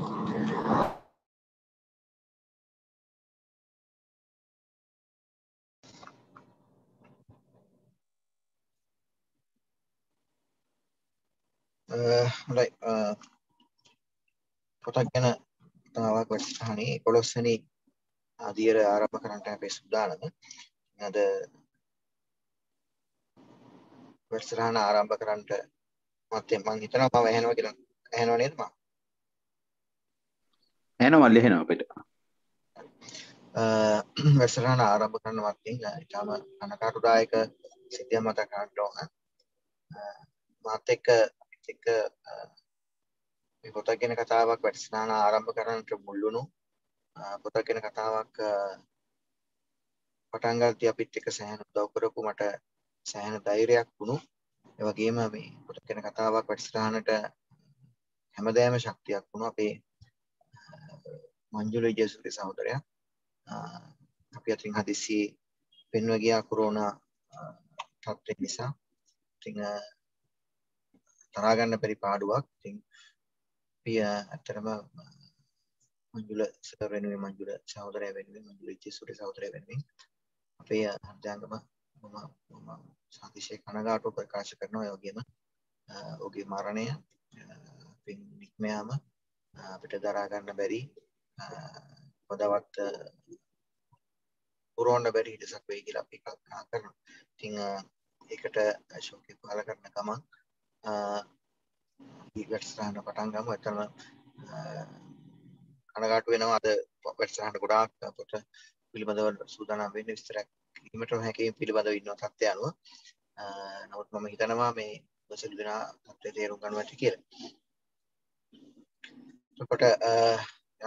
හොඳයි uh, uh, පොතක් ගැන කතාවක් වැඩසටහනේ 11 වෙනි අදියර ආරම්භ කරන්නට අපි සූදානම. අද වැඩසටහන ආරම්භ කරන්නට මත් මම හිතනවා මම ඇහෙනවා කියලා ඇහෙනව නේද මම? ඇනවල් එහෙනවා අපට වැසරන ආරම්භ කරන්න වක්තින් ඉතාම අනකාටුඩායක සිතිය මත කාණ්ඩෝහ මාත එක්ක එක පොතක් ගැන කතාවක් වැටස්නාන ආරම්භ කරන්නට මුල්ලුණු පොතක් ගැන කතාවක් පටන්ගල්ති අපිත් එක සෑහන දවකරපු මට සෑහන ධෛරයක් වුණු එවගේම මේ පොතක් ගැන කතාවක් වැටස්ථානට හැමදෑම ශක්තියක් වුණ අපේ මංජුල ජයසුරි සහෝදරයා අපි අතින් හදිසි පෙන්ව ගියා කොරෝනා තත්ත්වය නිසා ඉතින් තරහා ගන්න බැරි පාඩුවක් ඉතින් අපි ඇත්තටම මංජුල සර් වෙනුවෙන් මංජුල සහෝදරයා වෙනුවෙන් මංජුල ජයසුරි සහෝදරයා වෙනුවෙන් අපේ අධ්‍යාංගම මම මම සාතිශය කනගාටුව ප්‍රකාශ කරනවා ඒ වගේම ඔහුගේ මරණය පින් නික්මයාම අපිට දරාගන්න බැරි පොදවත් පුරෝන්න බැරි හිටසක් වේ කියලා අපි කල්පනා කරන ඉතිං ඒකට ශෝකය පාල කරන ගමන් වැටස්ථාන පටන් ගම එතන කනගාටු වෙනවා අද වැටසහට ගොඩාක් පොට පිළිබඳව සූදානම් වෙන්න විස්තරක් ීමට හැකීම පිළිබඳව ඉන්න තත්ත්ය අනුව නවත් මම හිතනවා මේ බසල් වෙන තත්වය තේරුම් ගන්නවට කියලා එතකොට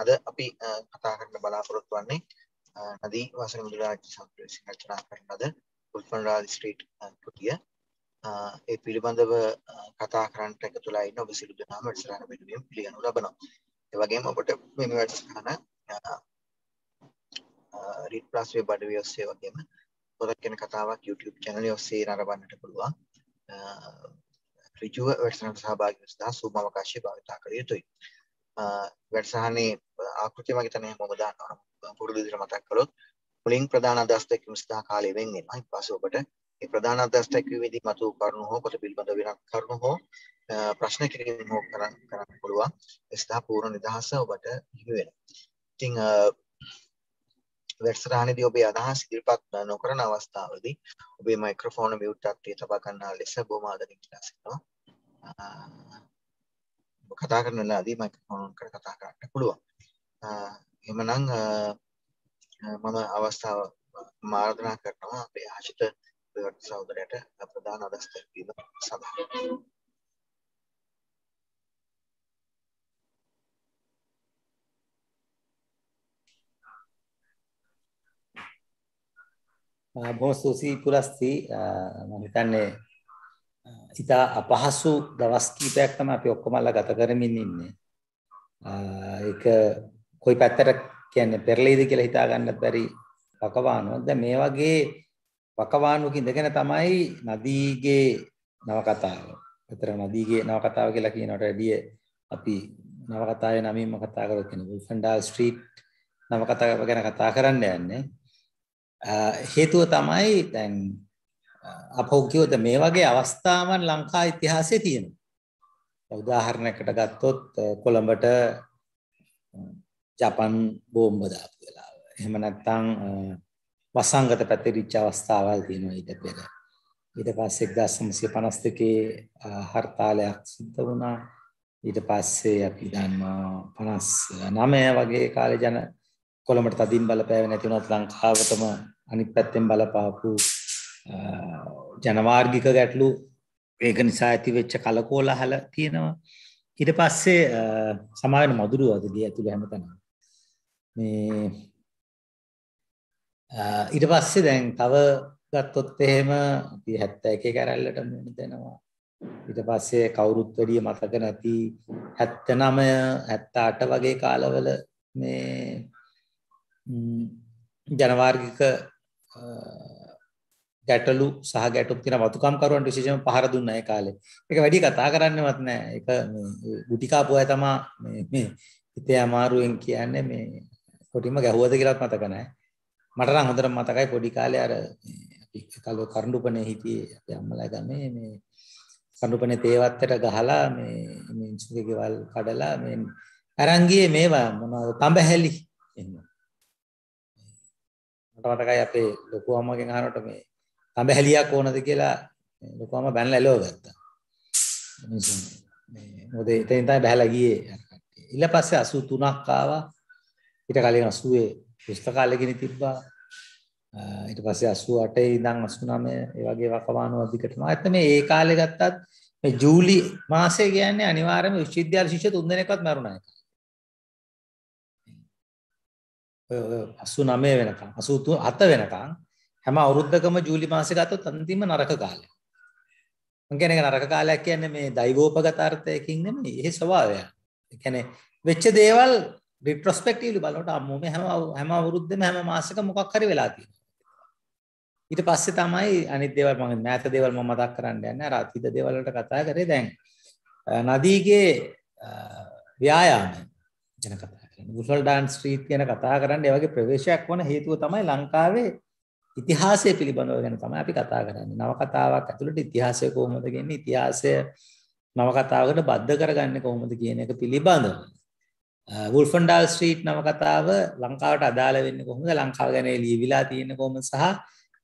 අද අපි කතා කරන්න බලාපොරොත්තු වන්නේ නදී වාසන මුදලාච්චි සම්ප්‍රේෂ රචනා කරන ලද උල්පන්රාජ් ස්ට්‍රීට් කෘතිය. ඒ පිළිබඳව කතා කරන්නට එකතුලා ඉන්න ඔබ සිළු දෙනාම වැඩසටහන පිළිබඳව පිළිගනු ලබනවා. ඒ වගේම ඔබට මෙම වැඩසටහන රීඩ් ප්ලස් වෙබ් අඩවිය ඔස්සේ වගේම පොතක් ගැන කතාවක් YouTube channel ඔස්සේ නරඹන්නට පුළුවන්. ඍජුව වැඩසටහනට සහභාගී වෙන සඳහා සූම අවකාශය භාවිතා කළ යුතුයි. වැඩසහනේ ආකෘතිය මගේ තමයි හැමෝම දානවා පුරුදු විදිහට මතක් කළොත් මුලින් ප්‍රධාන අදහස් දැක්වීම සඳහා කාලය වෙන් වෙනවා ඊට පස්සේ ඔබට ඒ ප්‍රධාන අදහස් දැක්වීමේදී මතු කරුණු හෝ කොට පිළිබඳ වෙනත් කරුණු හෝ ප්‍රශ්න කිරීම හෝ කරන්න කරන්න පුළුවන් ඒ සඳහා පූර්ණ නිදහස ඔබට හිමි වෙනවා ඉතින් වැඩසටහනේදී ඔබේ අදහස් ඉදිරිපත් නොකරන අවස්ථාවලදී ඔබේ මයික්‍රොෆෝන මියුට් තත්ත්වයට තබා ගන්නා ලෙස බොහොම ආදරෙන් ඉල්ලා සිටිනවා කතා කරන වෙලාවදී මයික්‍රොෆෝන් ඔන් කරලා කතා කරන්න පුළුවන්. එහෙමනම් මම අවස්ථාව මාර්ගනා කරනවා අපේ ආශිත බර්ට් සහෝදරයට ප්‍රධාන අදහස් දක්වීම සඳහා. බොහොම ස්තුතියි පුලස්ති මම හිතන්නේ ඉතා අපහසු දවස් කීපයක් තමයි අපි ඔක්කොමලා ගත කරමින් ඉන්නේ. ඒක කොයි පැත්තට කියන්නේ පෙරලෙයිද කියලා හිතා ගන්න බැරි වකවානුවක්. දැන් මේ වගේ වකවානුවක ඉඳගෙන තමයි නදීගේ නවකතාව. විතර නදීගේ නවකතාව කියලා කියනට වැඩිය අපි නවකතාවේ නමින්ම කතා කරොත් කියන ගුල්ෆන්ඩාල් ස්ට්‍රීට් නවකතාව ගැන කතා කරන්න යන්නේ. හේතුව තමයි දැන් අපෝ කියවත මේ වගේ අවස්ථාවන් ලංකා ඉතිහාසයේ තියෙනවා. උදාහරණයකට ගත්තොත් කොළඹට ජපන් බෝම්බ දාපු වෙලාව. එහෙම නැත්නම් වසංගත පැතිරිච්ච අවස්ථාවල් තියෙනවා ඊට පෙර. ඊට පස්සේ 1952 හර්තාලයක් සිද්ධ වුණා. ඊට පස්සේ අපි දන්නවා 59 වගේ කාලේ ජන කොළඹට තදින් බලපෑවේ නැති වුණත් ලංකාවටම අනිත් පැත්තෙන් බලපාපු ජනවාර්ගික ගැටලු ඒක නිසා ඇතිවෙච්ච කලකෝල හල තියෙනවා ඉට පස්සේ සමාගෙන මදුරුවදගේ ඇතුළ හැමතන මේ ඉට පස්සේ දැන් තව ගත්තොත් එහෙම හැත්ත එක කැරල්ලට මුණ දෙනවා ඉට පස්සේ කවුරුත් වැඩිය මතක නැති හැත්ත නමය හැත්තාට වගේ කාලවල මේ ජනවාර්ගික ගැටලු සහ ගැටුම් තියෙන වතුකම්කරුවන්ට විශේෂයෙන්ම පහර දුන්නා ඒ කාලේ. ඒක වැඩි කතා කරන්නවත් නෑ. ඒක මේ ගුටිකාපු අය තමයි මේ හිතේ අමාරුවෙන් කියන්නේ මේ කොටිම ගැහුවද කියලාත් මතක නෑ. මට නම් හොඳට මතකයි පොඩි කාලේ අර අපි කලෝ කරඬුපනේ හිටියේ අපි අම්මලා ගමේ මේ කරඬුපනේ තේවත්තට ගහලා මේ මිනිස්සුගේ ගෙවල් කඩලා මේ අරන් ගියේ මේවා මොනවද තඹහැලි එහෙම. මට මතකයි අපේ ලොකු අම්මගෙන් අහනකොට මේ තඹහැලියක් ඕනද කියලා ලොකෝම බැනලා එලව ගත්තා. මිනිස්සු මේ මොකද එතෙන් තමයි බහැලා ගියේ. ඊට පස්සේ 83ක් ආවා. ඊට කලින් 80 පුස්තකාලේ ගෙන තිබ්බා. ඊට පස්සේ 88 ඉඳන් 89 ඒ වගේ වකවානුව අධිකටම. ඇත්ත මේ ඒ කාලේ ගත්තත් මේ ජූලි මාසය කියන්නේ අනිවාර්යයෙන්ම විශ්වවිද්‍යාල ශිෂ්‍ය තුන් දෙනෙක්වත් මරුණා එක. ඔය 89 වෙනකම් 87 වෙනකම් හැම අවුරුද්දකම ජූලි මාසෙ ගත්තොත් අන්තිම නරක කාලය. මං කියන එක නරක කාලයක් කියන්නේ මේ දෛවෝපගත අර්ථයකින් නෙමෙයි. ඒ ස්වභාවය. ඒ කියන්නේ වෙච්ච දේවල් රිට්‍රොස්පෙක්ටිව්ලි බලනකොට අම්මෝ මේ හැම හැම අවුරුද්දෙම හැම මාසෙක මොකක් හරි වෙලා තියෙනවා. ඊට පස්සේ තමයි අනිත් දේවල් මම මෑත දේවල් මම මතක් කරන්න යන්නේ. අර අතීත දේවල් වලට කතා කරේ දැන් නදීගේ ව්‍යායාමය ගැන කතා කරන්නේ. ගුසල් ඩාන්ස් ස්ට්‍රීට් ගැන කතා කරන්න ඒ වගේ ප්‍රවේශයක් වන හේතුව තමයි ලංකාවේ ඉතිහාසය පිළිබඳව ගැන තමයි අපි කතා කරන්නේ. නව කතාවක් ඇතුළට ඉතිහාසය කොහොමද කියන්නේ? ඉතිහාසය නව කතාවකට බද්ධ කරගන්නේ කොහොමද කියන එක පිළිබඳව. වුල්ෆන්ඩාල් ස්ට්‍රීට් නව කතාව ලංකාවට අදාළ වෙන්නේ කොහොමද? ලංකාව ගැන ලියවිලා තියෙන්නේ කොහොමද සහ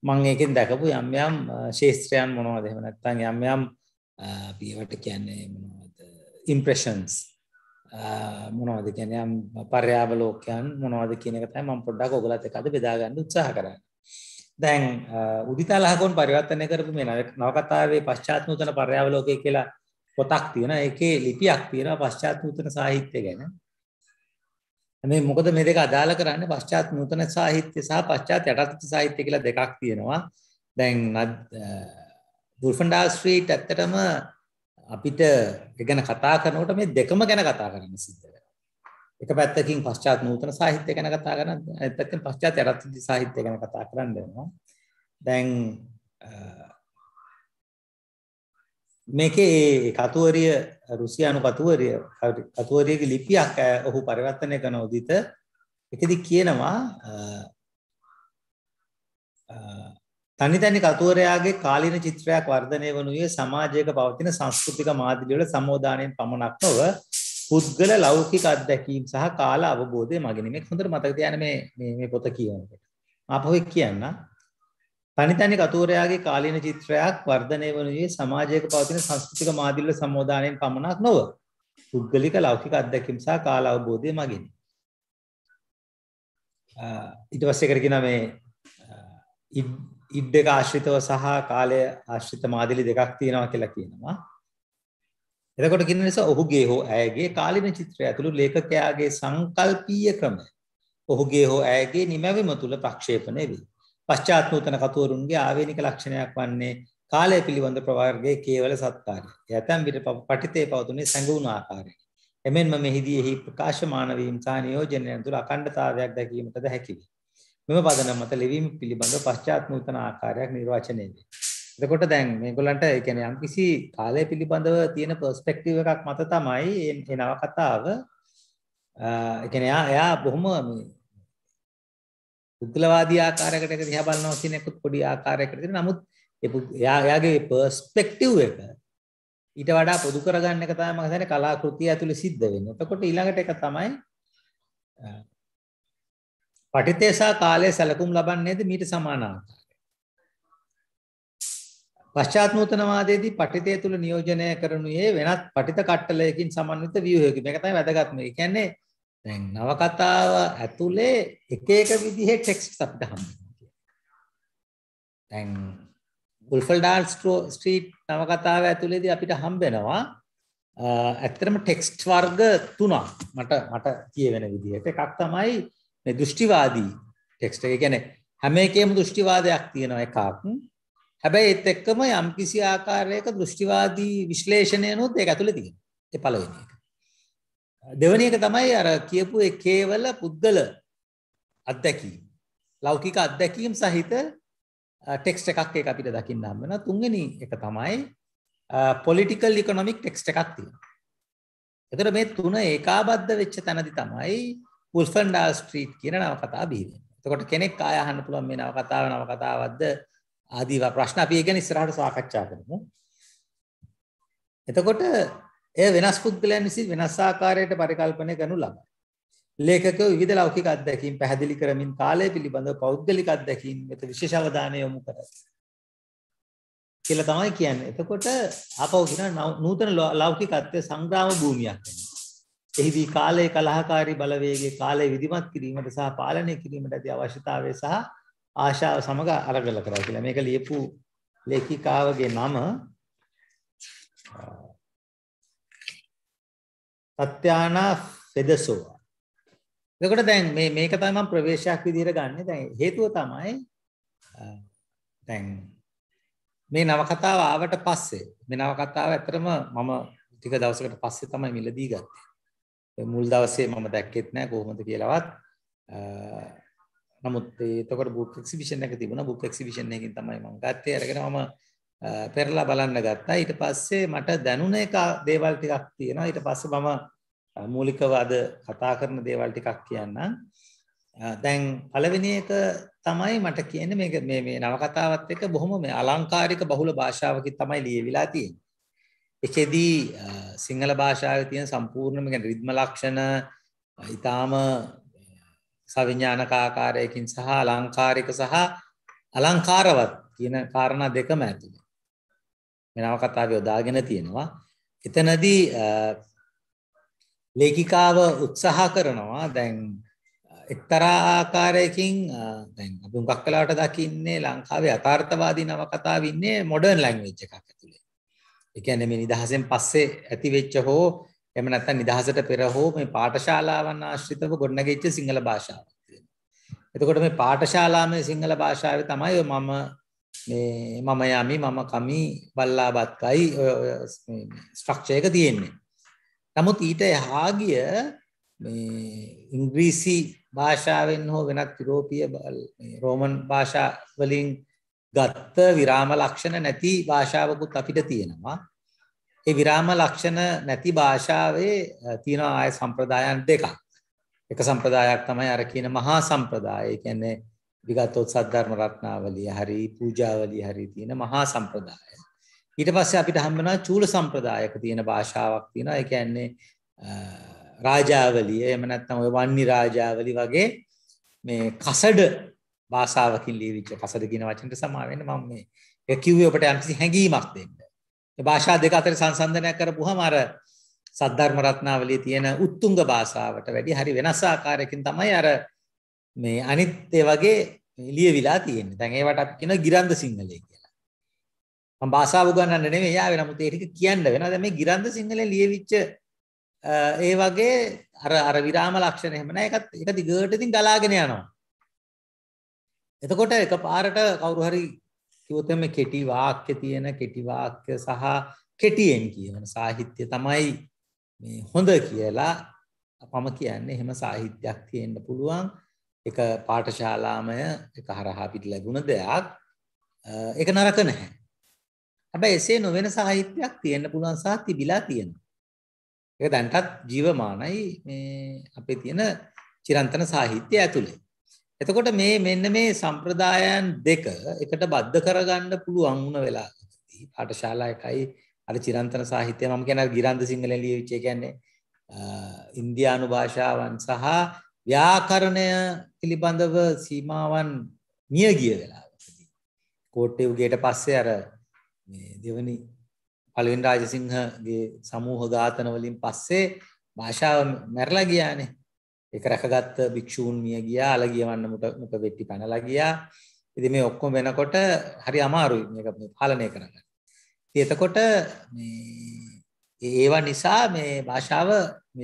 මම ඒකෙන් දැකපු යම් යම් ශේෂ්ත්‍රයන් මොනවද? එහෙම නැත්නම් යම් යම් අපි ඒවට කියන්නේ මොනවද? impressions මොනවද කියන්නේ යම් පර්යාවලෝකයන් මොනවද කියන එක තමයි මම පොඩ්ඩක් ඔයගලත් එක්ක අද බෙදා ගන්න උත්සාහ කරන්නේ. දැන් උදිතා ලහකොන් පරිවර්තනය කරපු මේ නවකතාවේ පශ්චාත් නූතන පර්යාවලෝකය කියලා පොතක් තියෙනවා. ඒකේ ලිපියක් තියෙනවා පශ්චාත් නූතන සාහිත්‍ය ගැන. මේ මොකද මේ දෙක අදාළ කරන්නේ පශ්චාත් නූතන සාහිත්‍ය සහ පශ්චාත් යටත්ව සාහිත්‍ය කියලා දෙකක් තියෙනවා. දැන් ගුල්ෆන්ඩාල් ස්ට්‍රීට් ඇත්තටම අපිට ගැන කතා කරනකොට මේ දෙකම ගැන කතා කරන්න සිද්ධ වෙනවා. එක පැත්තකින් පශ්චාත් නූතන සාහිත්‍ය ගැන කතා කරන අනිත් පැත්තෙන් පශ්චාත් යටත් සාහිත්‍ය ගැන කතා කරන්න වෙනවා. දැන් මේකේ ඒ කතුවරිය රුසියානු කතුවරිය කතුවරියගේ ලිපියක් ඔහු පරිවර්තනය කරන උදිත එකදි කියනවා තනි තනි කතුවරයාගේ කාලීන චිත්‍රයක් වර්ධනය වනුයේ සමාජයක පවතින සංස්කෘතික මාධ්‍යවල සමෝදානයෙන් පමණක් නොව පුද්ගල ලෞකික අත්දැකීම් සහ කාල අවබෝධය මගින් මේක හොඳට මතක තියාගන්න මේ මේ මේ පොත කියනකොට. ආපහු කියන්න. තනිතනි කතෝරයාගේ කාලීන චිත්‍රයක් වර්ධනය වනුයේ සමාජයක පවතින සංස්කෘතික මාදිල්ල සම්මෝධානයෙන් පමණක් නොව පුද්ගලික ලෞකික අත්දැකීම් සහ කාල අවබෝධය මගින්. ඊට පස්සේ කරගෙන මේ ඉඩ් එක ආශ්‍රිතව සහ කාලය ආශ්‍රිත මාදිලි දෙකක් තියෙනවා කියලා කියනවා. එතකොට කියන නිසා ඔහුගේ හෝ ඇයගේ කාලීන චිත්‍රය ඇතුළු ලේඛකයාගේ සංකල්පීය ක්‍රමය ඔහුගේ හෝ ඇයගේ නිමැවීම තුළ ප්‍රක්ෂේපණය වේ. පශ්චාත් නූතන කතුවරුන්ගේ ආවේනික ලක්ෂණයක් වන්නේ කාලය පිළිබඳ ප්‍රවර්ගයේ කේවල සත්කාරය. ඇතැම් විට පටිතේ පවතුනේ සැඟවුණු ආකාරය. එමෙන්ම මෙහිදී එහි ප්‍රකාශමාන වීම සහ නියෝජනයන් තුළ අඛණ්ඩතාවයක් දැකීමටද හැකි වේ. මෙම පදනම මත ලිවීම පිළිබඳ පශ්චාත් නූතන ආකාරයක් නිර්වචනය වේ. එතකොට දැන් මේගොල්ලන්ට ඒ කියන්නේ යම්කිසි කාලය පිළිබඳව තියෙන පර්ස්පෙක්ටිව් එකක් මත තමයි මේ නව කතාව ඒ කියන්නේ එයා එයා බොහොම මේ පුද්ගලවාදී ආකාරයකට ඒක දිහා බලනවා කියන එක පොඩි ආකාරයකට තියෙන නමුත් එයා එයාගේ පර්ස්පෙක්ටිව් එක ඊට වඩා පොදු කරගන්න එක තමයි මම හිතන්නේ කලාකෘතිය ඇතුලේ සිද්ධ වෙන්නේ. එතකොට ඊළඟට එක තමයි පටිතේසා කාලයේ සැලකුම් ලබන්නේද මීට සමාන ආකාරයට. පශ්චාත් නූතනවාදයේදී පටිතය තුල නියෝජනය කරනුයේ වෙනත් පටිත කට්ටලයකින් සමන්විත ව්‍යුහයකින්. මේක තමයි වැදගත්ම. ඒ කියන්නේ දැන් නව කතාව ඇතුලේ එක එක විදිහේ ටෙක්ස්ට්ස් අපිට හම්බෙනවා. දැන් ගුල්ෆල්ඩාල් ස්ට්‍රීට් නව කතාව ඇතුලේදී අපිට හම්බෙනවා ඇත්තටම ටෙක්ස්ට් වර්ග තුනක් මට මට කියවෙන විදිහට. එකක් තමයි මේ දෘෂ්ටිවාදී ටෙක්ස්ට් එක. ඒ කියන්නේ හැම එකේම දෘෂ්ටිවාදයක් තියෙනවා එකක්. හැබැයි ඒත් එක්කම යම් කිසි ආකාරයක දෘෂ්ටිවාදී විශ්ලේෂණයනොත් ඒක ඇතුළේ තියෙනවා. ඒ පළවෙනි එක. දෙවෙනි එක තමයි අර කියපු එකේවල පුද්ගල අත්දැකීම්. ලෞකික අත්දැකීම් සහිත ටෙක්ස්ට් එකක් ඒක අපිට දකින්න හම්බ වෙනවා. තුන්වෙනි එක තමයි පොලිටිකල් ඉකොනොමික් ටෙක්ස්ට් එකක් තියෙනවා. එතකොට මේ තුන ඒකාබද්ධ වෙච්ච තැනදි තමයි වුල්ෆන්ඩාල් ස්ට්‍රීට් කියන නවකතාව බිහි වෙන්නේ. එතකොට කෙනෙක් ආය අහන්න පුළුවන් මේ නවකතාව නවකතාවක්ද ආදී ප්‍රශ්න අපි ඒ ගැන ඉස්සරහට සාකච්ඡා කරමු. එතකොට එය වෙනස් පුද්ගලයන් විසින් වෙනස් ආකාරයට පරිකල්පනය කරනු ලබයි. ලේඛකයෝ විවිධ ලෞකික අත්දැකීම් පැහැදිලි කරමින් කාලය පිළිබඳව පෞද්ගලික අත්දැකීම් වෙත විශේෂ අවධානය යොමු කරයි. කියලා තමයි කියන්නේ. එතකොට ආපහු කියන නූතන ලෞකිකත්වයේ සංග්‍රාම භූමියක් වෙනවා. එහිදී කාලයේ කලහකාරී බලවේගයේ කාලය විධිමත් කිරීමට සහ පාලනය කිරීමට ඇති අවශ්‍යතාවය සහ ආශාව සමග අරගල කරා කියලා. මේක ලියපු ලේඛිකාවගේ නම තත්‍යානා ෆෙදසෝවා. එතකොට දැන් මේ මේක තමයි මම ප්‍රවේශයක් විදිහට ගන්නෙ. දැන් හේතුව තමයි දැන් මේ නවකතාව ආවට පස්සේ මේ නවකතාව ඇත්තටම මම ටික දවසකට පස්සේ තමයි මිලදී ගත්තේ. මුල් දවසේ මම දැක්කෙත් නැහැ කොහොමද කියලාවත් නමුත් එතකොට බුක් එක්සිබිෂන් එක තිබුණා බුක් එක්සිබිෂන් එකකින් තමයි මම ගත්තේ අරගෙන මම පෙරලා බලන්න ගත්තා ඊට පස්සේ මට දැනුණ එක දේවල් ටිකක් තියෙනවා ඊට පස්සේ මම මූලිකව අද කතා කරන දේවල් ටිකක් කියන්නම් දැන් පළවෙනි එක තමයි මට කියන්නේ මේක මේ මේ නවකතාවත් එක්ක බොහොම මේ අලංකාරික බහුල භාෂාවකින් තමයි ලියවිලා තියෙන්නේ එකෙදී සිංහල භාෂාවේ තියෙන සම්පූර්ණම කියන්නේ රිද්ම ලක්ෂණ ඊටාම සවිඥානකාකාරයකින් සහ ලංකාරික සහ අලංකාරවත් කියන කාරණ දෙකම ඇතුළ. මෙනව කතාව යොදාගෙන තියෙනවා. එතනදී ලේකිකාව උත්සාහ කරනවා දැන් එක්තරා ආකාරයකින් දැන් අපි හුඟක් වෙලාවට දකින්නේ ලංකාවේ යථාර්ථවාදී නවකතාව ඉන්නේ මොඩර්න් ලැන්ග්වේජ් එකක් ඇතුලේ. ඒ කියන්නේ මේ නිදහසෙන් පස්සේ ඇති වෙච්ච හෝ එම නැත්තම් නිදහසට පෙර හෝ මේ පාඨශාලාවන් ආශ්‍රිතව ගොඩනැගිච්ච සිංහල භාෂාවක් තියෙනවා. එතකොට මේ පාඨශාලාමය සිංහල භාෂාවේ තමයි මම මේ මම යමි මම කමි බල්ලාබත්කයි ඔය ස්ට්‍රක්චර් එක තියෙන්නේ. නමුත් ඊට එහා ගිය මේ ඉංග්‍රීසි භාෂාවෙන් හෝ වෙනත් යුරෝපීය රෝමන් භාෂා වලින් ගත්ත විරාම ලක්ෂණ නැති භාෂාවකුත් අපිට තියෙනවා. ඒ විරාම ලක්ෂණ නැති භාෂාවේ තියෙන ආය සම්ප්‍රදායන් දෙකක්. එක සම්ප්‍රදායක් තමයි අර කියන මහා සම්ප්‍රදාය. ඒ කියන්නේ විගතොත් සද්ධර්ම රත්නාවලිය හරි පූජාවලිය හරි තියෙන මහා සම්ප්‍රදාය. ඊට පස්සේ අපිට හම්බ වෙනවා චූල සම්ප්‍රදායක තියෙන භාෂාවක් තියෙනවා. ඒ කියන්නේ රාජාවලිය එහෙම නැත්නම් ඔය වන්නි රාජාවලි වගේ මේ කසඩ භාෂාවකින් ලියවිච්ච කසඩ කියන වචනට සමා වෙන්න මම මේ කිව්වේ ඔබට යම්කිසි හැඟීමක් දෙන්න. භාෂා දෙක අතර සංසන්ධනයක් කරපුහම අර සද්ධර්ම රත්නාවලියේ තියෙන උත්තුංග භාෂාවට වැඩි හරි වෙනස් ආකාරයකින් තමයි අර මේ අනිත් ඒ වගේ ලියවිලා තියෙන්නේ. දැන් ඒවට අපි කියන ගිරන්ද සිංහලයේ කියලා. මම භාෂාව උගන්වන්න නෙමෙයි යාවේ නමුත් ඒ ටික කියන්න වෙනවා. දැන් මේ ගිරන්ද සිංහලයේ ලියවිච්ච ඒ වගේ අර අර විරාම ලක්ෂණ එහෙම නැහැ. ඒකත් ඒක දිගට ඉතින් ගලාගෙන යනවා. එතකොට එකපාරට කවුරු හරි කිවතම කෙටි වාක්‍ය තියෙන කෙටි වාක්‍ය සහ කෙටියෙන් කියවන සාහිත්‍ය තමයි මේ හොඳ කියලා අපම කියන්නේ එහෙම සාහිත්‍යයක් තියෙන්න පුළුවන් එක පාඨශාලාමය එක හරහා පිට ලැබුණ දෙයක් ඒක නරක නැහැ. හැබැයි එසේ නොවන සාහිත්‍යයක් තියෙන්න පුළුවන් සහ තිබිලා තියෙනවා. ඒක දැන්ටත් ජීවමානයි මේ අපේ තියෙන චිරන්තන සාහිත්‍ය ඇතුලේ. එතකොට මේ මෙන්න මේ සම්ප්‍රදායන් දෙක එකට බද්ධ කරගන්න පුළුවන් වුණ වෙලාවකදී පාඨශාලා එකයි අර චිරන්තන සාහිත්‍ය මම කියන ගිරන්ද සිංහලෙන් ලියවිච්ච ඒ කියන්නේ ඉන්දියානු භාෂාවන් සහ ව්‍යාකරණය පිළිබඳව සීමාවන් මිය ගිය වෙලාවකදී කෝට්ටේ උගේට පස්සේ අර මේ දෙවනි පළවෙනි රාජසිංහගේ සමූහ ඝාතන වලින් පස්සේ භාෂාව මැරලා ගියානේ ඒක රැකගත්ත භික්ෂූන් මිය ගියා, අලගියවන්න මුක වෙට්ටි පැනලා ගියා. ඉතින් මේ ඔක්කොම වෙනකොට හරි අමාරුයි මේක පාලනය කරගන්න. ඉතින් එතකොට මේ ඒවා නිසා මේ භාෂාව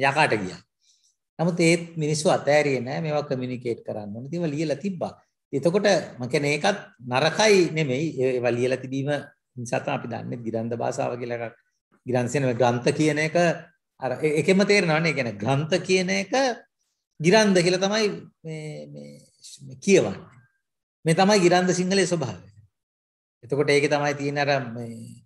යකාට ගියා. නමුත් ඒත් මිනිස්සු අතෑරියේ නැහැ මේවා කමියුනිකේට් කරන්න ඕනේ. ඒවා ලියලා තිබ්බා. එතකොට මම කියන්නේ ඒකත් නරකයි නෙමෙයි. ඒවා ලියලා තිබීම නිසා තමයි අපි දන්නේ ගිරන්ද භාෂාව කියලා එකක්. ගිරන්සෙන ග්‍රන්ථ කියන එක අර ඒකෙම තේරෙනවනේ. ඒ කියන්නේ ග්‍රන්ථ කියන එක ගිරන්ද කියලා තමයි මේ මේ කියවන්නේ. මේ තමයි ගිරන්ද සිංහලයේ ස්වභාවය. එතකොට ඒකේ තමයි තියෙන අර මේ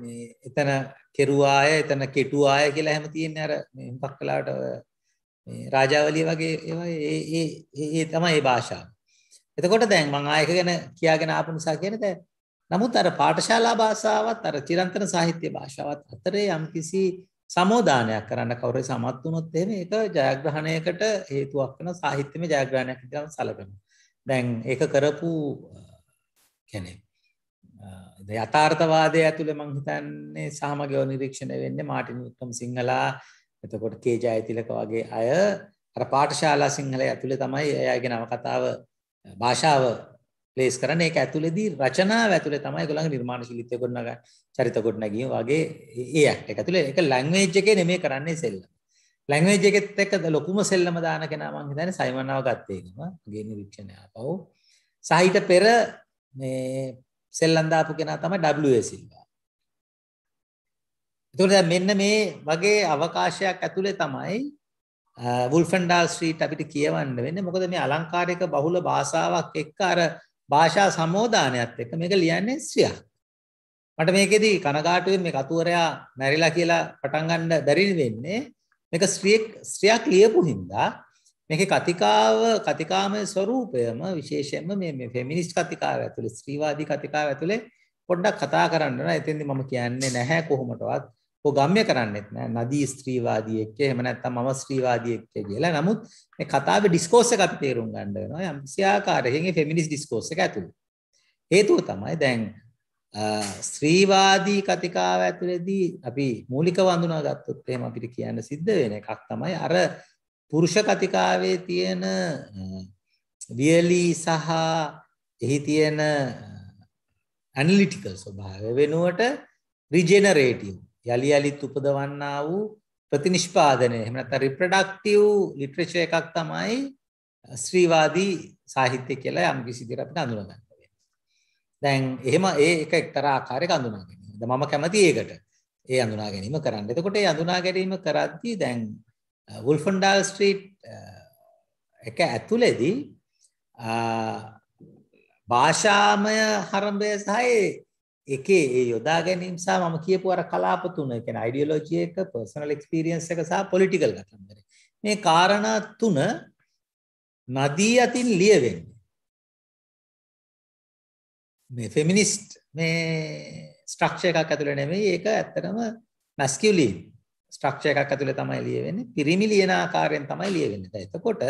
මේ එතන කෙරුවාය එතන කෙටුවාය කියලා හැම තියෙන්නේ අර මේ හුඟක් වෙලාවට මේ රාජාවලිය වගේ ඒවා ඒ ඒ ඒ තමයි ඒ භාෂාව. එතකොට දැන් මම ආයක ගැන කියාගෙන ආපු නිසා කියන්නේ දැන් නමුත් අර පාඨශාලා භාෂාවත් අර චිරන්තන සාහිත්‍ය භාෂාවත් අතරේ යම්කිසි සමෝධානයක් කරන්න කවර සමත් වුණොත් එහෙම ඒක ජයග්‍රහණයකට හේතුවක් වෙන සාහිත්‍යම ජයග්‍රහණයක් විදිහට සැලකෙන. දැන් ඒක කරපු කෙනෙක් යථාර්ථවාදය ඇතුළේ මං හිතන්නේ සාමගේව නිරීක්ෂණය වෙන්නේ මාටින් වික්‍රම සිංහලා එතකොට කේ ජයතිලක වගේ අය අර පාඨශාලා සිංහල ඇතුළේ තමයි එයාගේ නව කතාව භාෂාව ප්ලේස් කරන්න ඒක ඇතුළේදී රචනාව ඇතුළේ තමයි ඒගොල්ලන්ගේ නිර්මාණශීලීත්වය ගොඩනගා චරිත ගොඩනගීම වගේ ඒ ඇක්ට් එක ඇතුළේ ඒක ලැන්ග්වේජ් එකේ නෙමෙයි කරන්නේ සෙල්ලම. ලැන්ග්වේජ් එකෙත් එක්ක ලොකුම සෙල්ලම දාන කෙනා මං හිතන්නේ සයිමන්නාව ගත්තේ නම මගේ නිරීක්ෂණය ආපහු. සහිත පෙර මේ සෙල්ලම් දාපු කෙනා තමයි WA සිල්වා. එතකොට දැන් මෙන්න මේ වගේ අවකාශයක් ඇතුළේ තමයි වුල්ෆන්ඩාල් ස්ට්‍රීට් අපිට කියවන්න වෙන්නේ මොකද මේ අලංකාරයක බහුල භාෂාවක් එක්ක අර භාෂා සමෝධානයත් එක්ක මේක ලියන්නේ ස්වියක්. මට මේකෙදි කනගාටුවෙන් මේ කතුවරයා මැරිලා කියලා පටන් ගන්න බැරි වෙන්නේ මේක ස්ත්‍රියක් ස්ත්‍රියක් ලියපු හින්දා මේකේ කතිකාව කතිකාමය ස්වરૂපයම විශේෂයෙන්ම මේ මේ ෆෙමිනිස්ට් කතිකාව ඇතුලේ ස්ත්‍රීවාදී කතිකාව ඇතුලේ පොඩ්ඩක් කතා කරන්න නේද එතෙන්දි මම කියන්නේ නැහැ කොහොමටවත් හෝ ගම්ම්‍ය කරන්නෙත් නෑ නදී ස්ත්‍රීවාදියෙක්ක එහෙම නැත්නම් මම ස්ත්‍රීවාදියෙක්ක කියලා. නමුත් මේ කතාවේ ඩිස්කෝස් එක අපි තේරුම් ගන්න වෙනවා. යම් සියාකාරයකින් මේ ෆෙමිනිස්ට් ඩිස්කෝස් එක ඇතුළේ. හේතුව තමයි දැන් ස්ත්‍රීවාදී කතිකාව ඇතුළේදී අපි මූලිකව අඳුනාගත්තොත් එහෙම අපිට කියන්න සිද්ධ වෙන එකක් තමයි අර පුරුෂ කතිකාවේ තියෙන වියලි සහ එහි තියෙන ඇනලිටිකල් ස්වභාවය වෙනුවට රිජෙනරේටිව් යළි යළිත් උපදවන්නා වූ ප්‍රතිනිෂ්පාදනය එහෙම නැත්නම් රිප්‍රොඩක්ටිව් ලිටරේචර් එකක් තමයි ස්ත්‍රීවාදී සාහිත්‍ය කියලා යම් කිසි විදිහට අපිට අඳුනගන්න වෙනවා. දැන් එහෙම ඒ එක එක්තරා ආකාරයක අඳුනා ගැනීම. දැන් මම කැමති ඒකට. ඒ අඳුනා ගැනීම කරන්න. එතකොට ඒ අඳුනා ගැනීම කරද්දී දැන් වුල්ෆන්ඩාල් ස්ට්‍රීට් එක ඇතුළේදී භාෂාමය හරඹය සහ එකේ ඒ යොදා ගැනීම සහ මම කියපු අර කලාප තුන, ඒ කියන්නේ අයිඩියොලොජි එක, පර්සනල් එක්ස්පීරියන්ස් එක සහ පොලිටිකල් කතන්දරය. මේ කාරණා තුන නදී අතින් ලියවෙන්නේ. මේ ෆෙමිනිස්ට් මේ ස්ට්‍රක්චර් එකක් ඇතුලේ නෙමෙයි ඒක ඇත්තටම මැස්කියුලින් ස්ට්‍රක්චර් එකක් ඇතුලේ තමයි ලියවෙන්නේ. පිරිමි ලියන ආකාරයෙන් තමයි ලියවෙන්නේ. එතකොට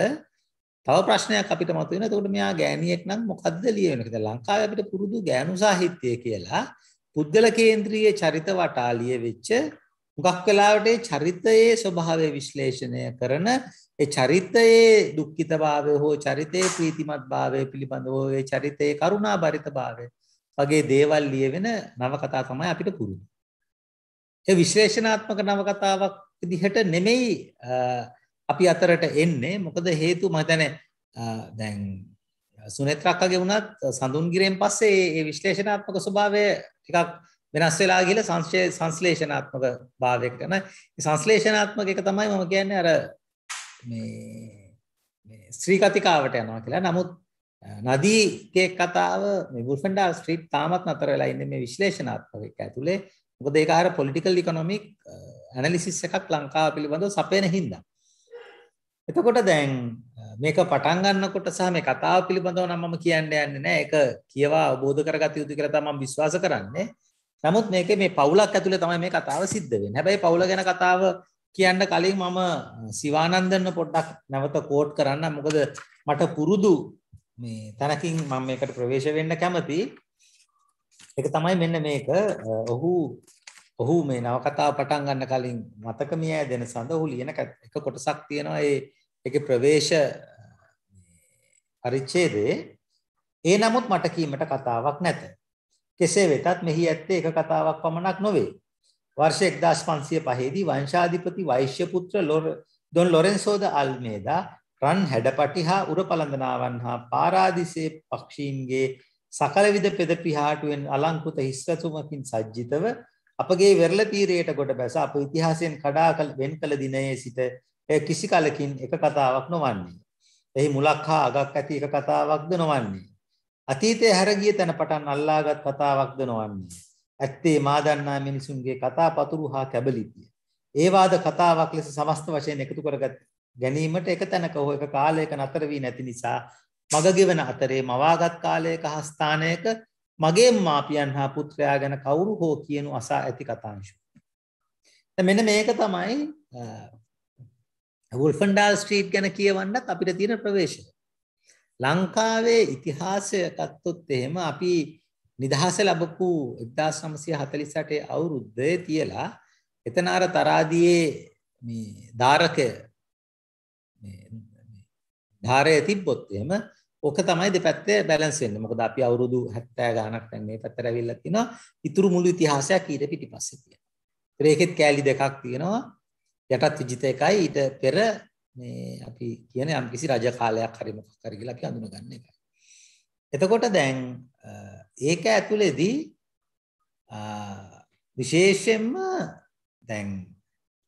තව ප්‍රශ්නයක් අපිට මතුවෙන. එතකොට මෙයා ගෑණියෙක් නම් මොකද්ද ලියවෙන්නේ කියලා. ලංකාවේ අපිට පුරුදු ගෑනු සාහිත්‍යය කියලා පුද්ගල කේන්ද්‍රීය චරිත වටා ලියවෙච්ච මුගක් වෙලාවට චරිතයේ ස්වභාවය විශ්ලේෂණය කරන ඒ චරිතයේ දුක්ඛිතභාවය හෝ චරිතයේ ප්‍රීතිමත්භාවය පිළිබඳව ඒ චරිතයේ කරුණාබරිතභාවය වගේ දේවල් ලියවෙන නවකතා තමයි අපිට පුරුදු. ඒ විශ්ලේෂණාත්මක නවකතාවක් විදිහට නෙමෙයි අපි අතරට එන්නේ මොකද හේතු මම හිතන්නේ දැන් සුනේත් රක්කගේ වුණත් සඳුන්ගිරෙන් පස්සේ මේ විශ්ලේෂණාත්මක ස්වභාවය ටිකක් වෙනස් වෙලා ගිහලා සංශ්ලේ සංශ්ලේෂණාත්මක භාවයකට නේ සංශ්ලේෂණාත්මක එක තමයි මම කියන්නේ අර මේ මේ ශ්‍රී කතිකාවට යනවා කියලා. නමුත් නදීගේ කතාව මේ වුල්ෆෙන්ඩාල් ස්ට්‍රීට් තාමත් නතර වෙලා ඉන්නේ මේ විශ්ලේෂණාත්මක එක ඇතුලේ. මොකද ඒක අර පොලිටිකල් ඉකොනොමික් ඇනලිසිස් එකක් ලංකාව පිළිබඳව සපයන හින්දා. එතකොට දැන් මේක පටන් ගන්නකොට සහ මේ කතාව පිළිබඳව නම් මම කියන්න යන්නේ නැහැ. ඒක කියවා අවබෝධ කරගත යුතු කියලා තමයි මම විශ්වාස කරන්නේ. නමුත් මේකේ මේ පවුලක් ඇතුලේ තමයි මේ කතාව සිද්ධ වෙන්නේ. හැබැයි පවුල ගැන කතාව කියන්න කලින් මම සිවානන්දන්න පොඩ්ඩක් නැවත කෝට් කරන්න. මොකද මට පුරුදු මේ තනකින් මම මේකට ප්‍රවේශ වෙන්න කැමති. ඒක තමයි මෙන්න මේක. ඔහු ඔහු මේ නවකතාව පටන් ගන්න කලින් මතක මියෑ දෙන සඳ ඔහු ලියන එක කොටසක් තියෙනවා. ඒ ඒකේ ප්‍රවේශ පරිච්ඡේදයේ ඒ නමුත් මට කීමට කතාවක් නැත. කෙසේ වෙතත් මෙහි ඇත්තේ එක කතාවක් පමණක් නොවේ. වර්ෂ 1505 දී වංශාධිපති වෛශ්‍ය පුත්‍ර දොන් ලොරෙන්සෝ ද අල්මේදා රන් හැඩපටි හා උර පළඳනාවන් හා පාරාදිසේ පක්ෂීන්ගේ සකලවිධ පෙද පිහාටුවෙන් අලංකෘත හිස්වැසුමකින් සජ්ජිතව අපගේ වෙරළ තීරයට ගොඩ බැස අප ඉතිහාසයෙන් කඩා වෙන් කළ දිනයේ සිට එය කිසි කලකින් එක කතාවක් නොවන්නේ. එහි මුලක් හා අගක් ඇති එක කතාවක්ද නොවන්නේ. අතීතයේ හැරගිය තැන පටන් අල්ලාගත් කතාවක්ද නොවන්නේ. ඇත්තේ මා දන්නා මිනිසුන්ගේ කතා පතුරු හා කැබලිතිය. ඒවාද කතාවක් ලෙස සමස්ත වශයෙන් එකතු කරගත් ගැනීමට එක තැනක හෝ එක කාලයක නතර වී නැති නිසා මගගෙවන අතරේ මවාගත් කාලයක හස්ථානයක මගේ මාපියන් හා පුත්‍රයා ගැන කවුරු හෝ කියනු අසා ඇති කතාංශු. මෙන මේක තමයි වුල්ෆන්ඩාල් ස්ට්‍රීට් ගැන කියවන්නත් අපිට තියෙන ප්‍රවේශය. ලංකාවේ ඉතිහාසය ගත්තොත් එහෙම අපි නිදහස ලැබපු 1948 අවුරුද්දේ තියලා එතන අර තරාදියේ මේ ධාරකය මේ ධාරය තිබ්බොත් එහෙම ඕක තමයි දෙපැත්තේ බැලන්ස් වෙන්නේ. මොකද අපි අවුරුදු 70 ගාණක් දැන් මේ පැත්තට ඇවිල්ලා තිනවා. ඉතුරු මුළු ඉතිහාසයක් ඊට පිටිපස්සේ තියෙනවා. ඒකෙත් කෑලි දෙකක් තියෙනවා. යටත් විජිත එකයි ඊට පෙර මේ අපි කියන යම්කිසි රජ කාලයක් හරි මොකක් හරි කියලා අපි හඳුනගන්න එකයි. එතකොට දැන් ඒක ඇතුලේදී විශේෂයෙන්ම දැන්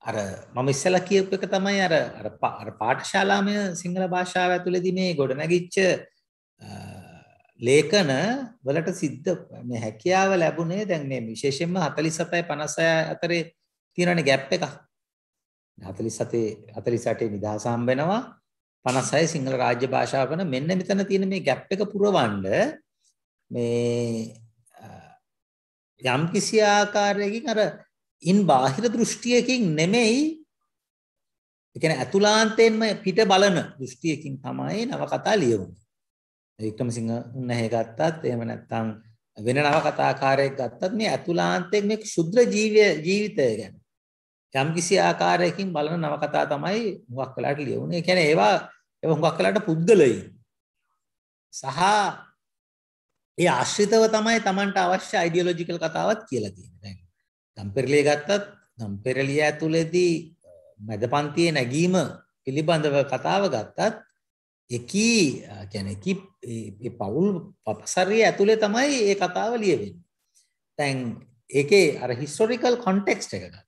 අර මම ඉස්සලා කියපු එක තමයි අර අර පාඨශාලාමය සිංහල භාෂාව ඇතුලේදී මේ ගොඩනැගිච්ච ලේඛන වලට සිද්ධ මේ හැකියාව ලැබුණේ දැන් මේ විශේෂයෙන්ම 40 50 56 අතරේ තියෙනනේ ગેප් එකක්. 47 48 නිදහස හම්බ වෙනවා 56 සිංහල රාජ්‍ය භාෂාව වෙන මෙන්න මෙතන තියෙන මේ ગેප් එක පුරවන්න මේ යම් කිසි ආකාරයකින් අර ඉන් බාහිර දෘෂ්ටියකින් නෙමෙයි ඒ කියන්නේ අතුලාන්තයෙන්ම පිට බලන දෘෂ්ටියකින් තමයි නව කතා ලියවන්නේ. වික්‍රම සිංහ නැහැ ගත්තත් එහෙම නැත්නම් වෙන නව කතාකාරයෙක් ගත්තත් මේ අතුලාන්තයෙන් මේ ක්ෂුද්‍ර ජීවය ජීවිතය ගැන යම්කිසි ආකාරයකින් බලන නවකතා තමයි හුඟක් වෙලාට ලියවුනේ. ඒ කියන්නේ ඒවා ඒවා හුඟක් වෙලාට පුද්ගලයින්. සහ ඒ ආශ්‍රිතව තමයි Tamanට අවශ්‍ය අයිඩියොලොජිකල් කතාවත් කියලා තියෙන්නේ. දැන් ගම්පෙරළිය ගත්තත් ගම්පෙරළිය ඇතුළේදී මැදපන්තියේ නැගීම පිළිබඳව කතාව ගත්තත් එකී කියන්නේ කි ඒ පවුල් පපසරිය ඇතුලේ තමයි මේ කතාව ලියවෙන්නේ. දැන් ඒකේ අර හිස්ටොරිකල් කොන්ටෙක්ස්ට් එක ගන්න.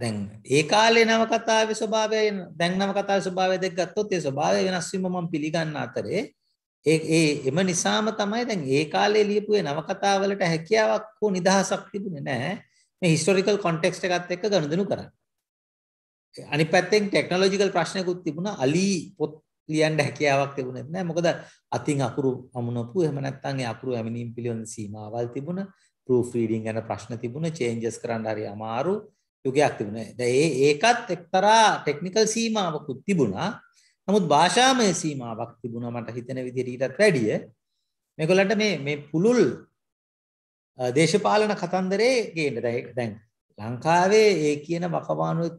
දැන් ඒ කාලේ නවකතාවේ ස්වභාවය දැන් නවකතාවේ ස්වභාවය දෙක ගත්තොත් ඒ ස්වභාවය වෙනස් වීම මම පිළිගන්න අතරේ ඒ ඒ එම නිසාම තමයි දැන් ඒ කාලේ ලියපු ඒ නවකතාවලට හැකියාවක් හෝ නිදහසක් තිබුණේ නැහැ මේ හිස්ටොරිකල් කොන්ටෙක්ස්ට් එකත් එක්ක ගනුදෙනු කරන්න. අනිත් පැත්තෙන් ටෙක්නොලොජිකල් ප්‍රශ්නයකුත් තිබුණා අලි පොත් ලියන්න හැකියාවක් තිබුණේ නැහැ මොකද අතින් අකුරු අමුණපු එහෙම නැත්නම් ඒ අකුරු ඇමිනීම් පිළිබඳ සීමාවල් තිබුණා ප්‍රූෆ් රීඩින් ගැන ප්‍රශ්න තිබුණා චේන්ජස් කරන්න හරි අමාරුයි යුගයක් තිබුණා. දැන් ඒ ඒකත් එක්තරා ටෙක්නිකල් සීමාවකුත් තිබුණා. නමුත් භාෂාමය සීමාවක් තිබුණා මට හිතෙන විදිහට ඊටත් වැඩිය. මේගොල්ලන්ට මේ මේ පුළුල් දේශපාලන කතන්දරේ ගේන්න දැන් ලංකාවේ ඒ කියන වකවානුව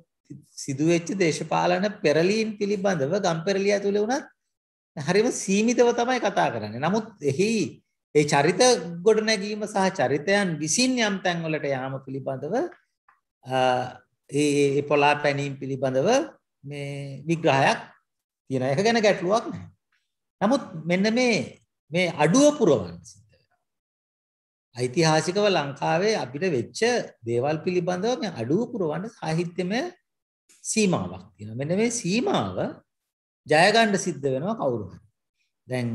සිදුවෙච්ච දේශපාලන පෙරලීම් පිළිබඳව ගම්පෙරළිය ඇතුලේ වුණත් හරිම සීමිතව තමයි කතා කරන්නේ. නමුත් එහි ඒ චරිත ගොඩනැගීම සහ චරිතයන් විසින් යම් තැන්වලට යාම පිළිබඳව ඒ පොලා පැනීම් පිළිබඳව මේ විග්‍රහයක් තියෙන එක ගැන ගැටලුවක් නැහැ. නමුත් මෙන්න මේ මේ අඩුව පුරවන්න සිද්ධ වෙනවා. ඓතිහාසිකව ලංකාවේ අපිට වෙච්ච දේවල් පිළිබඳව මේ අඩුව පුරවන්න සාහිත්‍යමය සීමාවක් තියෙනවා. මෙන්න මේ සීමාව ජය ගන්න සිද්ධ වෙනවා කවුරු හරි. දැන්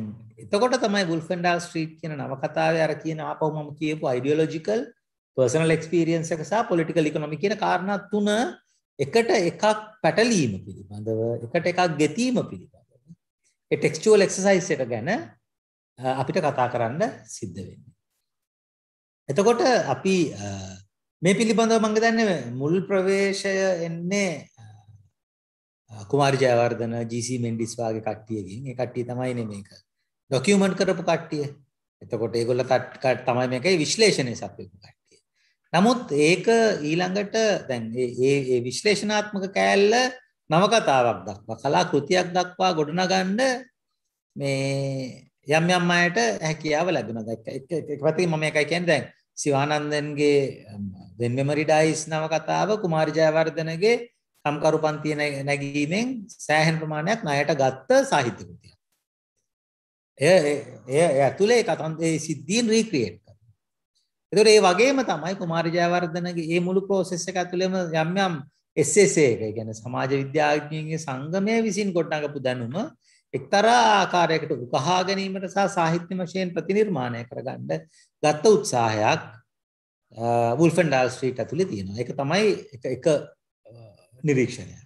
එතකොට තමයි වුල්ෆෙන්ඩාල් ස්ට්‍රීට් කියන නවකතාවේ අර කියන ආපහු මම කියපු අයිඩියොලොජිකල් පර්සනල් එක්ස්පීරියන්ස් එක සහ පොලිටිකල් ඉකොනොමි කියන කාරණා තුන එකට එකක් පැටලීම පිළිබඳව එකට එකක් ගෙතීම පිළිබඳව ඒ ටෙක්ස්චුවල් එක්සර්සයිස් එක ගැන අපිට කතා කරන්න සිද්ධ වෙන්නේ. එතකොට අපි මේ පිළිබඳව මම දන්නේ මුල් ප්‍රවේශය එන්නේ කුමාර් ජයවර්ධන ජීසී මෙන්ඩිස් වගේ කට්ටියකින් ඒ කට්ටිය තමයි නේ මේක ඩොකියුමන්ට් කරපු කට්ටිය. එතකොට ඒගොල්ල තමයි මේකේ විශ්ලේෂණය සපයපු කට්ටිය. නමුත් ඒක ඊළඟට දැන් ඒ ඒ විශ්ලේෂණාත්මක කෑල්ල නවකතාවක් දක්වා කලා කෘතියක් දක්වා ගොඩනගන්න මේ යම් යම් අයට හැකියාව ලැබුණා. දැන් එක පැත්තකින් මම එකයි කියන්නේ දැන් සිවානන්දන්ගේ වෙන් මෙමරි ඩයිස් නව කතාව කුමාර් ජයවර්ධනගේ කම්කරු පන්තිය නැගීමෙන් සෑහෙන ප්‍රමාණයක් ණයට ගත්ත සාහිත්‍ය කෘතියක්. එය එය ඇතුලේ කතන් ඒ සිද්ධීන් රීක්‍රියේට් එතකොට ඒ වගේම තමයි කුමාර ජයවර්ධනගේ මේ මුළු process එක ඇතුළේම යම් යම් SSA එක කියන්නේ සමාජ විද්‍යාඥයන්ගේ සංගමය විසින් ගොඩනගපු දැනුම එක්තරා ආකාරයකට උකහා ගැනීමට සහ සාහිත්‍ය වශයෙන් ප්‍රතිනිර්මාණය කරගන්න ගත්ත උත්සාහයක් වුල්ෆෙන්ඩාල් ස්ට්‍රීට් ඇතුලේ තියෙනවා. ඒක තමයි එක නිරීක්ෂණයක්.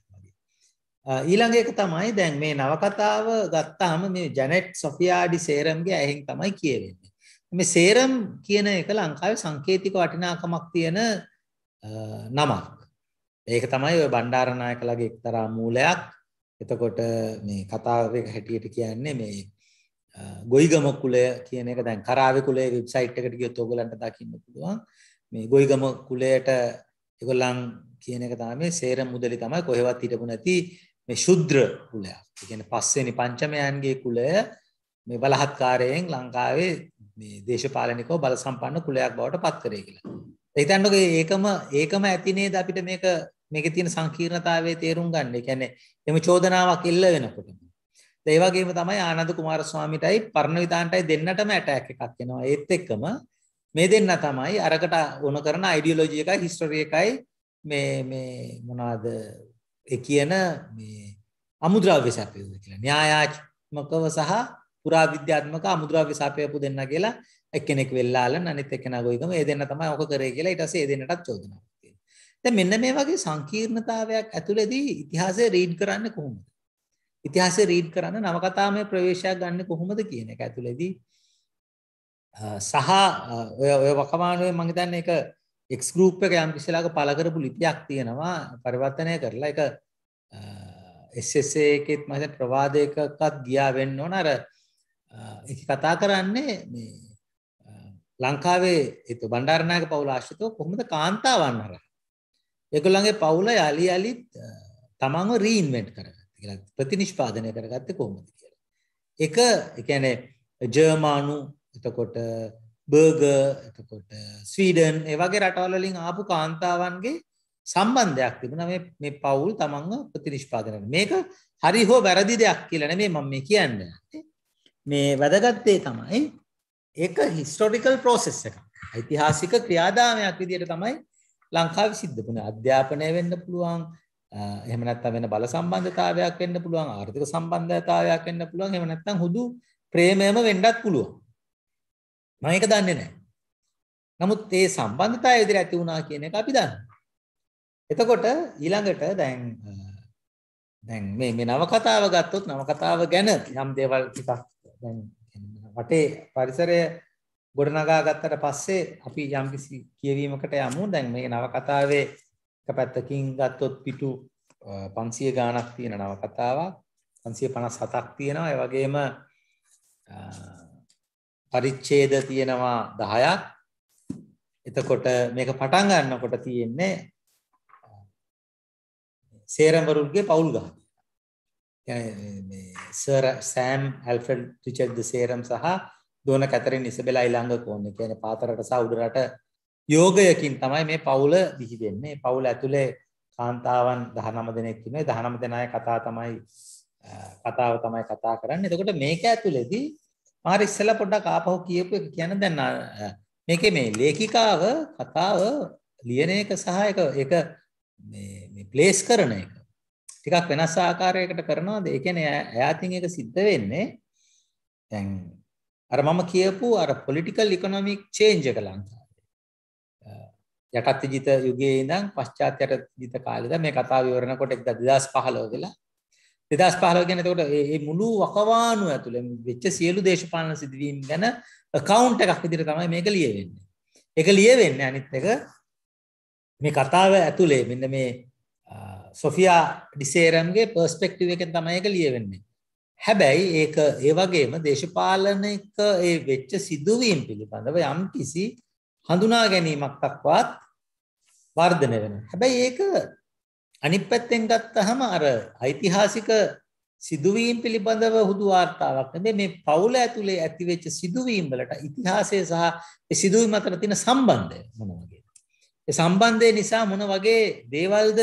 ඊළඟ එක තමයි දැන් මේ නවකතාව ගත්තාම මේ ජැනෙට් සොෆියාඩි සේරම්ගේ ඇහෙන් තමයි කියවෙන්නේ. මේ සේරම් කියන එක ලංකාවේ සංකේතික වටිනාකමක් තියෙන නමක්. ඒක තමයි ඔය බණ්ඩාරනායකලගේ එක්තරා මූලයක්. එතකොට මේ කතාවක හැටියට කියන්නේ මේ ගොයිගම කුලය කියන එක දැන් කරාවේ කුලයේ වෙබ්සයිට් එකට ගියොත් ඔයගලන්ට දකින්න පුළුවන්. මේ ගොයිගම කුලයට ඒගොල්ලන් කියන එක තමයි සේරම් මුදලි තමයි කොහෙවත් හිටපු නැති මේ ශුද්‍ර කුලයක්. ඒ කියන්නේ පස්වෙනි පංචමයන්ගේ කුලය මේ බලහත්කාරයෙන් ලංකාවේ මේ දේශපාලනිකව බල සම්පන්න කුලයක් බවට පත් කරේ කියලා. හිතන්නක ඒකම ඒකම ඇතිනේද අපිට මේක මේක තියෙන සංකීර්ණතාවයේ තේරුම් ගන්න. ඒ කියන්නේ එම චෝදනාවක් ඉල්ල වෙනකොට. ඒ වගේම තමයි ආනන්ද කුමාරස්වාමීටයි පරණවිතාන්ටයි දෙන්නටම ඇටැක් එකක් එනවා. ඒත් එක්කම මේ දෙන්න තමයි අරකට උණ කරන අයිඩියොලොජි එකයි හිස්ටරි එකයි මේ මේ මොනවාද ඒ කියන මේ අමුද්‍රව්‍ය සැපයුම කියලා. න්‍යායාත්මකව සහ පුරා විද්‍යාත්මක අමුද්‍රව්‍ය සාපේපු දෙන්න කියලා එක්කෙනෙක් වෙල්ලාලන අනිත් එක්කෙනා ගොයිගම ඒ දෙන්න තමයි ඔක කරේ කියලා ඊට පස්සේ ඒ දෙන්නටත් චෝදනාවක් තියෙනවා. දැන් මෙන්න මේ වගේ සංකීර්ණතාවයක් ඇතුළේදී ඉතිහාසය රීඩ් කරන්නේ කොහොමද? ඉතිහාසය රීඩ් කරන්න නවකතාමය ප්‍රවේශයක් ගන්න කොහොමද කියන එක ඇතුළේදී සහ ඔය ඔය වකවානුවේ මම හිතන්නේ ඒක X group එක යම් කිසිලාක පළ කරපු ලිපියක් තියෙනවා පරිවර්තනය කරලා ඒක SSA එකෙත් මම හිතන්නේ ප්‍රවාදයකකත් ගියා වෙන්න ඕන අර එක කතා කරන්නේ මේ ලංකාවේ එතු බණ්ඩාරනායක පවුල ආශ්‍රිතව කොහොමද කාන්තාවන් හරහා ඒගොල්ලන්ගේ පවුල යලි යලි තමන්ව රීඉන්වෙන්ට් කරගත්ත කියලා ප්‍රතිනිෂ්පාදනය කරගත්තේ කොහොමද කියලා. එක ඒ කියන්නේ ජර්මානු එතකොට බර්ගර් එතකොට ස්වීඩන් ඒ වගේ රටවල් වලින් ආපු කාන්තාවන්ගේ සම්බන්ධයක් තිබුණා මේ මේ පවුල් තමන්ව ප්‍රතිනිෂ්පාදනය කරන. මේක හරි හෝ වැරදි දෙයක් කියලා නෙමෙයි මම මේ කියන්නේ. මේ වැදගත්තේ තමයි ඒක හිස්ටෝරිකල් ප්‍රෝසෙස් එකක්. ඓතිහාසික ක්‍රියාදාමයක් විදිහට තමයි ලංකාවේ සිද්ධ වුණේ. අධ්‍යාපනය වෙන්න පුළුවන්, එහෙම නැත්නම් වෙන බල සම්බන්ධතාවයක් වෙන්න පුළුවන්, ආර්ථික සම්බන්ධතාවයක් වෙන්න පුළුවන්, එහෙම නැත්නම් හුදු ප්‍රේමයම වෙන්නත් පුළුවන්. මම ඒක දන්නේ නැහැ. නමුත් ඒ සම්බන්ධතාවය විදිහට ඇති වුණා කියන එක අපි දන්නවා. එතකොට ඊළඟට දැන් දැන් මේ මේ නවකතාව ගත්තොත් නවකතාව ගැන යම් දේවල් ටිකක් දැන් වටේ පරිසරය ගොඩනගා ගත්තට පස්සේ අපි යම්කිසි කියවීමකට යමු දැන් මේ නවකතාවේ එක පැත්තකින් ගත්තොත් පිටු 500 ගාණක් තියෙන නවකතාවක් 557ක් තියෙනවා ඒ වගේම පරිච්ඡේද තියෙනවා 10ක් එතකොට මේක පටන් ගන්නකොට තියෙන්නේ සේරඹරුගේ පෞල් ගාථා සර් සෑම් ඇල්ෆඩ් ටිචඩ් සේරම් සහ දෝන කැතරින් ඉසබෙලා ඉළංග කෝන්න කියන පාතරට සහ උඩරට යෝගයකින් තමයි මේ පවුල දිහිවෙන්නේ පවුල ඇතුළේ කාන්තාවන් දහනම දෙනෙක්කිනේ දහනම දෙනය කතා තමයි කතාව තමයි කතා කරන්න එතකොට මේක ඇතුළෙදී මාර ඉස්සල පොඩ්ඩක් ආපහු කියපු එක කියන දැන්න මේක මේ ලේඛිකාව කතාව ලියන එක සහ එක එක ප්ලේස් කරන එක ටිකක් වෙනස් ආකාරයකට කරනවාද? ඒ කියන්නේ එයාටින් එක සිද්ධ වෙන්නේ දැන් අර මම කියපු අර පොලිටිකල් ඉකොනොමික් චේන්ජ් එක ලංකාවේ. යටත් ජීත යුගයේ ඉඳන් පශ්චාත් යටත් ජීත කාලේ ඉඳන් මේ කතාව විවරනකොට 2015 වෙලා 2015 කියන්නේ එතකොට මේ මුළු වකවානුව ඇතුළේ වෙච්ච සියලු දේශපාලන සිදුවීම් ගැන account එකක් විදිහට තමයි මේක ලියවෙන්නේ. ඒක ලියවෙන්නේ අනිත් එක මේ කතාව ඇතුලේ මෙන්න මේ සොෆියා ඩිසේරම්ගේ පර්ස්පෙක්ටිව් එකෙන් තමයි ඒක ලියවෙන්නේ. හැබැයි ඒක ඒ වගේම දේශපාලනික ඒ වෙච්ච සිදුවීම් පිළිබඳව යම් කිසි හඳුනා ගැනීමක් දක්වාත් වර්ධනය වෙනවා. හැබැයි ඒක අනිත් පැත්තෙන් ගත්තහම අර ඓතිහාසික සිදුවීම් පිළිබඳව හුදු වාර්තාවක් නෙමෙයි මේ පවුල ඇතුලේ ඇතිවෙච්ච සිදුවීම් වලට ඉතිහාසය සහ ඒ සිදුවීම් අතර තියෙන සම්බන්ධය මොන වගේද? ඒ සම්බන්ධය නිසා මොන වගේ දේවල්ද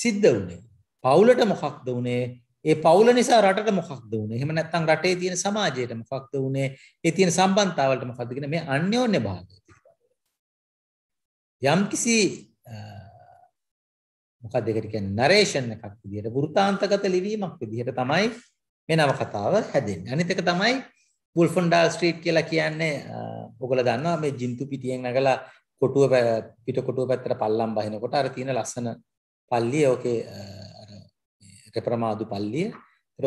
සිද්ධ වුණේ. පවුලට මොකක්ද වුණේ? ඒ පවුල නිසා රටට මොකක්ද වුණේ? එහෙම නැත්නම් රටේ තියෙන සමාජයට මොකක්ද වුණේ? ඒ තියෙන සම්බන්ධතාවලට මොකක්ද කියන මේ අන්‍යෝන්‍ය භාවය. යම්කිසි මොකක්ද ඒකට කියන්නේ නරේෂන් එකක් විදිහට වෘතාන්තගත ලිවීමක් විදිහට තමයි මේ නවකතාව හැදෙන්නේ. අනිත් එක තමයි වුල්ෆන්ඩාල් ස්ට්‍රීට් කියලා කියන්නේ ඔගොල්ලෝ දන්නවා මේ ජින්තු පිටියෙන් නැගලා කොටුව පිට කොටුව පැත්තට පල්ලම් බහිනකොට අර තියෙන ලස්සන පල්ලිය ඕකේ රෙප්‍රමාදු පල්ලිය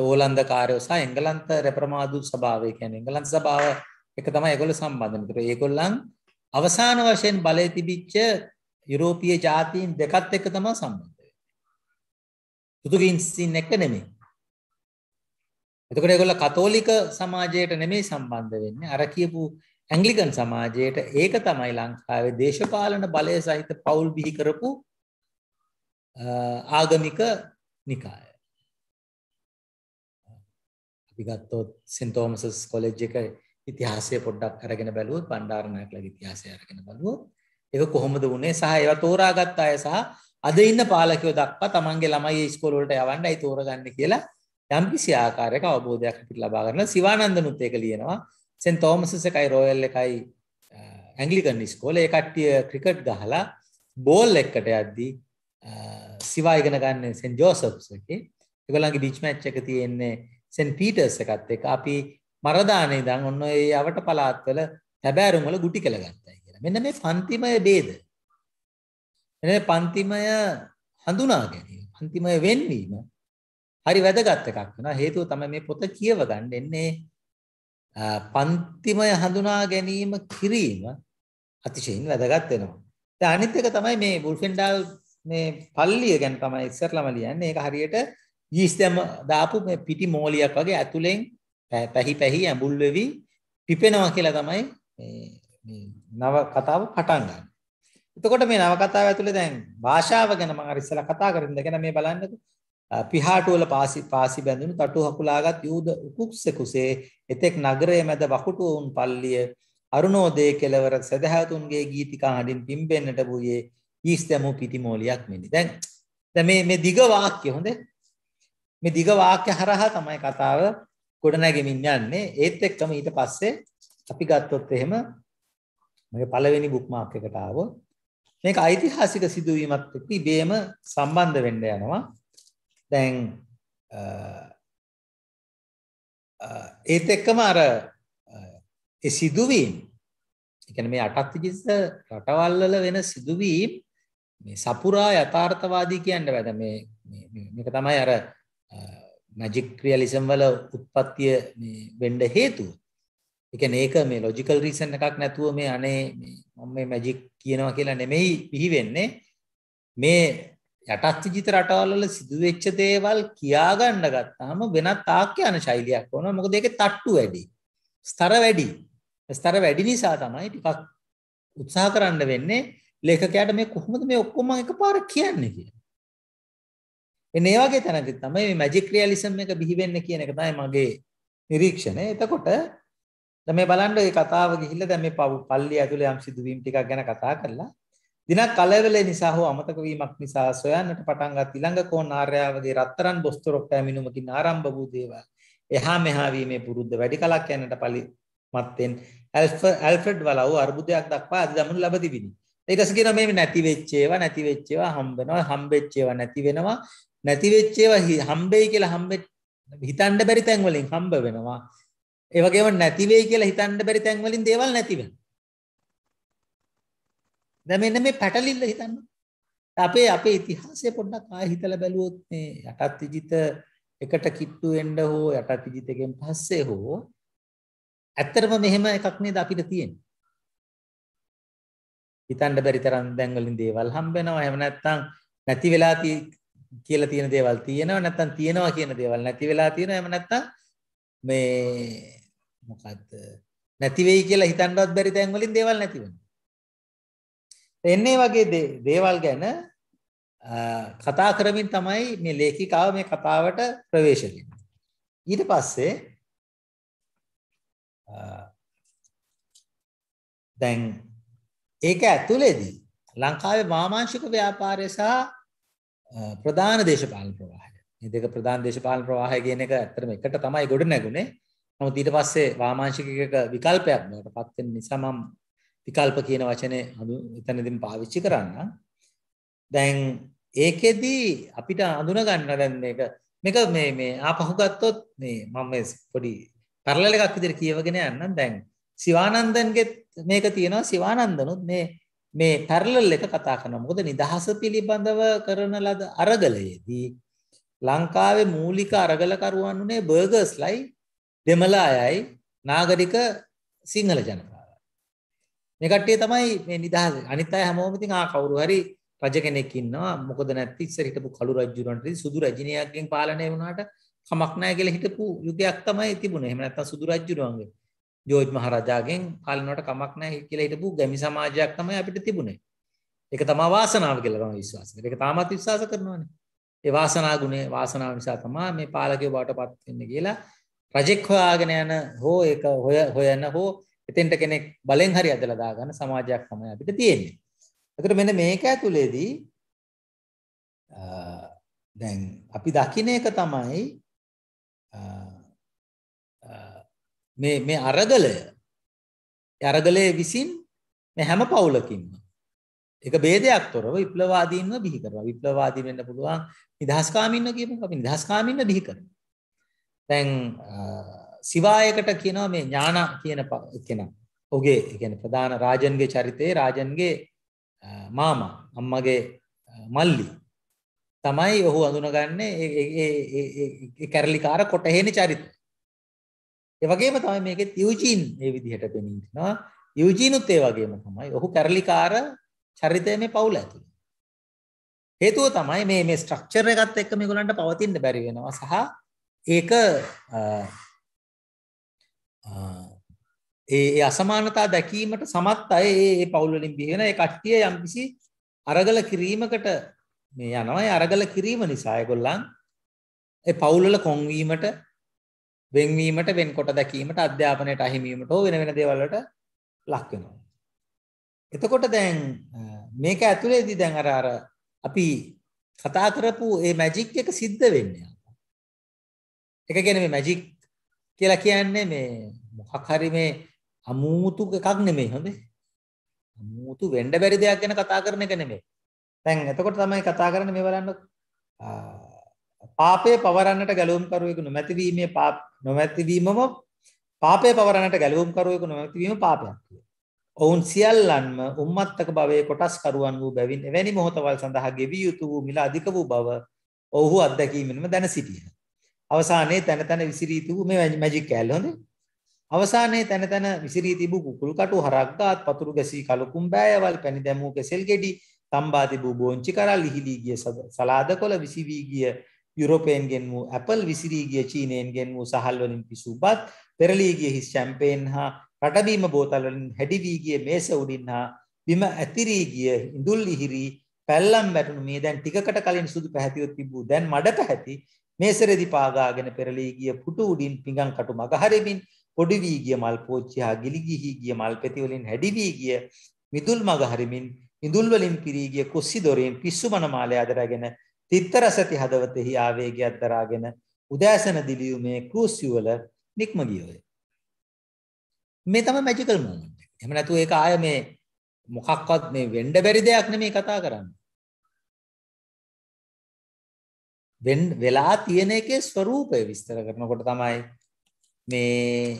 ඕලන්ද කාරයෝ සහ එංගලන්ත රෙප්‍රමාදු සභාවය කියන්නේ එංගලන්ත සභාව එක තමයි ඒගොල්ලෝ සම්බන්ධ මිතුරු. ඒගොල්ලන් අවසාන වශයෙන් බලය තිබිච්ච යුරෝපීය ජාතීන් දෙකත් එක්ක තමයි සම්බන්ධ වෙන්නේ. පුතුගීන්සින් එක්ක නෙමෙයි. එතකොට ඒගොල්ලෝ කතෝලික සමාජයට නෙමෙයි සම්බන්ධ වෙන්නේ. අර කියපු ඇංග්ලිකන් සමාජයට ඒක තමයි ලංකාවේ දේශපාලන බලය සහිත පෞල් බිහි කරපු ආගමික නිකාය. අපි ගත්තොත් සෙන් තෝමසස් කොලෙජ් එක ඉතිහාසය පොඩ්ඩක් අරගෙන බැලුවොත් බණ්ඩාරනායකලගේ ඉතිහාසය අරගෙන බැලුවොත් ඒක කොහොමද වුනේ සහ ඒවා තෝරාගත් අය සහ අද ඉන්න පාලකයෝ දක්වා තමන්ගේ ළමයි ඉස්කෝල වලට යවන්න අයි තෝරගන්න කියලා යම්කිසි ආකාරයක අවබෝධයක් අපිට ලබා ගන්න සිවානන්දනුත් ඒක ලියනවා සෙන් තෝමසස් එකයි රොයල් එකයි ඇංගලිකන් ඉස්කෝලේ ඒ කට්ටිය ක්‍රිකට් ගහලා බෝල් එකට යද්දී සිවා ඉගෙන ගන්න සෙන් ජෝසප්ස් එකේ. ඒගොල්ලන්ගේ බීච් මැච් එක තියෙන්නේ සෙන් පීටර්ස් එකත් එක්ක. අපි මරදානේ ඉඳන් ඔන්න ඒ යවට පළාත්වල හැබෑරුම් වල ගුටි කළ ගත්තයි කියලා. මෙන්න මේ පන්තිමය ભેද. මෙන්න පන්තිමය හඳුනා ගැනීම, පන්තිමය වෙන්වීම හරි වැදගත් එකක් වෙනවා. හේතුව තමයි මේ පොත කියව ගන්න එන්නේ පන්තිමය හඳුනා ගැනීම කිරීම අතිශයින් වැදගත් වෙනවා. දැන් අනිත් එක තමයි මේ බුල්ෆෙන්ඩාල් මේ පල්ලිය ගැන තමයි ඉස්සරලම ලියන්නේ. ඒක හරියට යීස්තම දාපු මේ පිටි මෝලියක් වගේ ඇතුලෙන් පැහි පැහි ඇඹුල් වෙවි පිපෙනවා කියලා තමයි මේ නව කතාව පටන් ගන්න. එතකොට මේ නව කතාව ඇතුලේ දැන් භාෂාව ගැන මම අර ඉස්සලා කතා කරමින් දැන් මේ බලන්නකෝ. පිහාටු වල පාසි පාසි බැඳුණු තටු හකුලාගත් යූද උකුක්සේ කුසේ එතෙක් නගරයේ මැද වකුටු වුන් පල්ලිය අරුණෝදයේ කෙළවර සදහැතුන්ගේ ගීතිකා හඬින් පිම්බෙන්නට වූයේ ඊස්තැමූ පිටිමෝලියක් මෙනි දැන් දැ මේ දිග වාක්‍ය හොඳ මේ දිග වාක්‍ය හරහා තමයි කතාව ගොඩනැගෙමින් යන්නේ ඒත් එක්කම ඊට පස්සේ අපි ගත්තොත් එහෙම මගේ පළවෙනි බුක්මාක් එකට ආවොත් මේක ඓතිහාසික සිදුවීමත් එක්ක ඉබේම සම්බන්ධ වෙන්න යනවා දැන් ඒත් එක්කම අර ඒ සිදුවීම් කියන්නේ මේ 8 තිබිස්ස රටවල් වල වෙන සිදුවීම් මේ සපුරා යථාර්ථවාදී කියන්න වැද මේ මේක තමයි අර මැජික් ක්‍රියලිසම් වල උත්පත්තිය මේ වෙන්න හේතුව. ඒ කියන්නේ ඒක මේ ලොජිකල් රීසන් එකක් නැතුව මේ අනේ මම මේ මැජික් කියනවා කියලා නෙමෙයි පිහි වෙන්නේ. මේ යටත් විජිත රටවල් වල සිදුවෙච්ච දේවල් කියා ගන්න ගත්තාම වෙනත් ආඛ්‍යාන ශෛලියක් ඕනවා. මොකද ඒකේ තට්ටු වැඩි. ස්තර වැඩි. ස්තර වැඩි නිසා තමයි ටිකක් උත්සාහ කරන්න වෙන්නේ ලේඛකයාට මේ කොහොමද මේ ඔක්කොම එකපාර කියන්නේ කියලා. එන්නේ ඒ වගේ තැනක තමයි මේ මැජික් රියලිසම් එක බිහි වෙන්නේ කියන එක තමයි මගේ නිරීක්ෂණය. එතකොට දැන් මේ බලන්න මේ කතාව ගිහිල්ලා දැන් මේ පල්ලි ඇතුලේ යම් සිදුවීම් ටිකක් ගැන කතා කරලා දිනක් කලවල නිසා හෝ අමතක වීමක් නිසා සොයන්නට පටන් ගත් ඊළඟ කෝණ ආර්යාවගේ රත්තරන් බොස්තරොක් පැමිණුමකින් ආරම්භ වූ දේවල් එහා මෙහා වීමේ පුරුද්ද වැඩි කලක් යන්නට පලි මත්තෙන් ඇල්ෆ්‍රඩ් වලව අර්බුදයක් දක්වා අද දමනු ලබ තිබිණි. ඊට පස්සේ කියනවා මේ නැති වෙච්ච ඒවා නැති වෙච්ච ඒවා හම්බෙනවා හම්බෙච්ච ඒවා නැති වෙනවා නැති වෙච්ච ඒවා හම්බෙයි කියලා හම්බෙ හිතන්න බැරි තැන් වලින් හම්බ වෙනවා ඒ වගේම නැති වෙයි කියලා හිතන්න බැරි තැන් වලින් දේවල් නැති වෙනවා දැන් මෙන්න මේ පැටලිල්ල හිතන්න අපේ අපේ ඉතිහාසය පොඩ්ඩක් ආයෙ හිතලා බැලුවොත් මේ යටත් විජිත එකට කිට්ටු වෙන්න හෝ යටත් විජිතකෙන් පස්සේ හෝ ඇත්තටම මෙහෙම එකක් නේද අපිට තියෙන්නේ හිතන්න බැරි තරම් දැන්වලින් දේවල් හම්බෙනවා. එහෙම නැත්නම් නැති වෙලා කියලා තියෙන දේවල් තියෙනවා. නැත්නම් තියෙනවා කියන දේවල් නැති වෙලා තියෙනවා. එහෙම නැත්නම් මේ මොකද්ද නැති වෙයි කියලා හිතන්නවත් බැරි තැන් වලින් දේවල් නැති වෙනවා. එන්නේ වගේ දේවල් ගැන කතා කරමින් තමයි මේ ලේඛිකාව මේ කතාවට ප්‍රවේශ වෙන්නේ. ඊට පස්සේ දැන් ඒක ඇතුළේදී ලංකාවේ වාමාංශික ව්‍යාපාරය සහ ප්‍රධාන දේශපාලන ප්‍රවාහය. මේ දෙක ප්‍රධාන දේශපාලන ප්‍රවාහය කියන එක ඇත්තටම එකට තමයි ගොඩ නැගුණේ. නමුත් ඊට පස්සේ වාමාංශික එක විකල්පයක් බවට පත් වෙන නිසා මම විකල්ප කියන වචනේ එතනදීම පාවිච්චි කරන්නම්. දැන් ඒකෙදි අපිට අඳුන ගන්න දැන් මේක මේක මේ මේ ආපහු ගත්තොත් මේ මම පොඩි පැරලල් එකක් විදිහට කියවගෙන යන්නම්. දැන් සිවානන්දන්ගෙත් මේක තියෙනවා සිවානන්දනුත් මේ මේ පැරලල් එක කතා කරනවා. මොකද නිදහස පිළිබඳව කරන ලද අරගලයේදී ලංකාවේ මූලික අරගලකරුවන් උනේ බර්ගර්ස්ලයි දෙමළයයි නාගරික සිංහල ජනතාවයි. මේ කට්ටිය තමයි මේ නිදහස. අනිත් අය හැමෝම ඉතින් ආ කවුරු හරි රජ කෙනෙක් ඉන්නවා. මොකද නැත්ති ඉස්සර හිටපු කළු රජුරන්ට සුදු රජිනියක්ගෙන් පාලනය වුණාට කමක් නැහැ කියලා හිටපු යුගයක් තමයි තිබුණේ. එහෙම නැත්නම් සුදු රජුරන්ගේ ජෝජ් මහරජාගෙන් පාලනවට කමක් නැහැ කියලා හිටපු ගැමි සමාජයක් තමයි අපිට තිබුණේ. ඒක තමයි වාසනාව කියලා තමයි විශ්වාස කරන්නේ. ඒක තාමත් විශ්වාස කරනවානේ. ඒ වාසනා ගුණේ වාසනාව නිසා තමයි මේ පාලකයෝ බාටපත් වෙන්නේ කියලා රජෙක් හොයාගෙන යන හෝ ඒක හොය හොයන හෝ එතෙන්ට කෙනෙක් බලෙන් හරි ඇදලා දාගන්න සමාජයක් තමයි අපිට තියෙන්නේ. ඒකට මෙන්න මේක ඇතුලේදී දැන් අපි දකින්න එක තමයි මේ මේ අරගලය අරගලය විසින් මේ හැම පවුලකින්ම එක බේදයක් තොරව විප්ලවාදීන්ව බිහි කරනවා විප්ලවාදී වෙන්න පුළුවන් නිදහස්කාමින්ව කියමු අපි නිදහස්කාමින්ව බිහි කරනවා දැන් සිවායකට කියනවා මේ ඥාන කියන කෙනා ඔහුගේ කියන්නේ ප්‍රධාන රාජන්ගේ චරිතයේ රාජන්ගේ මාමා අම්මගේ මල්ලි තමයි ඔහු අඳුනගන්නේ ඒ කැරලිකාර කොටහේන චරිතය ඒ වගේම තමයි මේකෙත් යූජින් මේ විදිහට පෙනී සිටිනවා. යූජිනුත් ඒ වගේම තමයි. ඔහු කැරලිකාර චරිතයේ මේ පවුල ඇතුළේ. හේතුව තමයි මේ මේ ස්ට්‍රක්චර් එකත් එක්ක මේගොල්ලන්ට පවතින්න බැරි වෙනවා සහ ඒක ඒ අසමානතා දැකීමට සමත් අය ඒ පවුල් වලින් බිහි වෙන ඒ කට්ටිය යම්කිසි අරගල කිරීමකට මේ යනවා ඒ අරගල කිරීම නිසා ඒගොල්ලන් ඒ පවුල් වල කොන්වීමට වෙන්වීමට වෙන්කොට දැකීමට අධ්‍යාපනයට අහිමීමට හෝ වෙන වෙන දේවල් වලට ලක් වෙනවා. එතකොට දැන් මේක ඇතුලේදී දැන් අර අර අපි කතා කරපු මේ මැජික් එක සිද්ධ වෙන්නේ. ඒක කියන්නේ මේ මැජික් කියලා කියන්නේ මේ මොකක් හරි මේ අමූතු එකක් නෙමෙයි හොඳේ. අමූතු වෙන්න බැරි දෙයක් ගැන කතා කරන එක නෙමෙයි. දැන් එතකොට තමයි කතා කරන්නේ මේ බලන්න පාපය පවරන්නට ගැලවුම්කරුවෙකු නොමැති වීමේ පාප නොමැතිවීමම පාපය පවරණට ගැලවුම් කරුවෙකු නොමැතිවීම පාපයක් විය. ඔවුන් සියල්ලන්ම උම්මත්තක භවයේ කොටස් කරුවන් වූ බැවින් එවැනි මොහොතවල් සඳහා ගෙවිය යුතු වූ මිල අධික වූ බව ඔවුහු අත්දැකීමෙන්ම දැන සිටියහ. අවසානයේ තැන තැන විසිරී තිබූ මේ මැජික් කෑල්ල හොඳේ. අවසානයේ තැන තැන විසිරී තිබූ කුකුළු කටු හරක්ගාත් පතුරු ගැසී කලුකුම් බෑයවල් පැණි දැමූ කෙසෙල් ගෙඩි තම්බා තිබූ බෝංචි කරා ලිහිලී ගිය සලාද කොළ විසි වී ගිය යුරෝපයන්ගෙන් වූ ඇපල් විසිරී ගිය චීනයෙන්ගෙන් වූ සහල් වලින් පිසූපත් පෙරලී ගිය හිස් චැම්පේන් හා රටබීම බෝතල් වලින් හැඩිවී ගිය මේස උඩින් හා බිම ඇතිරී ගිය ඉඳුල් ඉහිරි පැල්ලම් වැටුණු මේ දැන් ටිකකට කලින් සුදු පැහැතිව තිබූ දැන් මඩ පැහැති මේසරෙදි පාගාගෙන පෙරලී ගිය පුටු උඩින් පිඟන් කටු මගහරෙමින් පොඩි වී ගිය මල් පෝච්චි හා ගිලිගිහි ගිය මල් පෙති වලින් හැඩි වී ගිය මිදුල් මගහරෙමින් ඉඳුල් වලින් පිරී ගිය කුස්සි දොරෙන් පිස්සු මනමාලය අදරගෙන තිත්තරසති හදවතෙහි ආවේගයක් දරාගෙන උදෑසන දිලියුමේ ක්‍රූසියුවල නික්ම ගියෝය. මේ තමයි මැජිකල් මූමන්ට් එක. එහෙම නැතුව ඒක ආය මේ මොකක්වත් මේ වෙන්න බැරි දෙයක් නෙමෙයි කතා කරන්නේ. වෙන් වෙලා තියෙන එකේ ස්වરૂපය විස්තර කරනකොට තමයි මේ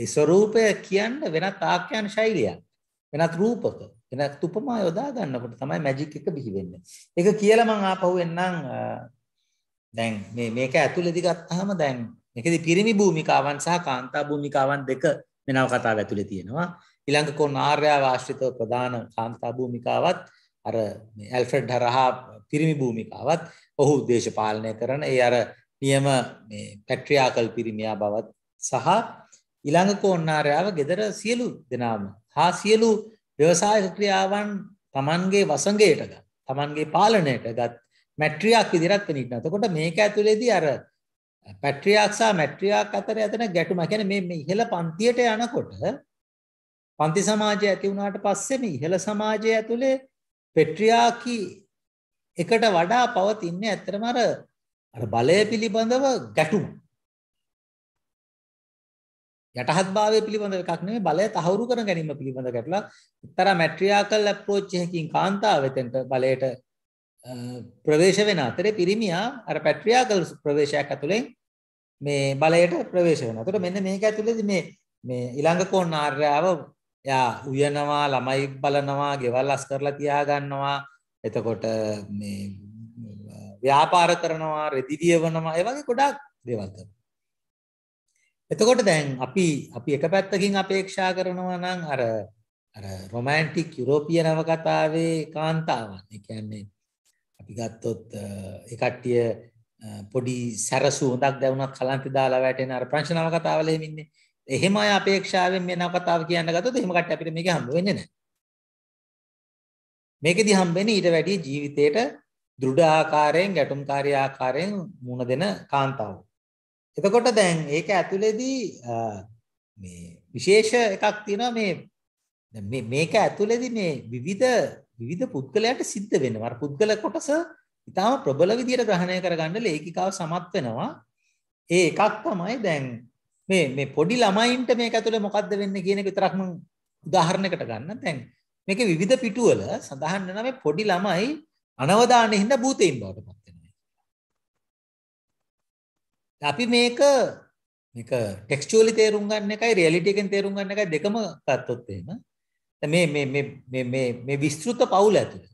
ඒ ස්වરૂපය කියන්න වෙනත් ආඛ්‍යාන ශෛලියක් වෙනත් රූපක එන තුපමා යොදා ගන්නකොට තමයි මැජික් එක බිහි වෙන්නේ. ඒක කියලා මම ආපහු එන්නම් දැන් මේ මේක ඇතුළේදී ගත්තාම දැන් මේකදී පිරිමි භූමිකාවන් සහ කාන්තා භූමිකාවන් දෙක මෙනව කතාව ඇතුලේ තියෙනවා. ඊළඟ කොන් ආර්යව ආශ්‍රිත ප්‍රධාන කාන්තා භූමිකාවත් අර ඇල්ෆ්‍රෙඩ් හරහා පිරිමි භූමිකාවත් ඔහු දේශපාලනය කරන ඒ අර නියම මේ පැට්‍රියාකල් පිරිමියා බවත් සහ ඊළඟ කොන්නාරයාව gedara සියලු දෙනාම හා සියලු ව්‍යවසාය ක්‍රියාවන් Tamanගේ වසඟයට ගත් Tamanගේ පාලනයට ගත් මැට්‍රියක් විදිහට පෙනීට. එතකොට මේක ඇතුලේදී අර පැට්‍රියක් සහ මැට්‍රියක් අතර ඇතන ගැටුම. කියන්නේ මේ මේ ඉහළ පන්තියට යනකොට පන්ති සමාජය ඇති වුණාට පස්සේ මේ ඉහළ සමාජය ඇතුලේ පෙට්‍රියාකි එකට වඩා පවතින්නේ ඇත්තටම අර අර බලය පිළිබඳව ගැටුමක්. යටහත් භාවය පිළිබඳ එකක් නෙමෙයි බලය තහවුරු කර ගැනීම පිළිබඳ ගැටලක්. එක්තරා මැට්‍රියාකල් අප්‍රෝච් එකකින් කාන්තාව වෙතෙන්ට බලයට ප්‍රවේශ වෙන අතරේ පිරිමියා අර පැට්‍රියාකල් ප්‍රවේශයක් ඇතුලෙන් මේ බලයට ප්‍රවේශ වෙනවා. එතකොට මෙන්න මේක ඇතුලේදී මේ මේ ඊළඟ කෝණ ආර්යාව එයා උයනවා, ළමයි බලනවා, ගෙවල් අස් කරලා තියා ගන්නවා. එතකොට මේ ව්‍යාපාර කරනවා, රෙදි දියවනවා, ඒ වගේ ගොඩාක් දේවල් කරනවා. එතකොට දැන් අපි අපි එක පැත්තකින් අපේක්ෂා කරනවා නම් අර අර රොමෑන්ටික් යුරෝපිය නවකතාවේ කාන්තාවන් ඒ කියන්නේ අපි ගත්තොත් ඒ කට්ටිය පොඩි සැරසු හොඳක් දැවුණත් කලන්ති දාලා වැටෙන අර ප්‍රංශ නවකතාවල එහෙම ඉන්නේ එහෙම අය අපේක්ෂාවෙන් මේ නවකතාව කියන්න ගත්තොත් එහෙම කට්ටිය අපිට මේක හම්බ වෙන්නේ නැහැ මේකෙදි හම්බ වෙන්නේ ඊට වැඩිය ජීවිතේට දෘඩ ආකාරයෙන් ගැටුම්කාරී ආකාරයෙන් මුණ දෙන කාන්තාවෝ එතකොට දැන් ඒක ඇතුළේදී මේ විශේෂ එකක් තියෙනවා මේ මේක ඇතුළේදී මේ විවිධ විවිධ පුද්ගලයන්ට සිද්ධ වෙනවා. අර පුද්ගල කොටස ඊටාම ප්‍රබල විදියට ග්‍රහණය කරගන්න ලේඛිකාව සමත් වෙනවා. ඒ එකක් තමයි දැන් මේ මේ පොඩි ළමයින්ට මේක ඇතුලේ මොකද්ද වෙන්නේ කියන එක විතරක් මම උදාහරණයකට ගන්න. දැන් මේකේ විවිධ පිටුවල සඳහන් වෙනවා මේ පොඩි ළමයි අනවදානෙ හින්දා භූතයින් බවට පත් අපි මේක මේක ටෙක්ස්චුවලි තේරුම් ගන්න එකයි රියැලිටි එකෙන් තේරුම් ගන්න එකයි දෙකම ගත්තොත් එහෙම මේ මේ මේ මේ මේ මේ විස්තෘත පවුල ඇතුළේ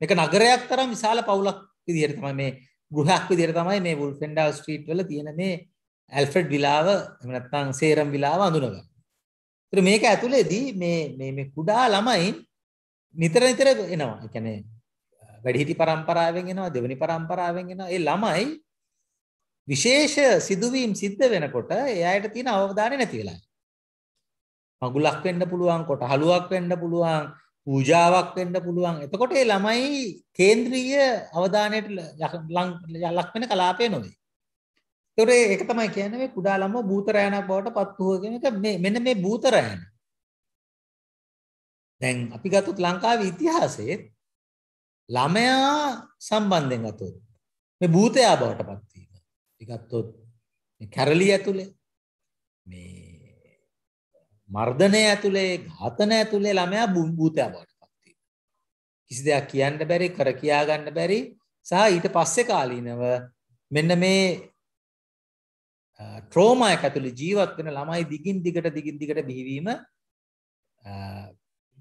මේක නගරයක් තරම් විශාල පවුලක් විදිහට තමයි මේ ගෘහයක් විදිහට තමයි මේ වුල්ෆෙන්ඩාල් ස්ට්‍රීට් වල තියෙන මේ ඇල්ෆ්‍රඩ් විලාව එහෙම නැත්නම් සේරම් විලාව අඳුනගන්න. ඒත් මේක ඇතුලේදී මේ මේ මේ කුඩා ළමයින් නිතර නිතර එනවා. ඒ කියන්නේ වැඩිහිටි පරම්පරාවෙන් එනවා, දෙවෙනි පරම්පරාවෙන් එනවා. ඒ ළමයි විශේෂ සිදුවීම් සිද්ධ වෙනකොට එයාට තියෙන අවධානය නැති වෙලා. මගුලක් වෙන්න පුළුවන්, කොටහලුවක් වෙන්න පුළුවන්, පූජාවක් වෙන්න පුළුවන්. එතකොට ඒ ළමයි කේන්ද්‍රීය අවධානයට ලක් වෙන කලාපය නොවේ. ඒතොර ඒක තමයි කියන්නේ මේ කුඩා ළමෝ භූතරයනක් බවට පත් වූ කියන එක මේ මෙන්න මේ භූතරයන. දැන් අපි ගත්තොත් ලංකාවේ ඉතිහාසයේ ළමයා සම්බන්ධයෙන් ගත්තොත් මේ භූතයා බවට පත් ගත්තොත් කැරලිය ඇතුලේ මේ මර්ධනය ඇතුලේ ඝාතන ඇතුලේ ළමයා බුම්බූතය බවට පත් කිසි දෙයක් කියන්න බැරි කර කියා ගන්න බැරි සහ ඊට පස්සේ කාලීනව මෙන්න මේ ට්‍රෝමා එක ඇතුලේ ජීවත් වෙන ළමයි දිගින් දිගට දිගින් දිගට බිහිවීම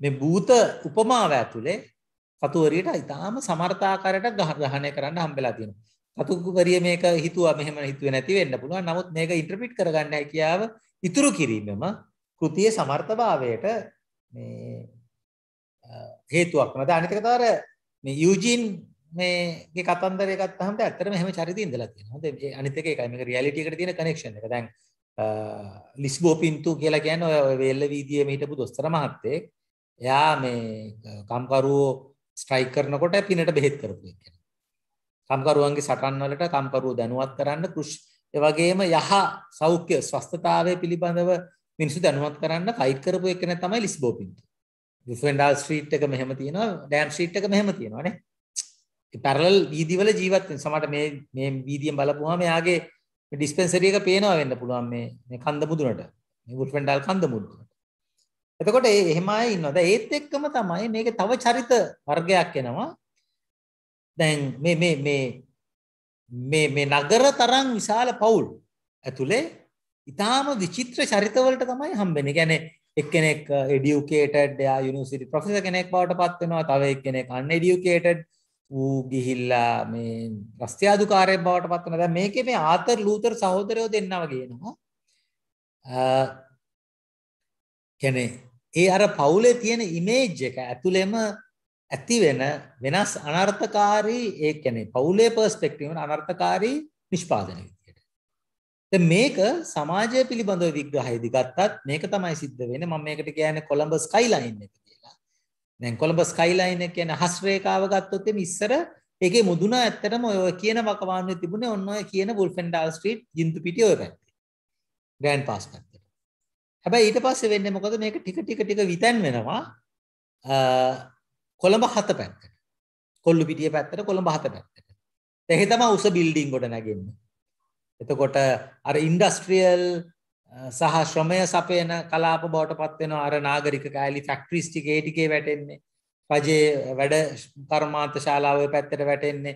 මේ භූත උපමාව ඇතුලේ කතුවරියට ඊටාම සමර්ථාකාරයට ග්‍රහණය කරන්න හම්බෙලා තියෙනවා. සතුකුමරිය මේක හිතුවා මෙහෙම හිතුවේ නැති වෙන්න පුළුවන්. නමුත් මේක ඉන්ටර්ප්‍රිට් කරගන්න හැකියාව ඉතුරු කිරීමම කෘතියේ සමර්ථභාවයට මේ හේතුවක් වෙනවා. අනිත් එක තමයි මේ යූජින් මේගේ කතන්දරය ගත්තාම ඇත්තටම එහෙම චරිතය ඉඳලා තියෙනවා. හොඳ ඒ අනිත් එක ඒකයි මේක රියැලිටි එකට තියෙන කනෙක්ෂන් එක. දැන් ලිස්බෝ පින්තු කියලා කියන්නේ ඔය වේල්ල වීදියේ මේ හිටපු දොස්තර මහත්තයෙක්. එයා මේ කම්කරුවෝ ස්ට්‍රයික් කරනකොට පිනට බෙහෙත් කරපු එකක්. කම්කරුවන්ගේ සටන් වලට කම්කරුවෝ දැනුවත් කරන්න ඒ වගේම යහ සෞඛ්‍ය ස්වස්ථතාවය පිළිබඳව මිනිස්සු දැනුවත් කරන්න ෆයිට් කරපු එකනේ තමයි ලිස්බෝ පින්තු. රුෆෙන්ඩාල් ස්ට්‍රීට් එක මෙහෙම තියෙනවා, ඩෑම් ස්ට්‍රීට් එක මෙහෙම තියෙනවා නේ. පැරලල් වීදිවල ජීවත් වෙන සමහරට මේ මේ වීදියෙන් බලපුවාම එයාගේ ඩිස්පෙන්සරි එක පේනවා වෙන්න පුළුවන් මේ මේ කන්ද මුදුනට මේ වුඩ්ෆෙන්ඩල් කන්ද මුදුනට එතකොට ඒ එහෙමයි ඉන්නවා දැන් ඒත් එක්කම තමයි මේකේ තව චරිත වර්ගයක් එනවා දැන් මේ මේ මේ මේ මේ නගර තරම් විශාල පවුල් ඇතුලේ ඉතාම විචිත්‍ර චරිතවලට තමයි හම්බෙන්නේ. ගැන එක්කෙනෙක් එඩියුකේටඩ් uh, එයා යුනිවර්සිටි ප්‍රොෆෙසර් කෙනෙක් බවට පත් වෙනවා. තව එක්කෙනෙක් අන්එඩියුකේටඩ් ඌ ගිහිල්ලා මේ රස්තියාදුකාරයෙක් බවට පත් වෙනවා. දැන් මේකේ මේ ආතර් ලූතර් සහෝදරයෝ දෙන්නා වගේ එනවා. Uh, කියන්නේ ඒ අර පවුලේ තියෙන ඉමේජ් එක ඇතුළෙම ඇති වෙන වෙනස් අනර්ථකාරී ඒ කියන්නේ පෞලේ පර්ස්පෙක්ටිව් වන අනර්ථකාරී නිෂ්පාදන විදියට. දැන් මේක සමාජය පිළිබඳව විග්‍රහයේදී ගත්තත් මේක තමයි සිද්ධ වෙන්නේ. මම මේකට කියන්නේ කොලඹ ස්කයිලයින් එක කියලා. දැන් කොලඹ ස්කයිලයින් එක කියන්නේ හස් රේඛාව ගත්තොත් එමේ ඉස්සර ඒකේ මුදුන ඇත්තටම ඔය කියන වකවානුවේ තිබුණේ ඔන්න ඔය කියන වුල්ෆෙන්ඩාල් ස්ට්‍රීට් ජින්තු පිටිය ඔය පැත්තේ. ග්‍රෑන්ඩ් පාස් පැත්තේ. හැබැයි ඊට පස්සේ වෙන්නේ මොකද මේක ටික ටික ටික විතැන් වෙනවා. කොළඹ හත පැත්තට. කොල්ලු පිටිය පැත්තට කොළඹ හත පැත්තට. එහි තමයි උස බිල්ඩින් ගොඩ නැගෙන්නේ. එතකොට අර ඉන්ඩස්ට්‍රියල් සහ ශ්‍රමය සපයන කලාප බවට පත් වෙන අර නාගරික කෑලි ෆැක්ටරිස් ටික ඒ ටිකේ වැටෙන්නේ. රජයේ වැඩ කර්මාන්ත ශාලාව ඔය පැත්තට වැටෙන්නේ.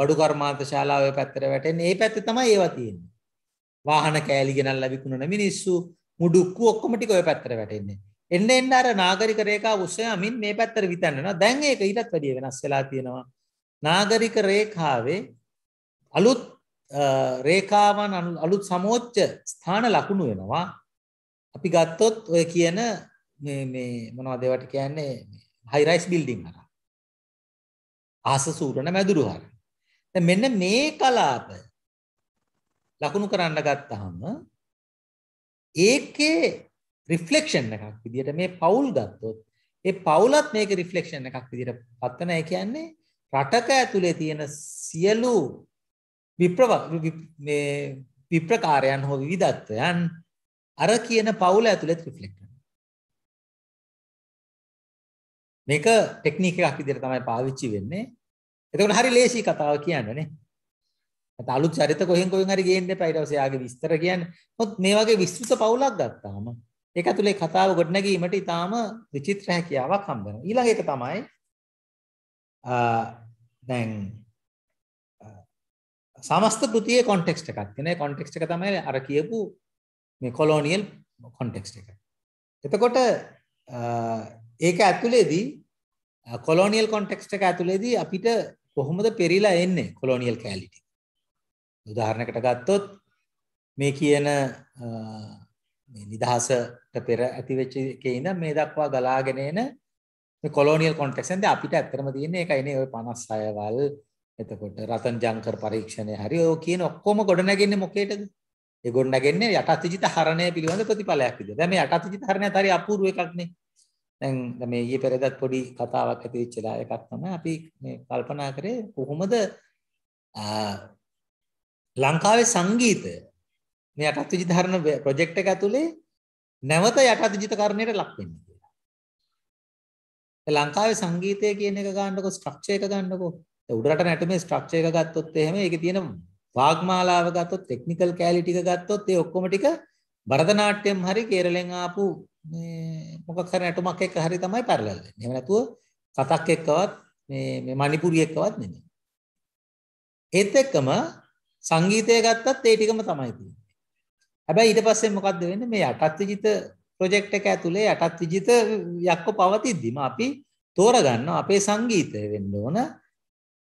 වඩු කර්මාන්ත ශාලාව ඔය පැත්තට වැටෙන්නේ. මේ පැත්තේ තමයි ඒවා තියෙන්නේ. වාහන කෑලි ගෙනල්ලා විකුණන මිනිස්සු මුඩුක්කු ඔක්කොම ටික ඔය පැත්තට වැටෙන්නේ. එන්න එන්න අර නාගරික රේඛාව උස්සමින් මේ පැත්තට විතන්නනවා. දැන් ඒක ඊටත් වැඩිය වෙනස් වෙලා තියෙනවා. නාගරික රේඛාවේ අලුත් රේඛාවන් අලුත් සමෝච්ච ස්ථාන ලකුණු වෙනවා. අපි ගත්තොත් ඔය කියන මේ මේ මොනවද ඒවට කියන්නේ හයි රයිස් බිල්ඩින් හරහා. ආසසූරණ මැදුරු හරහා. දැන් මෙන්න මේ කලාප ලකුණු කරන්න ගත්තහම ඒකේ රිෆ්ලෙක්ෂන් එකක් විදිහට මේ පවුල් ගත්තොත් ඒ පවුලත් මේක රිෆ්ලෙක්ෂන් එකක් විදිහට පත්වන ඒ කියන්නේ රටක ඇතුලේ තියෙන සියලු විප්‍රව මේ විප්‍රකාරයන් හෝ විවිධත්වයන් අර කියන පවුල ඇතුලේ රිෆ්ලෙක්ට් මේක ටෙක්නික් එකක් විදිහට තමයි පාවිච්චි වෙන්නේ. එතකොට හරි ලේසි කතාව කියන්නනේ. නැත්නම් අලුත් චරිත කොහෙන් කොහෙන් හරි ගේන්න එපා. ඊට පස්සේ ආගේ විස්තර කියන්නේ. මොකද මේ වගේ විස්තෘත පවුලක් ගත්තාම ඒක ඇතුලේ කතාව ගොඩනැගීමට ඊටාම විචිත්‍ර හැකියාවක් හම්බ වෙනවා. ඊළඟ එක තමයි දැන් සමස්ත කෘතියේ කොන්ටෙක්ස්ට් එකක් තියෙන. ඒ කොන්ටෙක්ස්ට් එක තමයි අර කියපු මේ කොලෝනියල් කොන්ටෙක්ස්ට් එක. එතකොට ඒක ඇතුලේදී කොලෝනියල් කොන්ටෙක්ස්ට් එක ඇතුලේදී අපිට කොහොමද පෙරිලා එන්නේ කොලෝනියල් කැලිටි. උදාහරණයකට ගත්තොත් මේ කියන මේ නිදහසට පෙර ඇති වෙච්ච එකේ ඉඳන් මේ දක්වා ගලාගෙන එන මේ කොලෝනියල් කොන්ටෙක්ස්ට් එකෙන් දැන් අපිට ඇත්තටම තියෙන්නේ ඒකයිනේ ওই 56 වල් එතකොට රතන් ජංකර් පරීක්ෂණය හරි ඔය කියන ඔක්කොම ගොඩ නැගෙන්නේ මොකේද? ඒ ගොඩ නැගෙන්නේ යටත්විජිත හරණය පිළිබඳ ප්‍රතිඵලයක් විදියට. දැන් මේ යටත්විජිත හරණයත් හරි අපූර්ව එකක්නේ. දැන් මේ ඊයේ පෙරේදත් පොඩි කතාවක් ඇති වෙච්ච ලා එකක් තමයි අපි මේ කල්පනා කරේ කොහොමද ලංකාවේ සංගීතය මේ යටත් විජිතකරණ ප්‍රොජෙක්ට් එක ඇතුලේ නැවත යටත් විජිතකරණයට ලක් වෙන්නේ කියලා. ලංකාවේ සංගීතය කියන එක ගන්නකො ස්ට්‍රක්චර් එක ගන්නකො උඩරට නැටුමේ ස්ට්‍රක්චර් එක ගත්තොත් එහෙම ඒකේ තියෙන වාග්මාලාව ගත්තොත් ටෙක්නිකල් කැලී ටික ගත්තොත් ඒ ඔක්කොම ටික භරතනාට්‍යම් හරි කේරළෙන් ආපු මේ මොකක් හරි නැටුමක් එක්ක හරි තමයි පැරලල් වෙන්නේ. එහෙම නැතුව කතක් එක්කවත් මේ මේ මණිපුරි එක්කවත් නෙමෙයි. ඒත් එක්කම සංගීතය ගත්තත් ඒ ටිකම තමයි තියෙන්නේ. හැබැයි ඊට පස්සේ මොකක්ද වෙන්නේ මේ යටත් විජිත ප්‍රොජෙක්ට් එක ඇතුලේ යටත් විජිත යක්ක පවතිද්දිම අපි තෝරගන්නවා අපේ සංගීතය වෙන්න ඕන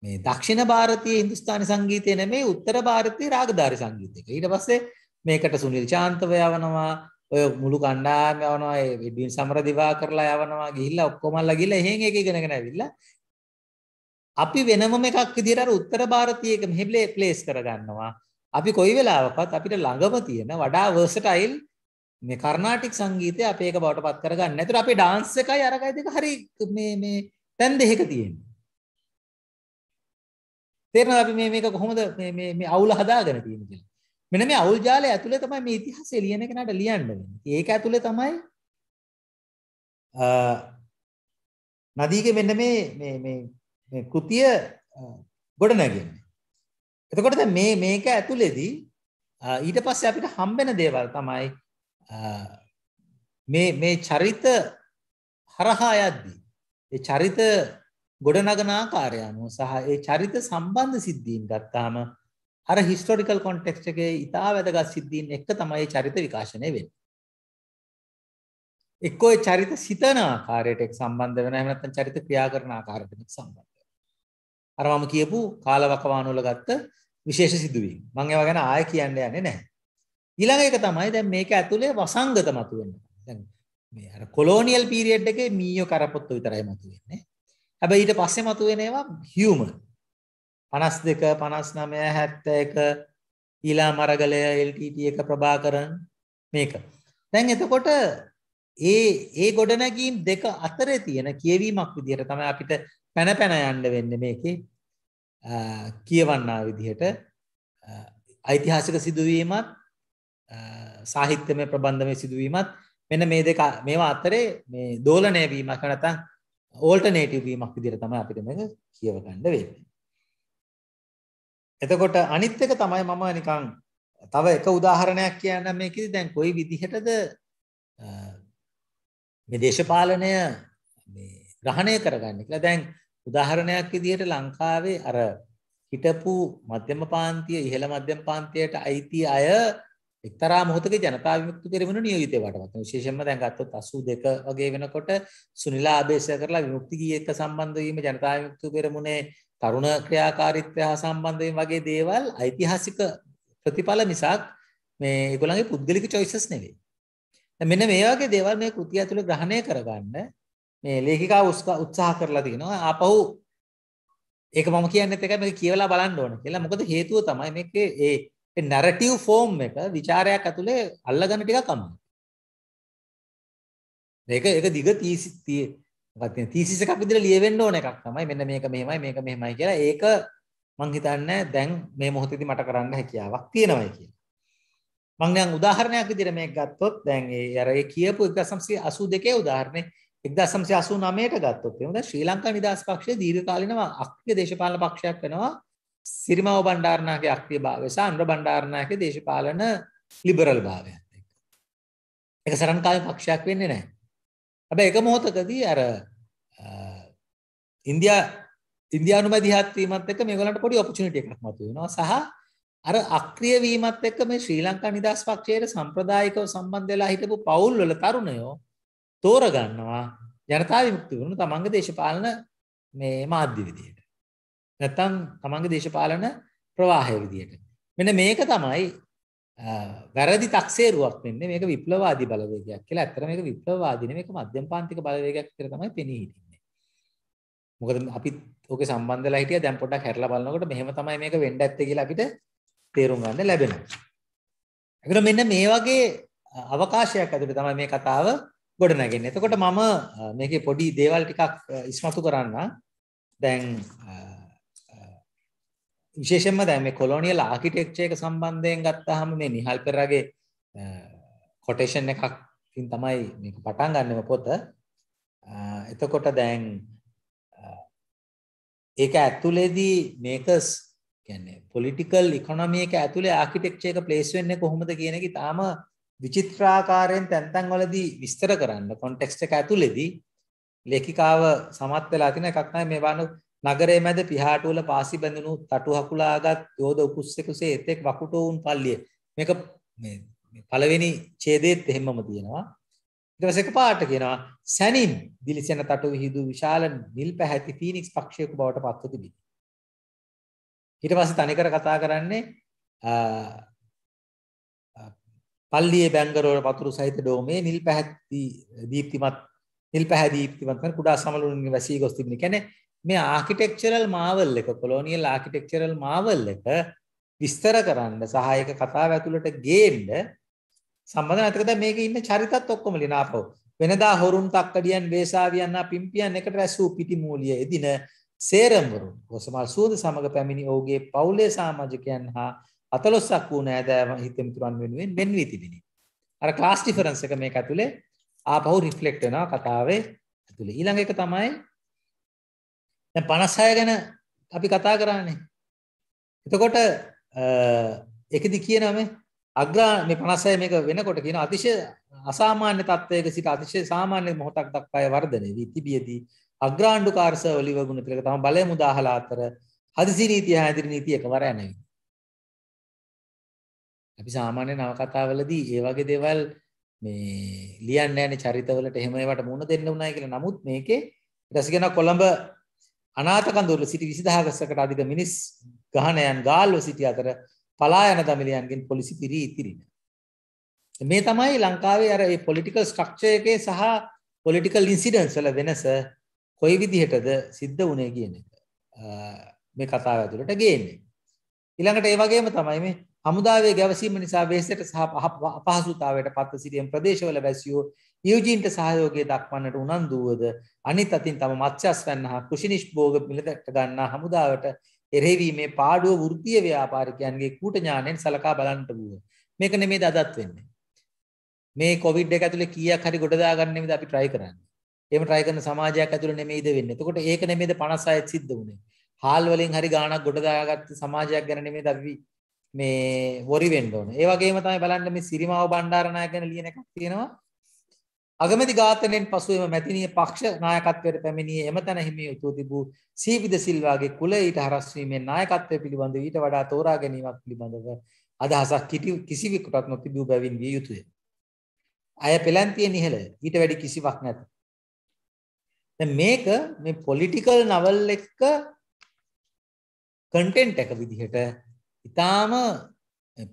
මේ දක්ෂිණ ಭಾರತೀಯ හින්දුස්ථානි සංගීතය නෙමෙයි උත්තර ಭಾರತೀಯ රාගධාරී සංගීතයක. ඊට පස්සේ මේකට සුනිල් චාන්තව යවනවා ඔය මුළු කණ්ඩායම යවනවා ඒ වෙඩ්වින් සමරදිවා කරලා යවනවා ගිහිල්ලා ඔක්කොමල්ලා ගිහිල්ලා එහෙන් එක ඉගෙනගෙන ඇවිල්ලා අපි වෙනම එකක් විදිහට අර උත්තර ಭಾರತೀಯක මෙහෙබලේ ප්ලේස් කරගන්නවා අපි කොයි වෙලාවකත් අපිට ළඟම තියෙන වඩා වර්සටයිල් මේ කර්ණාටික් සංගීතය අපේ එක බවට පත් කරගන්න. ඒතර අපේ ඩාන්ස් එකයි අරකයි දෙක හරි මේ මේ තැන් දෙකක තියෙන්නේ. තේරෙනවද අපි මේ මේක කොහොමද මේ මේ මේ අවුල හදාගෙන තියෙන්නේ කියලා. මෙන්න මේ අවුල් ජාලය ඇතුලේ තමයි මේ ඉතිහාසය ලියන කෙනාට ලියන්න වෙන්නේ. ඒක ඇතුලේ තමයි නදීගේ මෙන්න මේ මේ මේ කෘතිය ගොඩනැගෙන්නේ. එතකොට මේ මේක ඇතුළෙදී ඊට පස්සේ අපිට හම්බෙන දේවල් තමයි මේ මේ චරිත හරහා යද්දී ඒ චරිත ගොඩනගන ආකාරය අනුව සහ ඒ චරිත සම්බන්ධ සිද්ධීන් ගත්තාම අර හිස්ටෝරිකල් කොන්ටෙක්ස්ට් එකේ ඉතා වැදගත් සිද්ධීන් එක තමයි චරිත විකාශනය වෙන්නේ. එක්කෝ ඒ චරිත සිතන ආකාරයට එක් සම්බන්ධ වෙනවා එහෙම නැත්නම් චරිත ක්‍රියා කරන ආකාරයට සම්බන්ධ. අර මම කියපු කාලවකවාන වල ගත්ත විශේෂ සිදුවීම්. මම ඒවා ගැන ආයෙ කියන්න යන්නේ නැහැ. ඊළඟ එක තමයි දැන් මේක ඇතුලේ වසංගත මතුවෙන්න. දැන් මේ අර කොලෝනියල් පීරියඩ් එකේ මීයෝ කරපොත්ත විතරයි මතුවෙන්නේ. හැබැයි ඊට පස්සේ මතුවෙන ඒවා හියුමන්. 52 59 71 ඊලා මරගලය LTT එක ප්‍රභාකරන් මේක. දැන් එතකොට ඒ ඒ ගොඩනැගීම් දෙක අතරේ තියෙන කියවීමක් විදිහට තමයි අපිට පැන පැන යන්න වෙන්න මේක කියවන්නා විදිහට ඓතිහාසික සිදුවීමත් සාහිත්‍යමය ප්‍රබන්ධමය සිදුවීමත් මෙන මේ දෙක මේවා අතරේ මේ දෝලනය වීමක් නැතන් ඕල්ටනේටව වීමක් විදිර තම අපිට මේ කියවගණ්ඩ වෙන්න. එතකොට අනිත්්‍යක තමයි මම නිකං තව එක උදාහරණයක් කියන්න මේකිසි දැන් කොයි විදිහටද මේ දේශපාලනය ග්‍රහණය කරගන්න කියලා දැන් උදාහරණයක් විදිහට ලංකාවේ අර හිටපු මධ්‍යම පාන්තිය ඉහළ මධ්‍යම පාන්තියට අයිති අය එක්තරා මොහොතක ජනතා විමුක්ති පෙරමුණ නියෝජිතය වටවත් විශේෂයෙන්ම දැන් ගත්තොත් 82 වගේ වෙනකොට සුනිලා ආදේශ කරලා විමුක්ති ගී එක්ක සම්බන්ධ වීම ජනතා විමුක්ති පෙරමුණේ තරුණ ක්‍රියාකාරීත්වය හා සම්බන්ධ වීම වගේ දේවල් ඓතිහාසික ප්‍රතිඵල මිසක් මේ ඒගොල්ලන්ගේ පුද්ගලික choices නෙවෙයි. මෙන්න මේ වගේ දේවල් මේ කෘතිය ඇතුළේ ග්‍රහණය කරගන්න මේ ලේඛිකා උත්සාහ කරලා තිනවා ආපහු ඒක මම කියන්නෙත් එකයි මේක කියවලා බලන්න ඕන කියලා. මොකද හේතුව තමයි මේකේ ඒ නැරටිව් ෆෝම් එක ਵਿਚාරයක් ඇතුලේ අල්ලගන්න ටිකක් අමාරුයි. මේක ඒක දිග 30 30 තීසිස් එකක් විදිහට ලියවෙන්න ඕන එකක් තමයි. මෙන්න මේක මෙහෙමයි මේක මෙහෙමයි කියලා ඒක මං හිතන්නේ දැන් මේ මොහොතේදී මට කරන්න හැකියාවක් තියෙනවයි කියලා. මං දැන් උදාහරණයක් විදිහට මේක ගත්තොත් දැන් ඒ අර ඒ කියපු 1982 උදාහරණේ 1989ට ගත්තොත් එහෙනම් දැන් ශ්‍රී ලංකා නිදහස් පක්ෂයේ දීර්ඝකාලීනව අක්‍රීය දේශපාලන පක්ෂයක් වෙනවා සිරිමව බණ්ඩාරනායකගේ අක්‍රීය භාවය සහ අනුර බණ්ඩාරනායකගේ දේශපාලන ලිබරල් භාවයත් එක්ක. ඒක සරණකාමී පක්ෂයක් වෙන්නේ නැහැ. හැබැයි එක මොහොතකදී අර ඉන්දියා ඉන්දියානු මැදිහත් වීමත් එක්ක මේගොල්ලන්ට පොඩි ඔපචුනිටි එකක් මතුවෙනවා සහ අර අක්‍රීය වීමත් එක්ක මේ ශ්‍රී ලංකා නිදහස් පක්ෂයේ සම්ප්‍රදායිකව සම්බන්ධ වෙලා හිටපු පවුල් වල තරුණයෝ තෝරගන්නවා ජනතා විමුක්ති වුණු තමන්ගේ දේශපාලන මේ මාධ්‍ය විදියට. නැත්තම් තමන්ගේ දේශපාලන ප්‍රවාහය විදියට. මෙන්න මේක තමයි වැරදි තක්සේරුවක් වෙන්නේ මේක විප්ලවවාදී බලවේගයක් කියලා. ඇත්තට මේක විප්ලවවාදී නෙමෙයි මේක මධ්‍යම පාන්තික බලවේගයක් කියලා තමයි පෙනී හිටින්නේ. මොකද අපි ඕකේ සම්බන්ධලා හිටියා දැන් පොඩ්ඩක් හැරලා බලනකොට මෙහෙම තමයි මේක වෙන්න ඇත්තේ කියලා අපිට තේරුම් ගන්න ලැබෙනවා. ඒකට මෙන්න මේ වගේ අවකාශයක් ඇතුළේ තමයි මේ කතාව ගොඩ නැගෙන්නේ. එතකොට මම මේකේ පොඩි දේවල් ටිකක් ඉස්මතු කරන්න. දැන් විශේෂයෙන්ම දැන් මේ කොලොනියල් ආකිටෙක්චර් එක සම්බන්ධයෙන් ගත්තාම මේ නිහල් පෙරගේ කොටේෂන් එකකින් තමයි මේක පටන් ගන්නෙම පොත. එතකොට දැන් ඒක ඇතුලේදී මේකස් කියන්නේ පොලිටිකල් ඉකොනොමි එක ඇතුලේ ආකිටෙක්චර් එක ප්ලේස් වෙන්නේ කොහොමද කියන එක ඊටාම විචිත්‍රාකාරයෙන් තැන් තැන් වලදී විස්තර කරන්න කොන්ටෙක්ස්ට් එක ඇතුලේදී ලේඛිකාව සමත් වෙලා තියෙන එකක් තමයි මේ වano නගරයේ මැද පිහාටුවල පාසි බැඳුණු තටු හකුලාගත් යෝධ උකුස්සෙකුසේ එතෙක් වකුට වුන් පල්ලිය මේක මේ පළවෙනි ඡේදයේත් එහෙමම තියෙනවා ඊට පස්සේ පාට කියනවා සැනින් දිලිසෙන තටු විහිදු විශාල නිල් පැහැති ෆීනික්ස් පක්ෂියෙකු බවට පත්ව තිබිණි ඊට පස්සේ තනිකර කතා කරන්නේ පල්ලියේ බැංගරවල පතුරු සහිත ඩෝමේ නිල් පැහැති දීප්තිමත් නිල් පැහැ දීප්තිමත් කරන කුඩා සමලුන්ගේ වැසී ගොස් තිබෙන. කියන්නේ මේ ආකිටෙක්චරල් මාවල් එක කොලෝනියල් ආකිටෙක්චරල් මාවල් එක විස්තර කරන්න සහායක කතාව ඇතුළට ගේන්න සම්බන්ධ නැතකද මේක ඉන්න චරිතත් ඔක්කොම ලිනාපව. වෙනදා හොරුන් තක්කඩියන් වේසාවියන් පිම්පියන් එකට රැස්වූ පිටිමූලිය එදින සේරම්වරුන් කොසමල් සූද සමග පැමිණි ඔහුගේ පවුලේ සමාජිකයන් හා අතලොස්සක් වූ නෑදෑම හිතමිතුරන් වෙනුවෙන් වෙන් වී තිබිණි. අර ක්ලාස් ඩිෆරන්ස් එක මේක ඇතුලේ ආපහු රිෆ්ලෙක්ට් වෙනවා කතාවේ ඇතුලේ. ඊළඟ එක තමයි දැන් 56 ගැන අපි කතා කරන්නේ. එතකොට ඒකෙදි කියනවා මේ අග්‍රා මේ 56 මේක වෙනකොට කියන අතිශය අසාමාන්‍ය තත්ත්වයක සිට අතිශය සාමාන්‍ය මොහොතක් දක්වා වර්ධනය වී තිබියදී අග්‍රාණ්ඩුකාරස ඔලිව ගුණ තිලක තම බලය මුදාහලා අතර හදිසි නීතිය හැදිරි නීතිය එකවර ඇනවි. අපි සාමාන්‍ය නවකතාවලදී ඒ වගේ දේවල් මේ ලියන්න යන චරිතවලට එහෙම ඒවට මුණ දෙන්න උනායි කියලා. නමුත් මේකේ රසගෙන කොළඹ අනාථකඳුරල සිටි 20000කට අධික මිනිස් ගහණයන් ගාල්ව සිටි අතර පලා යන දමිලියන්ගෙන් පොලිසි පිරී ඉතිරින. මේ තමයි ලංකාවේ අර ඒ පොලිටිකල් ස්ට්‍රක්චර් එකේ සහ පොලිටිකල් ඉන්සිඩන්ට්ස් වල වෙනස කොයි විදිහටද සිද්ධ වුණේ කියන එක. මේ කතාව ඇතුළට ගේන්නේ. ඊළඟට ඒ වගේම තමයි මේ හමුදාවේ ගැවසීම නිසා වෙහෙසට සහ අපහසුතාවයට පත්ව සිටියම් ප්‍රදේශවල වැසියෝ යුජීන්ට සහයෝගය දක්වන්නට උනන්දු වූද අනිත් අතින් තම මත්ස්‍යස්වැන්න හා කුෂිනිෂ්භෝග පිළිදැක්ක ගන්නා හමුදාවට එරෙහිවීමේ පාඩුව වෘත්තීය ව්‍යාපාරිකයන්ගේ කූට ඥාණයෙන් සලකා බලන්නට වූහ. මේක නෙමෙයිද අදත් වෙන්නේ. මේ කොවිඩ් එක ඇතුලේ කීයක් හරි ගොඩ දාගන්න නෙමෙයිද අපි try කරන්නේ. එහෙම try කරන සමාජයක් ඇතුලේ නෙමෙයිද වෙන්නේ. එතකොට ඒක නෙමෙයිද 56ත් සිද්ධ වුනේ. හාල් වලින් හරි ගාණක් ගොඩ දාගත්ත සමාජයක් ගැන නෙමෙයිද අපි මේ වොරි වෙන්න ඕනේ. ඒ වගේම තමයි බලන්න මේ සිරිමාව බණ්ඩාරනායක ගැන ලියන එකක් තියෙනවා. අගමැති ඝාතනයෙන් පසුවම මැතිණිය පක්ෂ නායකත්වයට පැමිණියේ එම තැන හිමි උතු තිබූ සීවිද සිල්වාගේ කුල ඊට හරස් වීමෙන් නායකත්වය පිළිබඳව ඊට වඩා තෝරා ගැනීමක් පිළිබඳව අදහසක් කිසිවෙකුටත් නොතිබූ බැවින් විය යුතුය. අය පෙළන්තිය නිහල ඊට වැඩි කිසිවක් නැත. දැන් මේක මේ පොලිටිකල් නවල් එක කන්ටෙන්ට් එක විදිහට ඉතාම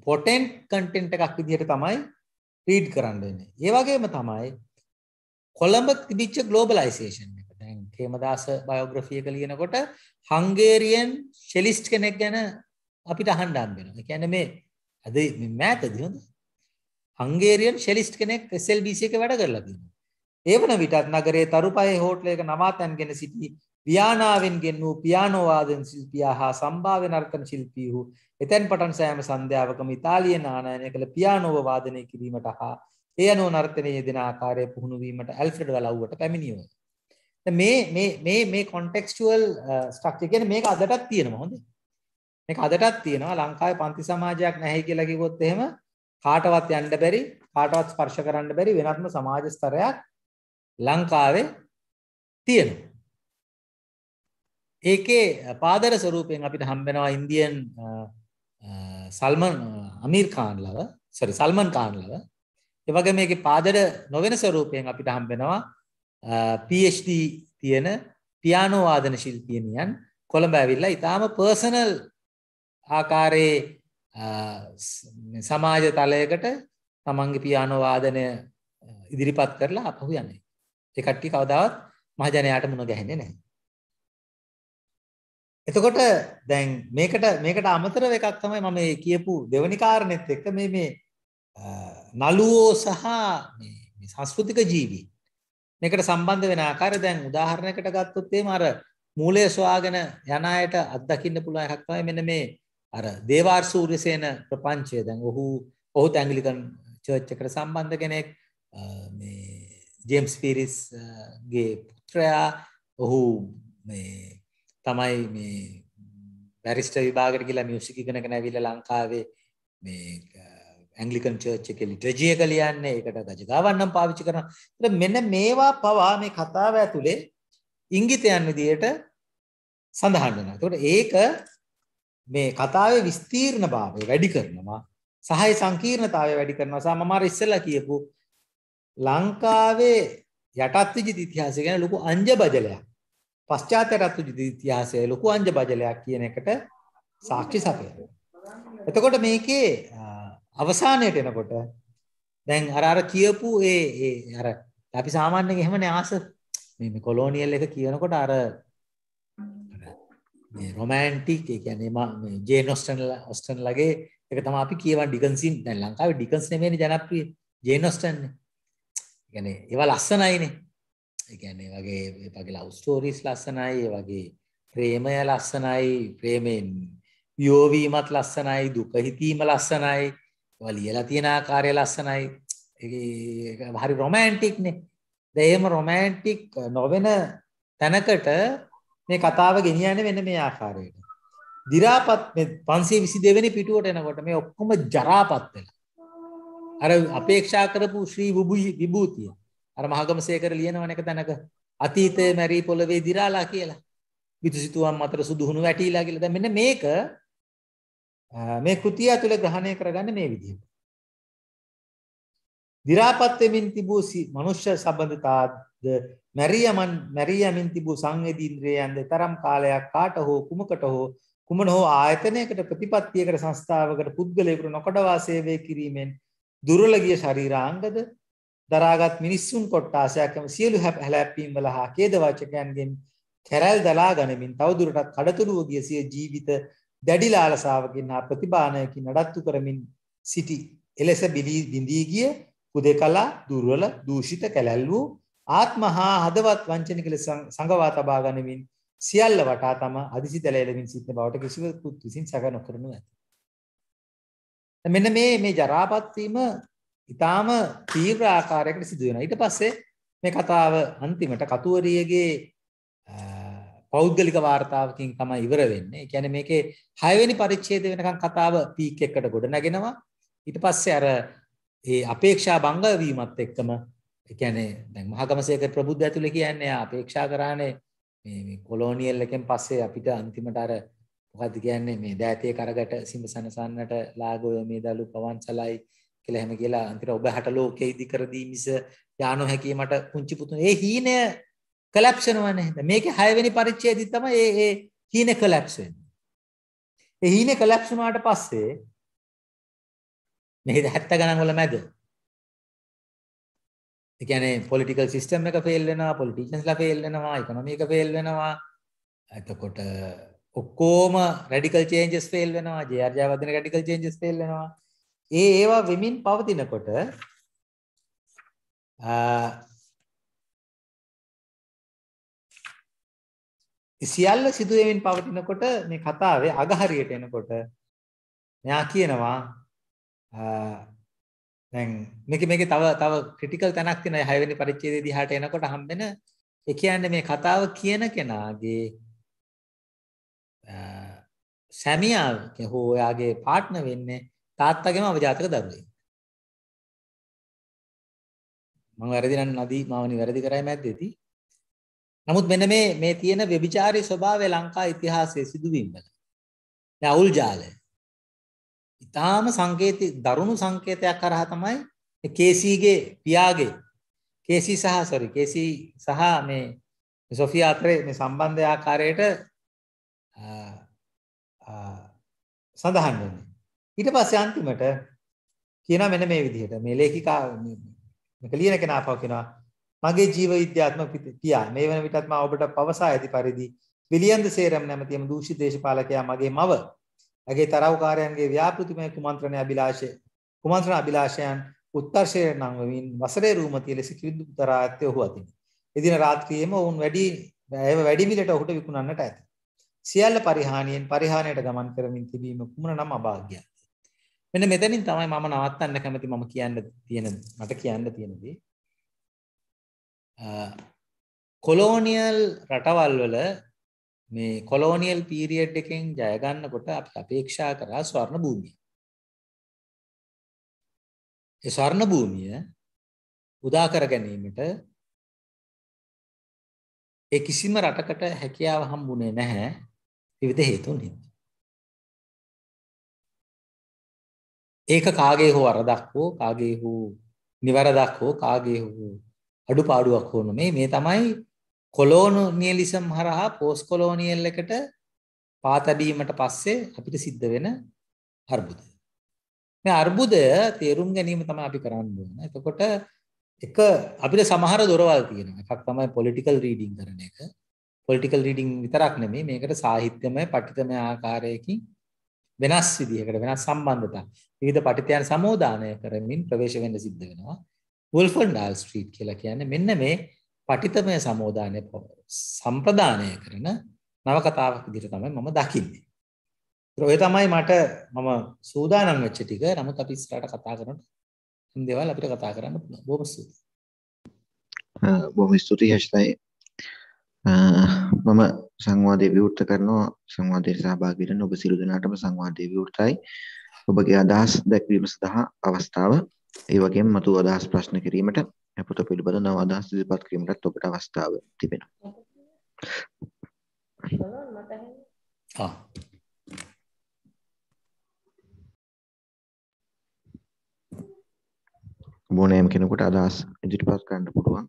පොටෙන්ට් කටෙන්ට් එකක් විදිහට තමයි ්‍රීඩ් කරන්න වෙන්නේ ඒවගේම තමයි කොළඹ තිබිච්ච ගලෝබලයිසේෂන් එක දැන් හේමදාස බයෝග්‍රෆියක ලියනකොට හංගේරියන් ශෙලිස්ට් කෙනෙක් ගැන අපිට අහන්ඩම් වෙන කැන මේ ඇද මෑතද හොඳ හංගේරියන් ශෙලිස්ට් කෙනෙක් සෙල්බිසි එක වැඩ කරලතින්න ඒවන විටත් නගරේ තරු පය හෝටලයක නවාතැන් ගෙන සිටි ව්‍යානාවෙන් ගෙන් වූ පියානෝවාදන ශිල්පියා හා සම්භාව්‍ය නර්තන ශිල්පීහු එතැන් පටන් සෑම සන්ධ්‍යාවකම ඉතාලිය නානයනය කළ පියානෝව වාදනය කිරීමට හා එය අනෝ නර්තනය දෙෙන ආකාරය පුහුණුවීමට ඇල්ෆ්‍රඩ් වලව්වට පැමිණියෝ. මේ කොන්ටෙක්ස්ටුවල් ස්ට්‍රක්ෂ කියන මේ uh, අදටත් තියෙනවා හොඳ මේ අදටත් තියෙනවා ලංකායි පන්ති සමාජයක් නැහැ කියලකිකොත් එහෙම කාටවත් යන්ඩ බැරි කාටවත් ස්පර්ශ කරන්න බැරි වෙනත්ම සමාජස්තරයක් ලංකාවේ තියෙනවා ඒකේ පාදර ස්වරූපයෙන් අපිට හම්බෙනවා ඉන්දියන් සල්මන් අමීර් කාන්ලව සරි සල්මන් කාන්ලව එවගේ මේක පාදර නොවෙන ස්වරූපයෙන් අපිට හම්බෙනවා PhD තියෙන පියානෝවාදන ශිල්පියනියන් කොළඹ ඇවිල්ලා ඉතාම පර්සනල් ආකාරයේ සමාජ තලයකට තමන්ගේ පියානෝවාදනය ඉදිරිපත් කරලා අපහු යන්නේ එකට්ටි කවදාවත් මහජනයාට මුණ ගැහෙන්නේ නැහැ එතකොට දැන් මේකට මේකට අමතරව එකක් තමයි මම මේ කියපු දෙවනි කාරණෙත් එක්ක මේ මේ නළුවෝ සහ මේ සංස්කෘතික ජීවීන් මේකට සම්බන්ධ වෙන ආකාරය දැන් උදාහරණයකට ගත්තොත් එහෙම අර මූලය සොයාගෙන යන අයට අත්දකින්න පුළුවන් එකක් තමයි මෙන්න මේ අර දේවාර් සූර්යසේන ප්‍රපංචය දැන් ඔහු ඔහුත් ඇංගලිකන් චර්ච් එකට සම්බන්ධ කෙනෙක් මේ ජේම්ස් පීරිස්ගේ පුත්‍රයා ඔහු මේ තමයි මේ බැරිස්ට විභාගට කියලා මියසික ඉගෙනක නැවිල ලංකාවේ මේ ඇංගලිකන් චර්ච්චක ලිටජිය කලියන්න එකට ගජගාවන්නම් පාවිච්චි කරන මෙන්න මේවා පවා මේ කතාව ඇතුළේ ඉංගිතයන් විදියට සඳහන් වෙනවා. එතකොට ඒක මේ කතාවේ විස්තීර්ණ භාවය වැඩි කරනවා සහ ඒ සංකීර්ණතාවය වැඩි කරනවා. සහ මම අර ඉස්සෙල්ලා කියපු ලංකාවේ යටත් විජිත ඉතිහාසය ගැන ලොකු අංජබජලයක් පශ්චාත රතු ඉතිහාසයේ ලොකු අංජ බජලයක් කියන එකට සාක්ෂි සපයනවා. එතකොට මේකේ අවසානයට එනකොට දැන් අර අර කියපු ඒ ඒ අර අපි සාමාන්‍යයෙන් එහෙමනේ ආස මේ මේ කොලෝනියල් එක කියනකොට අර මේ රොමැන්ටික් ඒ කියන්නේ මේ ජේන් ඔස්ටන් ඔස්ටන් ලගේ ඒක තමයි අපි කියවන ඩිකන්සින් දැන් ලංකාවේ ඩිකන්ස් නෙමෙයිනේ ජනප්‍රිය ජේන් ඔස්ටන්නේ. ඒ කියන්නේ ඒවා ලස්සනයිනේ. එකන්නේ වගේ වගේ ලවස්ටෝරීස් ලස්සනයි වගේ ප්‍රේමය ලස්සනයි ප්‍රේමෙන් යෝවීමත් ලස්සනයි දුකහිතීම ලස්සනයි ලියලා තියෙන ආකාරය ලස්සනයි හරි රොමෑන්ටික්නේ දෙයම රොමෑන්ටික් නොවෙන තැනකට මේ කතාව ගෙනියන්නේ වෙන මේ ආකාරයට. දිරාපත් මේ 522 වෙනි පිටුවට එනකොට මේ ඔක්කොම ජරාපත් වෙලා. අර අපේක්ෂා කරපු ශ්‍රී විභූතිය අර මහගමසේකර ලියනවන එක තැනක අතීතයේ මැරී පොළවේ දිරාලා කියලා. විදුසිතුවම් අතර සුදුහුණු වැටිලා කියලා. දැන් මෙන්න මේක මේ කෘතිය ඇතුළේ ග්‍රහණය කරගන්න මේ විදිහට. දිරාපත් වෙමින් තිබූ මනුෂ්‍ය සම්බන්ධතාද මැරියමන් මැරියමින් තිබූ සංවේදීන්ද්‍රයන්ද තරම් කාලයක් කාට හෝ කුමකට හෝ කුමන හෝ ආයතනයකට ප්‍රතිපත්තියකට සංස්ථාවකට පුද්ගලයෙකුට නොකඩවා සේවය කිරීමෙන් දුර්වල ගිය ශරීරාංගද දරාගත් මිනිස්සුන් කොට්ටාසයක්ම සියලු හැලැප්පීම් වල හා ඛේද වචකයන්ගෙන් කැරල් දලා ගනිමින් තවදුරටත් කඩතුළුව ගිය සිය ජීවිත දැඩි ලාලසාවකින් හා ප්‍රතිබාහනයකින් නඩත්තු කරමින් සිටි එලෙස බිලී බිඳී ගිය හුදේකලා දුර්වල දූෂිත කැලැල් වූ ආත්ම හා හදවත් වංචනික ලෙස සංගවා තබා ගනිමින් සියල්ල වටා තම අදිසිතල එළමින් සිටින බවට කිසිවෙකුත් විසින් සැක නොකරනු ඇත. මෙන්න මේ මේ ජරාපත් වීම ඉතාම තීව්‍ර ආකාරයකට සිදු වෙනවා. ඊට පස්සේ මේ කතාව අන්තිමට කතුවරියගේ පෞද්ගලික වාර්තාවකින් තමයි ඉවර වෙන්නේ. ඒ කියන්නේ මේකේ 6 වෙනි පරිච්ඡේදය වෙනකන් කතාව පීක් එකකට ගොඩ නැගෙනවා. ඊට පස්සේ අර ඒ අපේක්ෂා භංග වීමත් එක්කම ඒ කියන්නේ දැන් මහගමසේකර ප්‍රබුද්ධ ඇතුලේ කියන්නේ අපේක්ෂා කරානේ මේ මේ කොලෝනියල් එකෙන් පස්සේ අපිට අන්තිමට අර මොකද්ද කියන්නේ මේ දෑතේ කරගට සිඹසනසන්නට ලාගෝය මේ දලු පවන්සලයි කියලා එහෙම කියලා අන්තිමට ඔබ හට ලෝකයේ ඉදි කර දී මිස යානෝ හැකිය මට පුංචි පුතුන් ඒ හීනය කොලැප්ස් වෙනවනේ නේද මේකේ 6 වෙනි පරිච්ඡේදය තමයි ඒ ඒ හීන කොලැප්ස් වෙන්නේ ඒ හීන කොලැප්ස් වුණාට පස්සේ මේ 70 ගණන් වල මැද ඒ කියන්නේ පොලිටිකල් සිස්ටම් එක ෆේල් වෙනවා පොලිටිෂියන්ස්ලා ෆේල් වෙනවා ඉකොනොමි එක ෆේල් වෙනවා එතකොට ඔක්කොම රැඩිකල් චේන්ජස් ෆේල් වෙනවා J R Jayewardene radical changes fail වෙනවා ඒ ඒවා වෙමින් පවතිනකොට සියල්ල සිදු වෙමින් පවතිනකොට මේ කතාවේ අගහරියට එනකොට මෙයා කියනවා දැන් මේක මේකේ තව තව ක්‍රිටිකල් තැනක් තියෙනවා 6 වෙනි පරිච්ඡේදයේ දිහාට එනකොට හම්බෙන ඒ කියන්නේ මේ කතාව කියන කෙනාගේ සැමියා හෝ එයාගේ පාර්ට්නර් වෙන්නේ තාත්තගේම අවජාතක දරුවෙක්. මම වැරදි නම් නදී මාවනි වැරදි කරයි මැද්දේදී. නමුත් මෙන්න මේ මේ තියෙන වෙබිචාරී ස්වභාවය ලංකා ඉතිහාසයේ සිදුවීම් වල. ඒ අවුල් ජාලය. ඊටාම සංකේති දරුණු සංකේතයක් කරහා තමයි කේසීගේ පියාගේ කේසී සහ සෝරි කේසී සහ මේ සොෆියා අතරේ මේ සම්බන්ධය ආකාරයට සඳහන් වෙන්නේ. ඊට පස්සේ අන්තිමට කියනවා මෙන්න මේ විදිහට මේ ලේඛිකා මේක ලියන කෙනා පව කියනවා මගේ ජීව විද්‍යාත්මක පියා මේ වන විටත් මා ඔබට පවසා ඇති පරිදි විලියම් ද සේරම් නැමැති එම දූෂිත දේශපාලකයා මගේ මව ඇගේ තරවකාරයන්ගේ ව්‍යාපෘතිමය කුමන්ත්‍රණ අභිලාෂය කුමන්ත්‍රණ අභිලාෂයන් උත්තරශයේ නංවමින් වසරේ රූමතිය ලෙස කිවිදු පුතරා ඇත්තේ ඔහු අතිනි. එදින රාත්‍රියේම ඔවුන් වැඩි වැයව වැඩි මිලට ඔහුට විකුණන්නට ඇත. සියල්ල පරිහානියෙන් පරිහානියට ගමන් කරමින් තිබීම කුමන නම් අභාග්‍යයක්. මෙන්න මෙතනින් තමයි මම නවත්තන්න කැමති මම කියන්න තියෙන මට කියන්න තියෙන දේ කොලෝනියල් රටවල් වල මේ කොලෝනියල් පීරියඩ් එකෙන් ජය ගන්නකොට අපි අපේක්ෂා කරා ස්වර්ණ භූමිය. ඒ ස්වර්ණ භූමිය උදා කර ගැනීමට ඒ කිසිම රටකට හැකියාව හම්බුනේ නැහැ විවිධ හේතුන් හින්දා. ඒක කාගේ හෝ අරදක් හෝ කාගේ හෝ නිවැරදක් හෝ කාගේ හෝ අඩුපාඩුවක් හෝ නෙමේ මේ තමයි කොලෝනියලිසම් හරහා පෝස්ට් කොලෝනියල් එකට පාතැබීමට පස්සේ අපිට සිද්ධ වෙන අර්බුදය. මේ අර්බුදය තේරුම් ගැනීම තමයි අපි කරන්න ඕන. එතකොට එක අපිට සමහර දොරවල් තියෙනවා. එකක් තමයි පොලිටිකල් රීඩින් කරන එක. පොලිටිකල් රීඩින් විතරක් නෙමෙයි මේකට සාහිත්‍යමය පටිතමය ආකාරයකින් වෙනස් විදිහකට වෙනස් සම්බන්ධතා විවිධ පටිතයන් සමෝධානය කරමින් ප්‍රවේශ වෙන්න සිද්ධ වෙනවා. වුල්ෆන්ඩාල් ස්ට්‍රීට් කියලා කියන්නේ මෙන්න මේ පටිතමය සමෝධානය සම්ප්‍රදානය කරන නවකතාවක් විදිහට තමයි මම දකින්නේ. ඔය තමයි මට මම සූදානම් වෙච්ච ටික. නමුත් අපි ඉස්සරහට කතා කරනකොට මේ දේවල් අපිට කතා කරන්න පුළුවන්. බොහොම ස්තුතියි. බොහොම ස්තුතියි හෂ්තයි. මම සංවාදය විවෘත කරනවා සංවාදය සහභාගීවෙන ඔබ සියලු දෙනාටම සංවාදය විවෘතයි. ඔබගේ අදහස් දැක්වීම සඳහා අවස්ථාව ඒ වගේම මතු අදහස් ප්‍රශ්න කිරීමට අපට පිළිබඳ නව අදහස් ඉදිරිපත් කිරීමටත් ඔබට අවස්ථාව තිබෙනවා. ආ ඕනෑම කෙනෙකුට අදහස් ඉදිරිපත් කරන්න පුළුවන්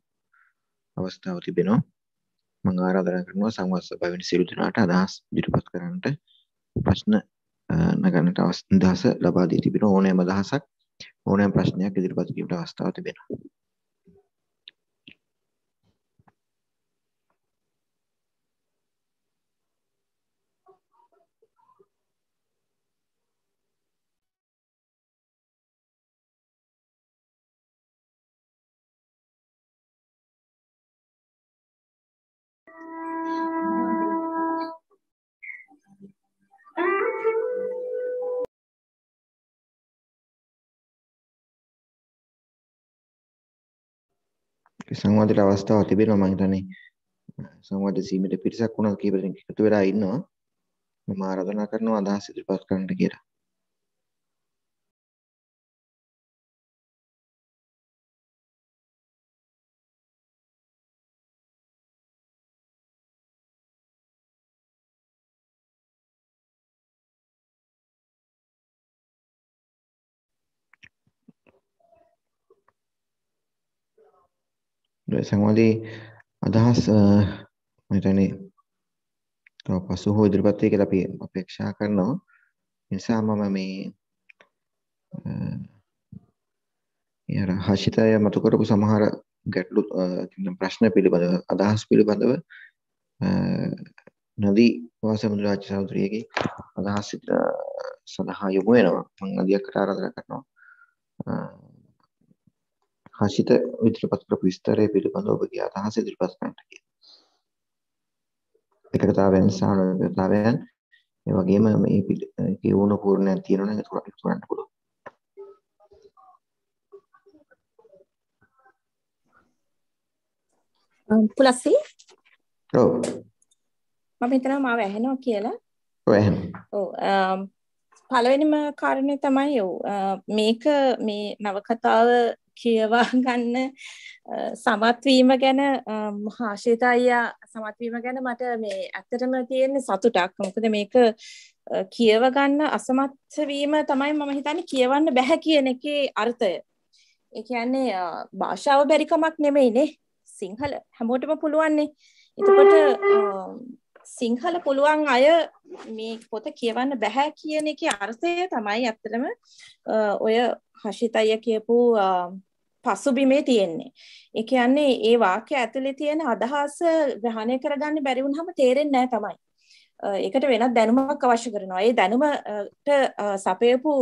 අවස්ථාව තිබෙනවා. මං ආරාධනා කරනවා සංවාස සභාව වෙන සියලු දෙනාට අදහස් ඉදිරිපත් කරන්නට ප්‍රශ්න නගන්නට අවස්ථාව දහස ලබා දී තිබෙන ඕනෑම දහසක් ඕනෑම ප්‍රශ්නයක් ඉදිරිපත් කිරීමට අවස්ථාව තිබෙනවා සංවාදයට අවස්ථාව තිබෙනවා මම හිතන්නේ සංවාද සීමිත පිරිසක් වුණා කීප දෙනෙක් එකතු වෙලා ඉන්නවා මම ආරාධනා කරනවා අදහස් ඉදිරිපත් කරන්න කියලා සංවාදී අදහස් මටනේ තව පසු හෝ ඉදිරිපත් වේ කියලා අපි අපේක්ෂා කරනවා. නිසා මම මේ යර හෂිතය මතු කරපු සමහර ගැටලු ප්‍රශ්න පිළිබඳව අදහස් පිළිබඳව නදී වාසමුදු රාජ්‍ය සහෝදරියගේ අදහස් සඳහා යොමු වෙනවා. මම අධ්‍යක්ෂකට ආරාධනා කරනවා. හසිත විදිරපත් කරපු විස්තරය පිළිබඳ ඔබගේ අදහස ඉදිරිපත් කරන්න කියලා. එකකතාවෙන් සානතාවයන් ඒ වගේම මේ කියවුණු පූර්ණයක් තියෙනවනේ ඒක ඒක කරන්න පුළුවන්. පුලස්සි? ඔව්. මම හිතනවා මාව ඇහෙනවා කියලා. ඔව් ඇහෙනවා. ඔව් පළවෙනිම කාරණය තමයි ඔව් මේක මේ නවකතාව කියවා ගන්න සමත්වීම ගැන හාශිත අයියා සමත්වීම ගැන මට මේ ඇත්තටම තියෙන සතුටක් මොකද මේක කියව ගන්න අසමත් වීම තමයි මම හිතන්නේ කියවන්න බැහැ කියන එකේ අර්ථය. ඒ කියන්නේ භාෂාව බැරිකමක් නෙමෙයිනේ. සිංහල හැමෝටම පුළුවන්නේ. එතකොට සිංහල පුළුවන් අය මේ පොත කියවන්න බැහැ කියන එක අර්ථය තමයි ඇත්තරම ඔය හශිත අය කියපු පසුබිමේ තියෙන්නේ. එක යන්නේ ඒ වාක්‍ය ඇතුලේ තියෙන අදහස ග්‍රහණය කරගන්න බැරි වුණාම තේරෙන්නේ නැහැ තමයි. ඒකට වෙනත් දැනුමක් අවශ්‍ය කරනවා. ඒ දැනුමට සපයපු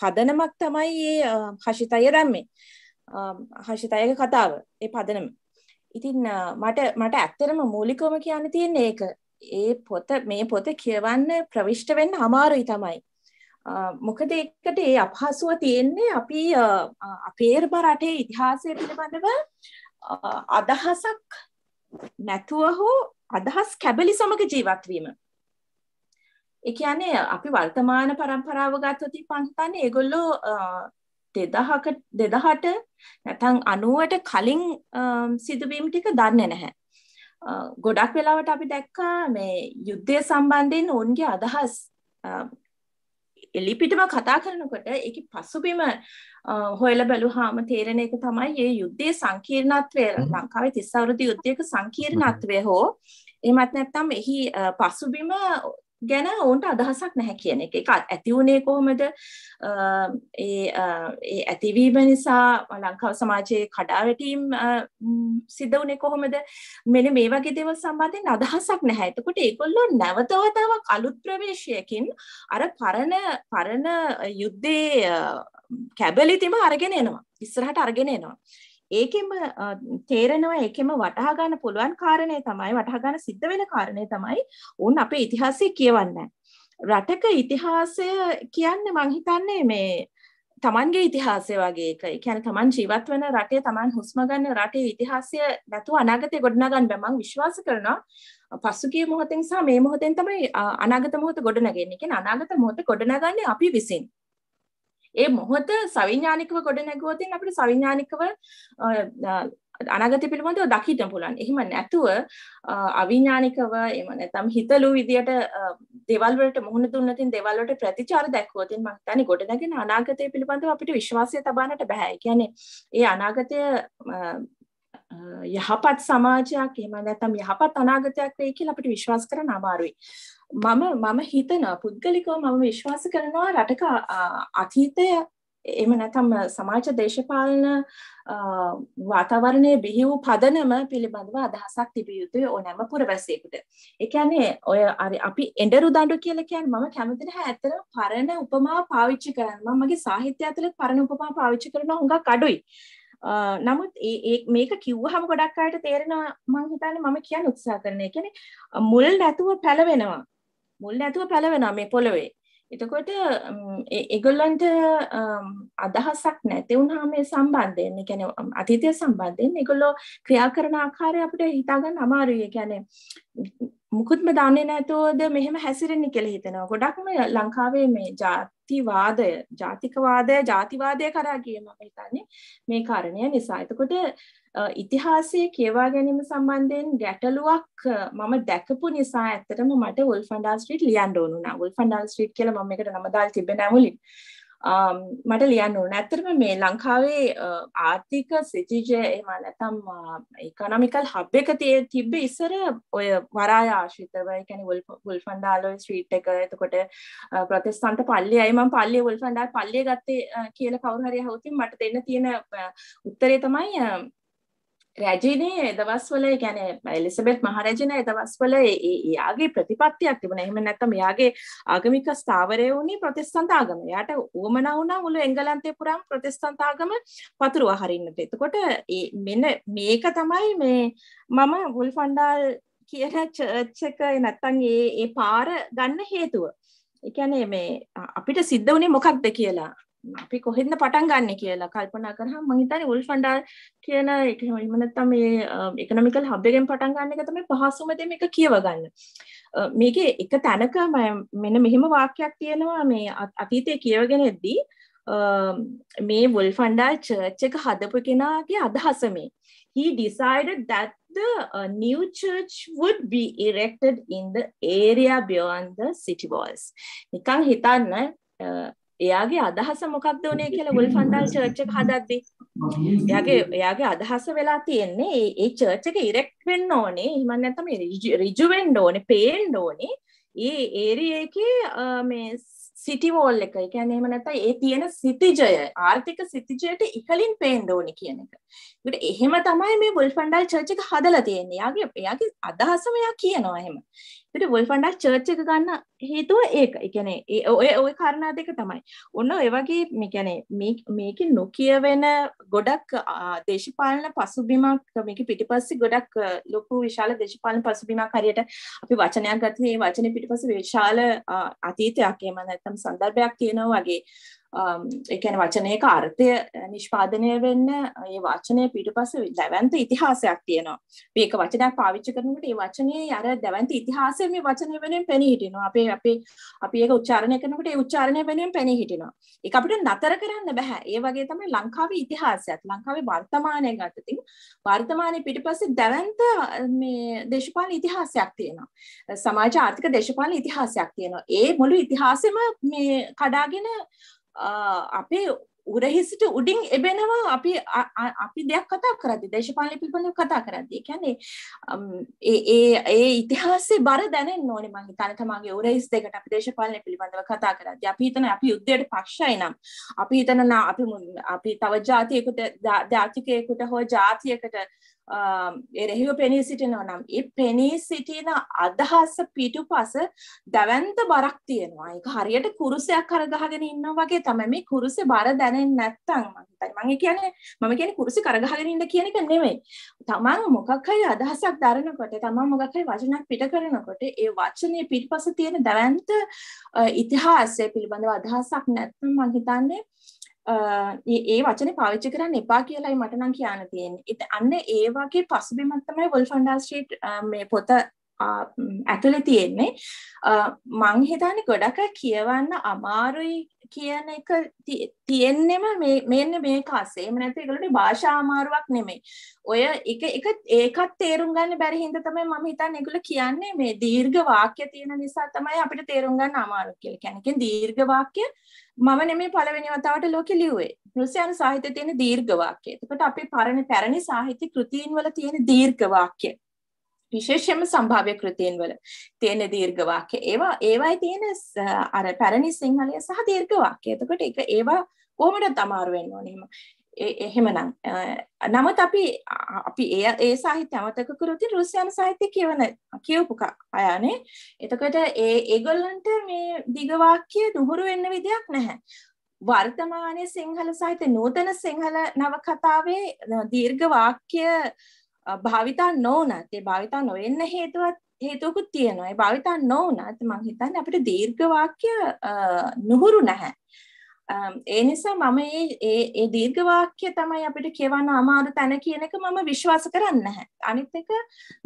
පදනමක් තමයි මේ හෂිතය දැම්මේ. හෂිතයගේ කතාව. ඒ පදනම. ඉතින් මට මට ඇත්තටම මූලිකවම කියන්න තියෙන්නේ ඒක. ඒ පොත මේ පොත කියවන්න ප්‍රවිෂ්ට වෙන්න අමාරුයි තමයි. මොකද එකට ඒ අපහසුව තියෙන්නේ අපි අපේර්ම රටේ ඉතිහාසය පිළිබඳව අදහසක් නැතුව හෝ අදහස් කැබලි සමග ජීවත් වීම. ඒ කියන්නේ අපි වර්තමාන પરම්පරාව ගත්තොත් පන්තන්නේ ඒගොල්ලෝ 2000කට 2000ට නැත්නම් 90ට කලින් සිදුවීම් ටික දන්නේ නැහැ. ගොඩක් වෙලාවට අපි දැක්කා මේ යුද්ධය සම්බන්ධයෙන් ඔවුන්ගේ අදහස් එලිපිටම කතා කරනකොට ඒක පසුබිම හොයල බැලුහාම තේරෙන එක තමයි ඒ යුද්ධයේ සංකීර්ණත්වය ලංකාවේ තිස්සවරුදු යුද්ධයක සංකීර්ණත්වය හෝ එමත් නැත්තම් එහි පසුබිම ගැන ඔවුන්ට අදහසක් නැහැ කියන එක. ඒක ඇති වුණේ කොහොමද? ඒ ඒ ඇතිවීම නිසා ලංකාව සමාජයේ කඩාවැටීම් සිද්ධ වුණේ කොහොමද? මෙන්න මේ වගේ දේවල් සම්බන්ධයෙන් අදහසක් නැහැ. එතකොට ඒගොල්ලෝ නැවත වතාවක් අලුත් ප්‍රවේශයකින් අර පරණ පරණ යුද්ධයේ කැබලිතිම අරගෙන එනවා. ඉස්සරහට අරගෙන එනවා. ඒකෙම තේරෙනවා ඒකෙම වටහා ගන්න පුළුවන් කාරණේ තමයි වටහා ගන්න සිද්ධ වෙන කාරණේ තමයි උන් අපේ ඉතිහාසය කියවන්නේ. රටක ඉතිහාසය කියන්නේ මං හිතන්නේ මේ තමන්ගේ ඉතිහාසය වගේ එක. ඒ කියන්නේ තමන් ජීවත් වෙන රටේ තමන් හුස්ම ගන්න රටේ ඉතිහාසය නැතුව අනාගතය ගොඩනගන්න බෑ මම විශ්වාස කරනවා. පසුගිය මොහොතෙන් සහ මේ මොහොතෙන් තමයි අනාගත මොහොත ගොඩනගන්නේ. කියන්නේ අනාගත මොහොත ගොඩනගන්නේ අපි විසින්. ඒ මොහොත සවිඥානිකව ගොඩනැගුවොතින් අපිට සවිඥානිකව අනාගතය පිළිබඳව දකිට පුලන් එහෙම නැතුව අවිඥානිකව එම නැතම් හිතලු විදියට දෙවල්වලට මුහුණ දුන්නතින් දෙවල්වලට ප්‍රතිචාර දැක්වතින් මං තනි ගොඩනගෙන අනාගතය පිළිබඳව අපිට විශ්වාසය තබානට බැහැ කියන්නේ ඒ අනාගතය යහපත් සමාජයක් එහෙම නැත්නම් යහපත් අනාගතයක් වෙයි කියලා අපිට විශ්වාස කරන්න අමාරුයි. මම මම හිතනවා පුද්ගලිකව මම විශ්වාස කරනවා රටක අතීතය එම නැතම් සමාජ දේශපාලන වාතාවරණය බිහි වූ පදනම පිළිබඳව අදහසක් තිබිය යුතුය ඕනෑම පුරවැසයකුට. එකැනේ ඔය අරි අපි එඩරු දඩු කියලකයන් මම කැමතින ඇතර පරණ උපමා පාවිච්චි කරන්න මගේ සාහිත්‍ය ඇතුළ පරණ උපමා පාවිච්චි කරන හොඟ කඩුයි. නමුත් ඒ මේක කිව්ව හම ගොඩක් අයට තේරෙන මංහිතන්න මම කියන්න උත්සා කරන්නේ කැනෙ මුල් නැතුව පැලවෙනවා මුල් ඇතුව පැලවෙනවා මේ පොළොවේ එතකොට එගොල්ලන්ට අදහසක් නැතිවුණහම සම්බන්ධයෙන් ගැන අතීතය සම්බන්ධයෙන් එකොල්ලෝ ක්‍රියා කරන ආකාරය අපට හිතාගන්න අමාරුය ගැන මුකුත්ම දන්නේ නැතුවද මෙහෙම හැසිරෙන්නේ කියලා හිතනවා. ගොඩක්ම ලංකාවේ මේ ಜಾතිවාදය, ಜಾතිකවාදය, ಜಾතිවාදය කරා ගිය මම හිතන්නේ මේ කාරණය නිසා. එතකොට ඉතිහාසයේ කියවා ගැනීම සම්බන්ධයෙන් ගැටලුවක් මම දැකපු නිසා ඇත්තටම මට උල්ෆන්ඩා ස්ට්‍රීට් ලියන්න ඕන වුණා. උල්ෆන්ඩා ස්ට්‍රීට් කියලා මම මේකට නම දාලා තිබෙන ඇමුලින්. මට ලියන්න ඕන ඇත්තරම මේ ලංකාවේ ආර්ථික සිතිජය එම නැතම් එකනමිකල් හබ් එක තිය තිබ්බ ඉස්සර ඔය වරා ආශිතවයි කැන වල් ෆන්ඩාලෝ ශ්‍රීට් එක එතකොට ප්‍රතිස්ථන්ත පල්ලි අයිම පල්ලි වල් ෆන්ඩා පල්ලිය ගත්තේ කියල කවුහරය හවතින් මට දෙන්න තියෙන උත්තරේ තමයි රැජිනේ දවස්වල ගැන එලිසබෙත් මහරජන දවස්වල යාගේ ප්‍රතිපත්තියක් තිබුණ එහෙම නැත්තම යාගේ ආගමික ස්ථාවරය වුණේ ප්‍රතිස්ථන්තාගම යට ඌමනා වුණා මුළු එංගලන්තේ පුරාම ප්‍රතිස්ථන්තාගම පතුරුවා හරින්නට එතකොට මෙන්න මේක තමයි මේ මම හුල් ෆන්ඩාල් කියන චර්ච් එක නැත්තම් ඒ ඒ පාර ගන්න හේතුව ඒ කියන්නේ මේ අපිට සිද්ධ වුණේ මොකක්ද කියලා අපි කොහෙන්ද පටන් ගන්න කියලා කල්පනා කරහම මං හිතන්නේ උල් ෆන්ඩා කියන එක එහෙම නැත්නම් මේ ඉකනොමිකල් හබ් එකෙන් පටන් ගන්න එක තමයි පහසුම දේ මේක කියව ගන්න. මේකේ එක තැනක මෙන්න මෙහෙම වාක්‍යයක් තියෙනවා මේ අතීතයේ කියවගෙන එද්දී මේ වොල් ෆන්ඩා චර්ච් එක හදපු කෙනාගේ අදහස මේ. He decided that the uh, new church would be erected in the area beyond the city walls. නිකන් හිතන්න එයාගේ අදහස මොකක්ද උනේ කියලා ගොල්ෆන්ඩල් චර්ච් එක හදද්දී එයාගේ එයාගේ අදහස වෙලා තියෙන්නේ ඒ චර්ච් එක ඉරෙක්ට් වෙන්න ඕනේ එහෙම නැත්නම් ඍජු වෙන්න ඕනේ පේන්න ඕනේ ඒ ඒරියා එකේ මේ සිටි වෝල් එක. ඒ කියන්නේ එහෙම නැත්නම් ඒ තියෙන සිටිජය ආර්ථික සිටිජයට ඉහලින් පේන්න ඕනේ කියන එක. ඒකට එහෙම තමයි මේ වුල්ෆන්ඩල් චර්ච් එක හදලා තියෙන්නේ. එයාගේ එයාගේ අදහසම එයා කියනවා එහෙම. පිට වොල්ෆන්ඩා චර්ච් එක ගන්න හේතුව ඒක එකනේ ඔය ඔය කාරණා දෙක තමයි ඔන්න ඒවගේ මේකැනේ මේක නොකියවෙන ගොඩක් දේශපාලන පසුබිමක් මේක පිටිපස්සෙ ගොඩක් ලොකු විශාල දේශපාලන පසුබිමක් හරියට අපි වචනයක් ගත්තේ මේ වචනේ පිටිපස්සේ විශාල අතීතයක් එහෙම නැත්නම් සන්දර්භයක් තියෙනවා වගේ එකන වචනයක අර්ථය නිෂ්පාදනය වෙන්න ඒ වචනය පිට පස දැවන්ත ඉතිහාසයක් තියෙනවා ඒක වචනයක් පාවිච්චි කරනට ඒ වචනය අර දැවන්ත ඉතිහාසය මේ වචනය වෙනෙන් පැනි හිටිනවා අපේ අපේ අපි ඒක උච්චාරණය කරනකට ඒ උච්චාරණය වෙනෙන් පැනි හිටිනවා එක අපිට නතර කරන්න බැහැ ඒ වගේ තමයි ලංකාවේ ඉතිහාසයත් ලංකාවේ වර්තමානය ගතතින් වර්තමානය පිට පස්සේ දැවන්ත මේ දේශපාලන ඉතිහාසයක් තියෙනවා සමාජ ආර්ථික දේශපාලන ඉතිහාසයක් තියෙනවා ඒ මුළු ඉතිහාසෙම මේ කඩාගෙන අපේ උරහි සිට උඩින් එබෙනවා අපි අපි දෙයක් කතා කරද්දි දේශපාලන පිළිබඳව කතා කරද්දි කියන්නේ ඒ ඒ ඒ ඉතිහාසයේ බර දැනෙන්න ඕනේ මං හිතන්නේ තමන්ගේ උරහිස් දෙකට අපි දේශපාලන පිළිබඳව කතා කරද්දි අපි හිතන අපි යුද්ධයට පක්ෂයි නම් අපි හිතන අපි අපි තව ජාතියකට ජාතිකයකට හෝ ජාතියකට එරෙහිව පෙනී සිටිනවා නම් ඒ පෙනී සිටින අදහස පිටුපස දැවැන්ත බරක් තියෙනවා. ඒක හරියට කුරුසයක් කරගහගෙන ඉන්නවා වගේ තමයි මේ කුරුසේ බර දැනෙන්නේ නැත්තම් මම හිතන්නේ. මම කියන්නේ මම කියන්නේ කුරුසේ කරගහගෙන ඉන්න කියන එක නෙමෙයි. තමන් මොකක් හරි අදහසක් දරනකොට තමන් මොකක් හරි වචනයක් පිට කරනකොට ඒ වචනේ පිටපස තියෙන දැවැන්ත ඉතිහාසය පිළිබඳව අදහසක් නැත්නම් මම හිතන්නේ ඒ වචනේ පාවිච්චි කරන්න එපා කියලායි මට නම් කියන්න තියෙන්නේ. ඉතින් අන්න ඒ වගේ පසුබිමක් තමයි වොල්ෆන්ඩා ස්ට්‍රීට් මේ පොත ඇතුලේ තියෙන්නේ මං හිතන්නේ ගොඩක් කියවන්න අමාරුයි කියන එක තියෙන්නෙම මේ මෙන්න මේක අසේ එහෙම නැත්නම් ඒගොල්ලෝගේ භාෂා අමාරුවක් නෙමෙයි. ඔය එක එක ඒකත් තේරුම් ගන්න බැරි හින්දා තමයි මම හිතන්නේ ඒගොල්ලෝ කියන්නේ මේ දීර්ඝ වාක්‍ය තියෙන නිසා තමයි අපිට තේරුම් ගන්න අමාරු කියලා. කියන්නේ දීර්ඝ වාක්‍ය මම නෙමෙයි පළවෙනි වතාවට ලෝකෙ ලිව්වේ. රුසියානු සාහිත්‍යයේ තියෙන දීර්ඝ වාක්‍ය. එතකොට අපි පරණ පැරණි සාහිත්‍ය කෘතීන් වල තියෙන දීර්ඝ වාක්‍ය විශේෂයෙන්ම සම්භාව්‍ය කෘතීන් වල තියෙන දීර්ඝ වාක්‍ය ඒවා ඒවයි තියෙන අර පැරණි සිංහලයේ සහ දීර්ඝ වාක්‍ය. එතකොට ඒක ඒවා කොහොමද තමාරු වෙන්න ඕනේ එහෙම. එහෙමනම් නමුත් අපි අපි ඒ ඒ සාහිත්‍ය අමතක කරොත් රුසියානු සාහිත්‍ය කියවන කියවපු අයනේ එතකොට ඒ ඒගොල්ලන්ට මේ දිග වාක්‍ය දුහුරු වෙන්න විදියක් නැහැ වර්තමානයේ සිංහල සාහිත්‍ය නූතන සිංහල නවකතාවේ දීර්ඝ වාක්‍ය භාවිතා නොවනත් ඒ භාවිතා නොවෙන්න හේතුවත් හේතුවකුත් තියෙනවා. ඒ භාවිතා නොවනත් මම හිතන්නේ අපිට දීර්ඝ වාක්‍ය නුහුරු නැහැ. ඒ නිසා මම මේ ඒ ඒ දීර්ඝ වාක්‍ය තමයි අපිට කියවන්න අමාරු තැන කියන එක මම විශ්වාස කරන්නේ නැහැ. අනිත් එක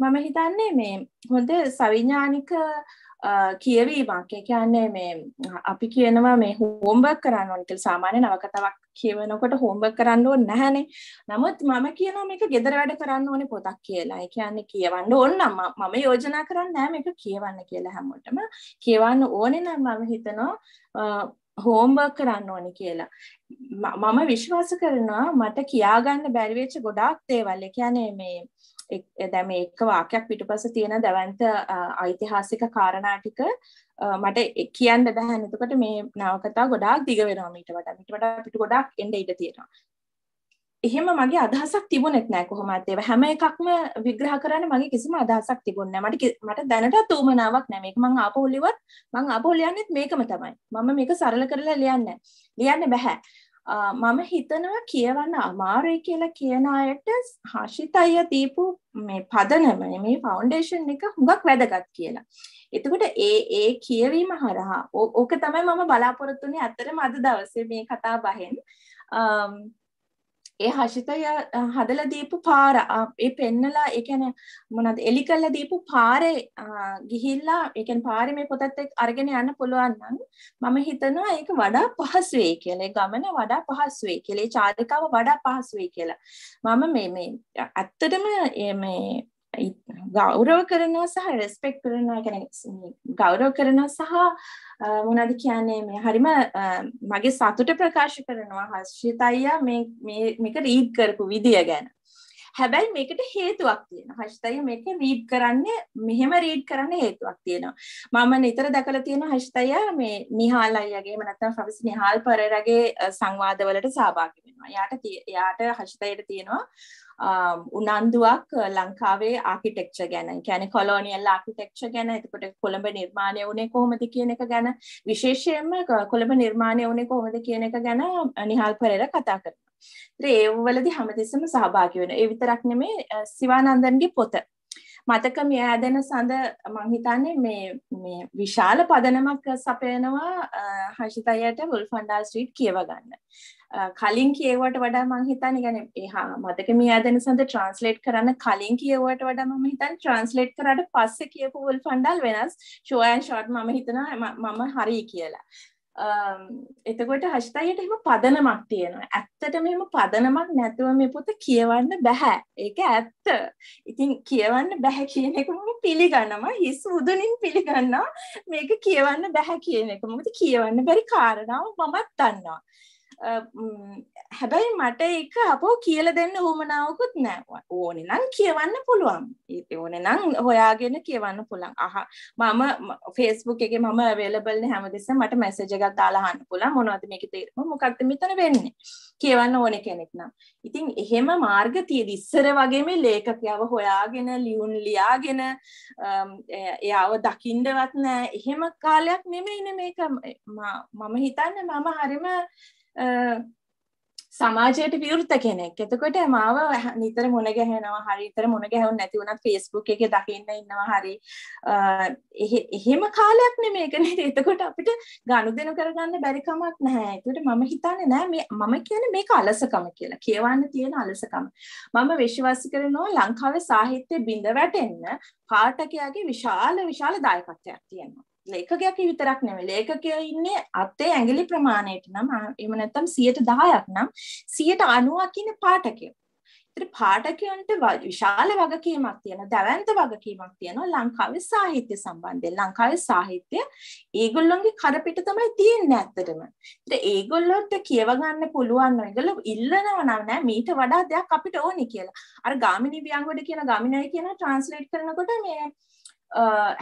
මම හිතන්නේ මේ හොඳ සවිඥානික කියවීමක් ඒ කියන්නේ මේ අපි කියනවා මේ හෝම්වර්ක් කරන්න ඕනේ කියලා සාමාන්‍ය නවකතාවක් කියවනකොට හෝම්වර්ක් කරන්න ඕනේ නැහනේ. නමුත් මම කියනවා මේක gedara වැඩ කරන්න ඕනේ පොතක් කියලා. ඒ කියන්නේ කියවන්න ඕන නම් මම යෝජනා කරන්නේ නැහැ මේක කියවන්න කියලා හැමෝටම. කියවන්න ඕනේ නම් මම හිතනවා හෝම්වර්ක් කරන්න ඕනි කියලා. මම විශ්වාස කරනවා මට කියාගන්න බැරි වෙච්ච ගොඩාක් දේවල්. ඒ කියන්නේ මේ දැන් මේ එක වාක්‍යයක් පිටුපස තියෙන දැවන්ත ඓතිහාසික කාරණා ටික මට කියන්න බෑ එතකොට මේ නවකතා ගොඩාක් දිග වෙනවා මීට වඩා මීට වඩා පිටු ගොඩාක් එන්න ඉඩ තියෙනවා එහෙම මගේ අදහසක් තිබුණෙත් නෑ කොහොමත් ඒව හැම එකක්ම විග්‍රහ කරන්න මගේ කිසිම අදහසක් තිබුණේ නෑ මට මට දැනටත් උමනාවක් නෑ මේක මං ආපහු ලියුවත් මං ආපහු ලියන්නෙත් මේකම තමයි මම මේක සරල කරලා ලියන්නේ ලියන්න බෑ මම හිතනවා කියවන්න අමාරුයි කියලා කියන අයට හාෂිතය දීපු මේ පදනම මේ ෆවුන්ඩේෂන් එක හුඟක් වැදගත් කියලා. එතකොට ඒ ඒ කියවීම හරහා ඕක තමයි මම බලාපොරොත්තුනේ ඇත්තටම අද දවසේ මේ කතා බහෙන් ඒ හෂිතය හදල දීපු පාර ඒ පෙන්නලා එකන මොනද එලි කල්ල දීපු පාරේ ගිහිල්ලා එකන් පාරි මේ පොතත්තෙක් අරගෙන යන්න පුළුවන්න්න මම හිතනවා ඒක වඩා පහසුවේ කියලේ ගමන වඩා පහසුවේ කෙලේ චාරිකාව වඩා පහසුවේ කියලා මම මේ මේ ඇත්තටම මේ ගෞරව කරනවා සහ රෙස්පෙක්ට් කරනවා කියන්නේ ගෞරව කරනවා සහ මොනවද කියන්නේ මේ හරිම මගේ සතුට ප්‍රකාශ කරනවා හර්ෂිත අයියා මේ මේක රීඩ් කරපු විදිය ගැන. හැබැයි මේකට හේතුවක් තියෙන හෂ්තය මේක රීඩ් කරන්න මෙහෙම රීඩ් කරන්න හේතුවක් තියෙනවා මම නිතර දකල තියෙන හෂ්තය මේ නිහාල් අයගේ මනත්තම් ප්‍රවිස් නිහාල් පරරගේ සංවාදවලට සහභාගි වෙනවා යාට යාට හෂ්තයට තියෙනවා උනන්දුවක් ලංකාවේ ආකිටෙක්ෂ ගැන කැන කොලෝනිියල් ආකිටෙක්ෂ ගැන එතකොට කොළඹ නිර්මාණය වනේ කොහොමද කියන එක ගැන විශේෂයෙන්ම කොළඹ නිර්මාණය වනේ කොහොමද කියන එක ගැන නිහල් පරර කතා කරන ඒ වලදි හැමතිස්සම සහභාගි වෙන ඒ විතරක් නෙමේ සිවානන්දන්ගේ පොත මතක මේ ඇදෙන සඳ මංහිතන්නේ මේ මේ විශාල පදනමක් සපයනවා හශිතයට වුල් ෆන්ඩා ස්ට්‍රීට් කියවගන්න කලින් කියවට වඩා මංහිතන ගැන එහා මතක මේ ඇදෙන සඳ ට්‍රන්ස්ලේට් කරන්න කලින් කියවට වඩා මම හිතන් ට්‍රන්ස්ලේට් කරට පස්ස කියපු වුල් ෆන්ඩල් වෙනස් ෂෝයන් ෂෝට් මම හිතන මම හරි කියලා එතකොට හෂ්තයියට එහෙම පදනමක් තියෙනවා. ඇත්තට මෙහෙම පදනමක් නැතුව මේ පොත කියවන්න බෑ. ඒක ඇත්ත. ඉතින් කියවන්න බෑ කියන එක මම පිළිගන්නවා. හිස් මුදුනින් පිළිගන්නවා. මේක කියවන්න බෑ කියන එක. මොකද කියවන්න බැරි කාරණාව මමත් දන්නවා. හැබැයි මට එක අපෝ කියල දෙන්න හොමනාවකුත් නෑ ඕනෙ නම් කියවන්න පුළුවන් ඒති ඕනෙ නම් හොයාගෙන කියවන්න පුළන් අහ මම ෆෙස්බුක් එක මම වෙලබල හැමදිස මට මැසජගත් තාලාහන්න පුළන් මොනවද මේක තේරම මොකක්ද මෙතන වෙන්නේ කියවන්න ඕනෙ කෙනෙක් නම් ඉතින් එහෙම මාර්ග තියද ඉස්සර වගේම ලේකකයාව හොයාගෙන ලියුන් ලියාගෙන එයාව දකිින්ඩවත් නෑ එහෙම කාලයක් නෙමෙයින මේක මම හිතන්න මම හරිම සමාජයට විවෘත කෙනෙක් එතකොට මාව නිතර මුණ ගැහෙනවා හරිතර මුණ ගැහවුන් නැති වුණත් ෆේස්බුක් එක දකින්න ඉන්නවා හරි එහෙම කාලයක් නෙමේකන එතකොට අපිට ගණු දෙනු කරගන්න බැරිකමක් නැහැ එතට මම හිතන්න නෑ මේ මම කියන මේ අලසකම කියලා කියවන්න තියෙන අලසකම මම විශ්වාස කරනවා ලංකාවේ සාහිත්‍ය බිඳ වැටෙන්න පාටකයාගේ විශාල විශාල දායකත්වයක් තියෙනවා ලේඛකයක් විතරක් නෙමෙයි ලේඛකයා ඉන්නේ අතේ ඇඟිලි ප්‍රමාණයට නම් එහෙම නැත්නම් 110ක් නම් 90ක් ඉන්නේ පාඨකයෝ ඉතින් පාඨකයන්ට විශාල වගකීමක් තියෙනවා දැවැන්ත වගකීමක් තියෙනවා ලංකාවේ සාහිත්‍ය සම්බන්ධයෙන් ලංකාවේ සාහිත්‍ය ඒගොල්ලොන්ගේ කරපිට තමයි තියෙන්නේ ඇත්තටම ඉතින් ඒගොල්ලොන්ට කියව ගන්න පුළුවන් ඒගොල්ලෝ ඉල්ලනවා නම් නෑ මීට වඩා දෙයක් අපිට ඕනේ කියලා අර ගාමිණී වියංගොඩ කියන ගාමිණී කියන ට්‍රාන්ස්ලේට් කරනකොට මේ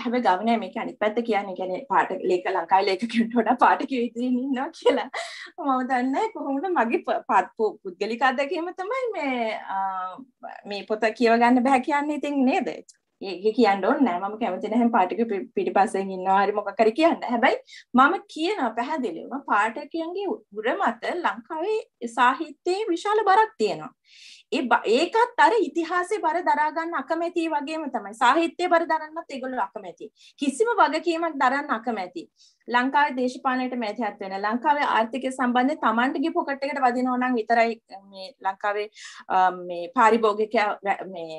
හැබ ගවන මේක අනිත් පැත්ත කියන්නේ ගැන පාට ලේක ලංකායි ලේකකට හොඩ පාටක විදිරින් ඉන්නවා කියලා මම දන්න කොහොමට මගේ පත්පු පුද්ගලික අදකීම තමයි මේ මේ පොත කියවගන්න බැහැ කියන්නේ ඉතින් නේද ඒ කියන්න ඕන නෑ මම කැමති නැහැ පාටක පිටිපස්සෙන් ඉන්නවා හරි මොකක් හරි කියන්න හැබැයි මම කියනවා පැහැදිලිවම පාඨකයන්ගේ උර මත ලංකාවේ සාහිත්‍යයේ විශාල බරක් තියෙනවා ඒ ඒකත් අර ඉතිහාසයේ බර දරා ගන්න අකමැති වගේම තමයි සාහිත්‍යයේ බර දරන්නත් ඒගොල්ලෝ අකමැති කිසිම වගකීමක් දරන්න අකමැති ලංකාවේ දේශපාලනයට මැදිහත් වෙන ලංකාවේ ආර්ථිකය සම්බන්ධයෙන් Tamanටගේ පොකට් එකට වදිනවා නම් විතරයි මේ ලංකාවේ මේ පාරිභෝගිකයා මේ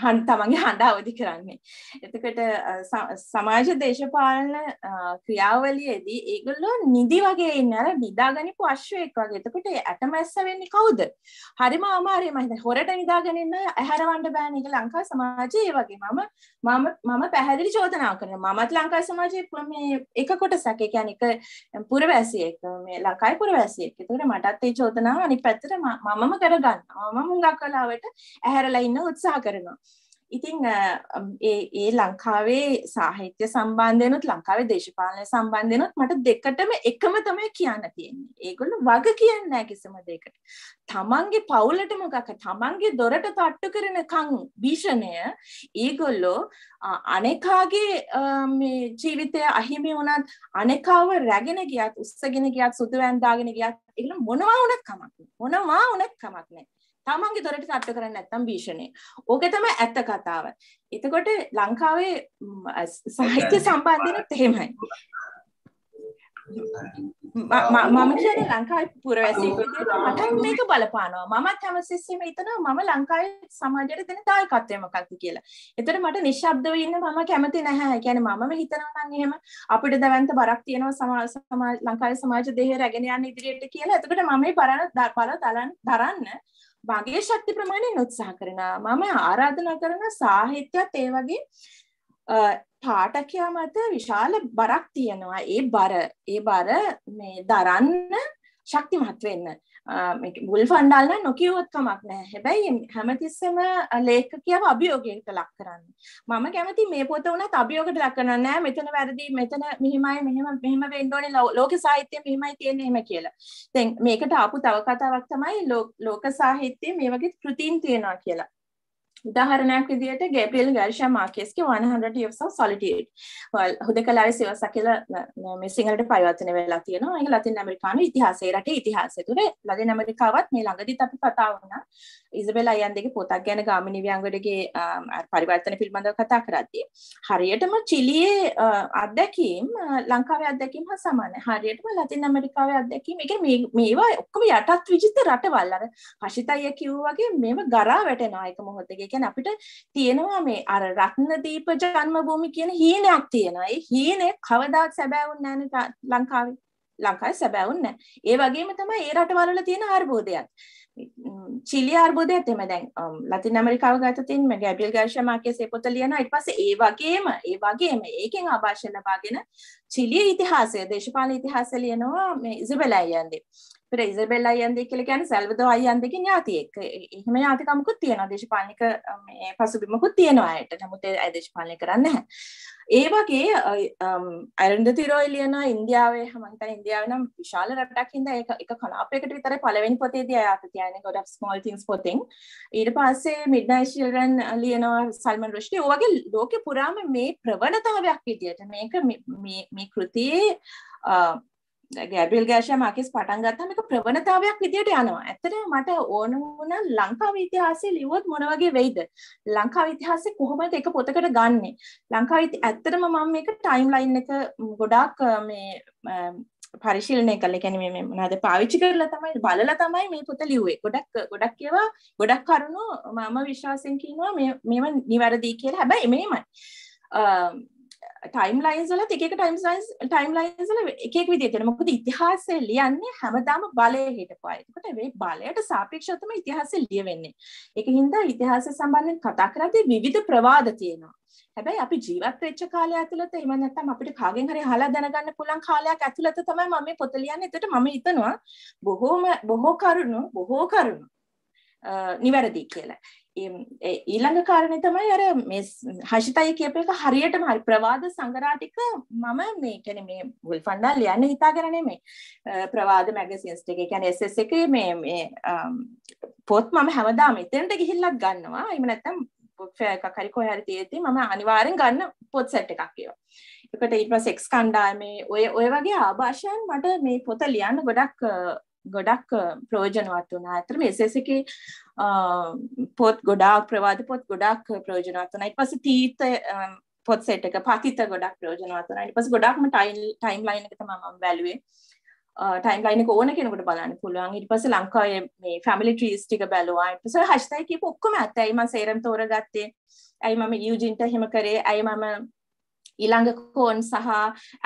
හන් තමන්ගේ හඬ අවදි කරන්නේ. එතකට සමාජ දේශපාලන ක්‍රියාවලියේදී ඒගොල්ලෝ නිදි වගේ ඉන්න අර නිදාගනිපු අශ්වයෙක් වගේ. එතකොට ඇටමැස්ස වෙන්නේ කවුද? හරිම අමාරුයි මම හොරට නිදාගෙන ඉන්න ඇහැරවන්න බෑනේ ඒක ලංකා සමාජයේ ඒ වගේ. මම මම මම පැහැදිලි චෝදනා කරනවා. මමත් ලංකා සමාජයේ මේ එක කොටසක්. ඒ කියන්නේ එක පුරවැසියෙක්. මේ ලංකාවේ පුරවැසියෙක්. එතකොට මටත් ඒ චෝදනාව අනිත් පැත්තට මමම කරගන්නවා. මම මුඟක් කාලාවට ඇහැරලා ඉන්න උත්සාහ කරනවා. ඉතිං ඒ ලංකාවේ සාහිත්‍ය සම්බන්ධයනුත් ලංකාවේ දේශපාලනය සම්බන්ධයනුත් මට දෙකටම එකම තමයි කියන්න තියෙන්නේ ඒගොල්ල වග කියන්න කිසිම දෙකට තමන්ගේ පවුලට මොකක තමන්ගේ දොරට තට්ටු කරනකං භීෂණය ඒගොල්ලෝ අනෙකාගේ ජීවිතය අහිමි වුණත් අනෙකාව රැගෙන ගියත් උත්සගෙන ගියත් සුදු ඇන්දාගෙන ගියත් එල මොනවා උනත් කමක් මොනවා උනත් කමක් නෑ තමන්ගේ දොරට සට්ටු කරන්න නැත්තම් භීෂණය. ඕක තමයි ඇත්ත කතාව. එතකොට ලංකාවේ සාහිත්‍ය සම්බන්ධනත් එහෙමයි. මම කියන්නේ ලංකාවේ පුරවැසියෙක් විදිහට මට මේක බලපානවා. මමත් හැමතිස්සෙම හිතනවා මම ලංකාවේ සමාජයට දෙන දායකත්වය මොකක්ද කියලා. ඒතර මට නිශ්ශබ්දව ඉන්න මම කැමති නැහැ. කියන්නේ මමම හිතනවා නම් එහෙම අපිට දවන්ත බරක් තියෙනවා සමාජ ලංකාවේ සමාජ දෙහි රැගෙන යන්න ඉදිරියට කියලා. එතකොට මම මේ බර බර දරන්න මගේ ශක්ති ප්‍රමාණයෙන් උත්සාහ කරනවා. මම ආරාධනා කරන සාහිත්‍යත් ඒ වගේ පාඨකයා මත විශාල බරක් තියෙනවා. ඒ බර ඒ බර මේ දරන්න ශක්තිමත් වෙන්න. මුල් ෆන්ඩල්ල නොකිවොත්කමක් නෑ හැබැයි හැමතිස්සම ලේක කියව අභියෝගයට ලක් කරන්න මම කැමති මේ පොත වන අභියෝගට ලක්කන නෑ මෙතන වැරදි මෙතන මෙහමයි මෙහම මෙහම වෙන්ඩෝන ලෝක සාහිත්‍යය මෙහමයි තියෙනෙම කියලා තැන් මේකට අපපු තව කතාවක් තමයි ලෝක සාහිත්‍යය මේ වගේ කෘතිීන් තියෙනවා කියලා උදාහරණයක් විදිහට ගැබ්‍රියල් ගර්ෂා මාකේස්ගේ 100 years of solitude. well හුදකලාවේ සෙවසක් කියලා මේ සිංහලට පරිවර්තනය වෙලා තියෙනවා. ඒක ලතින් ඇමරිකානු ඉතිහාසයේ රටේ ඉතිහාසය තුර ලතින් ඇමරිකාවත් මේ ළඟදිත් අපි කතා වුණා. ඉසබෙල් අයන්දේගේ පොතක් ගැන ගාමිණී ව්‍යංගඩගේ පරිවර්තන පිළිබඳව කතා කරද්දී හරියටම චිලියේ අත්දැකීම් ලංකාවේ අත්දැකීම් හා සමානයි. හරියටම ලතින් ඇමරිකාවේ අත්දැකීම්. ඒ කියන්නේ මේවා ඔක්කොම යටත් විජිත රටවල් අර හෂිතය කිව්වා වගේ මේව ගරා වැටෙනවා එක මොහොතක ඒකැන අපිට තියෙනවා මේ අර රත්නදීප ජන්මභූමි කියන හීනයක් තියෙනයි හීනේ කවදාත් සැබෑවුන් නෑන ලංකාවේ ලංකායි සැබෑවුන් නෑ ඒ වගේම තමයි ඒ රටවලල තියෙන අර්බෝධයක් චිලි අර්බෝධයත් එම දැන් ලතින් ඇමරිකාව ගතතින් ගැබිල් ගර්ශමාකය සේපොත ලියන ඉට පස ඒ වගේම ඒ වගේම ඒකෙන් ආභාෂ ලබාගෙන චිලිය ඉතිහාසය දේශපාල ඉතිහාස ලියනවා මේ ඉසිබලෑයන්දේ පට ඉසබෙල් අයන්දෙ කියල ගැන සැල්වද අයන්දකින් ඥාතියෙක් එහෙම ඥාතිකමකුත් තියෙන දේශපාලික පසුබිමකුත් තියෙනවායට නමුත් ඇදේශපාලය කරන්න ඒ වගේ අරන්ද තිරෝයිලියන ඉන්දියාවේ හමන්ත ඉන්දියාව නම් විශාල රටක් හිද එක කලාපයකට විතර පලවෙන් පොතේදී අයාත තියන ගොඩක් ස්මෝල් තිංස් පොතින් ඊට පස්සේ මිඩ්නයිශිල්රන් ලියනවා සල්මන් රෘෂ්ටි ඕගේ ලෝක පුරාම මේ ප්‍රවණතාවයක් විදියට මේක මේ කෘතියේ ගැබ්‍රිල් ගෑෂයා මාකෙස් පටන් ගත්තා මේක ප්‍රවණතාවයක් විදියට යනවා. ඇත්තට මට ඕන වුණ ලංකාවේ ඉතිහාසය ලිව්වොත් මොන වගේ වෙයිද? ලංකාවේ ඉතිහාසය කොහොමද එක පොතකට ගන්නෙ? ලංකාවේ ඇත්තටම මම මේක ටයිම් ලයින් එක ගොඩාක් මේ පරිශීලනය කළ කැන මේ මොනද පාවිච්චි කරලා තමයි බලලා තමයි මේ පොත ලිව්වේ ගොඩක් ගොඩක් ඒවා ගොඩක් කරුණු මම විශ්වාසයෙන් කියනවා මේව නිවැරදි කියලා හැබැයි මේමයි ටයිම් ලයින්සල එක ටයිම් ලයින්ස් ටයිම් ලයින්සල එකෙක් විදිහට මොකද ඉතිහාසය ලියන්නේ හැමදාම බලය හිටපු අය. ඒකට මේ බලයට සාපේක්ෂව තමයි ඉතිහාසය ලියවෙන්නේ. ඒක හින්දා ඉතිහාසය සම්බන්ධයෙන් කතා කරද්දී විවිධ ප්‍රවාද තියෙනවා. හැබැයි අපි ජීවත් වෙච්ච කාලය ඇතුළත එහෙම නැත්නම් අපිට කාගෙන් හරි අහලා දැනගන්න පුළුවන් කාලයක් ඇතුළත තමයි මම මේ පොත ලියන්නේ. ඒකට මම හිතනවා බොහෝම බොහෝ කරුණු බොහෝ කරුණු නිවැරදි කියලා. ඊළඟ කාරණේ තමයි අර මේ හෂිතයි කියප එක හරියටම හරි ප්‍රවාද සංගරාටික මම මේ කියන්නේ මේ වුල් ෆන්ඩා ලියන්න හිතාගෙන නෙමෙයි. ප්‍රවාද මැගසින්ස් ටික කියන්නේ SS එකේ මේ මේ පොත් මම හැමදාම එතනට ගිහිල්ලක් ගන්නවා. එහෙම නැත්නම් ෆෙයා එකක් හරි කොහේ හරි තියෙද්දි මම අනිවාර්යෙන් ගන්න පොත් සෙට් එකක් ඒවා. ඒකට ඊට පස්සේ එක්ස් කණ්ඩායමේ ඔය ඔය වගේ ආభాෂයන් මට මේ පොත ලියන්න ගොඩක් ගොඩක් ප්‍රෝජනවත් වුණා ඇතරම එසෙසක පොත් ගොඩාක් ප්‍රවාද පොත් ගොඩක් ප්‍රෝජනවත් වනා ඉපස තීත පොත් සෙට් එක පතිත ගොඩක් ප්‍රෝජනවත් වනා ඉපස ගොඩක්ම ටයිම් ලයින් එක තමයි මම බැලුවේ ටයිම් ලයින් එක ඕන කෙනෙකුට බලන්න පුළුවන් ඊට පස්සේ ලංකාවේ මේ ෆැමිලි ට්‍රීස් ටික බැලුවා ඊට පස්සේ හැෂ්ටැග් කියපු ඔක්කොම ඇත්තයි මම සේරම තෝරගත්තේ ඇයි මම යූජින්ට එහෙම කරේ ඇයි මම ඉළඟ කෝන් සහ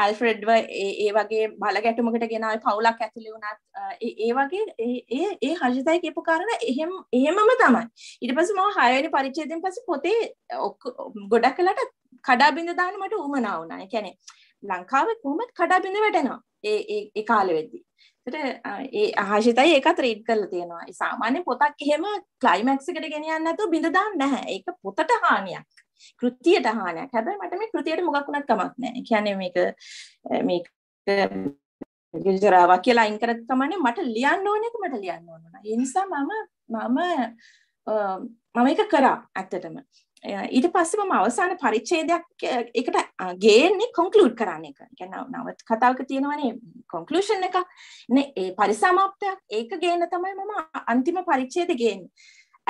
ඇල්ෆ්‍රෙඩ්ව ඒ වගේ බල ගැටුමකට ගෙනල් පවුලක් ඇතුළි වුණත් ඒ වගේ ඒ හජතයි කියපු කාරණ එහෙම එහෙමම තමයි ඉට පස මෝ හයනි පරිච්චේදෙන් පස පොතේ ඔක් ගොඩක් කලට කඩාබිඳ දාන මට උමනාවනා කැනෙ ලංකාව කොමත් කඩාබිඳ වැටනවා ඒ කාලවෙද්දී ඒ ආශිතයි එකත් රීඩ් කරලා තියෙනවා. සාමාන්‍ය පොතක් එහෙම ක්ලයිමැක්ස් එකට ගෙනියන්න නැතුව බිඳ දාන්න නැහැ. ඒක පොතට හානියක්. කෘතියට හානියක්. හැබැයි මට මේ කෘතියට මොකක් වුණත් කමක් නැහැ. කියන්නේ මේක මේක ජරාවක් කියලා අයින් කරත් කමන්නේ මට ලියන්න ඕන එක මට ලියන්න ඕන වුණා. ඒ නිසා මම මම මම ඒක කරා ඇත්තටම. ඊට පස්සේ මම අවසාන පරිච්ඡේදයක් එකට ගේන්නේ කොන්ක්ලූඩ් කරන්න එක. කියන්නේ නවත් කතාවක තියෙනවනේ කොන්ක්ලූෂන් එකක්. නේ ඒ පරිසමාප්තයක් ඒක ගේන්න තමයි මම අන්තිම පරිච්ඡේදය ගේන්නේ.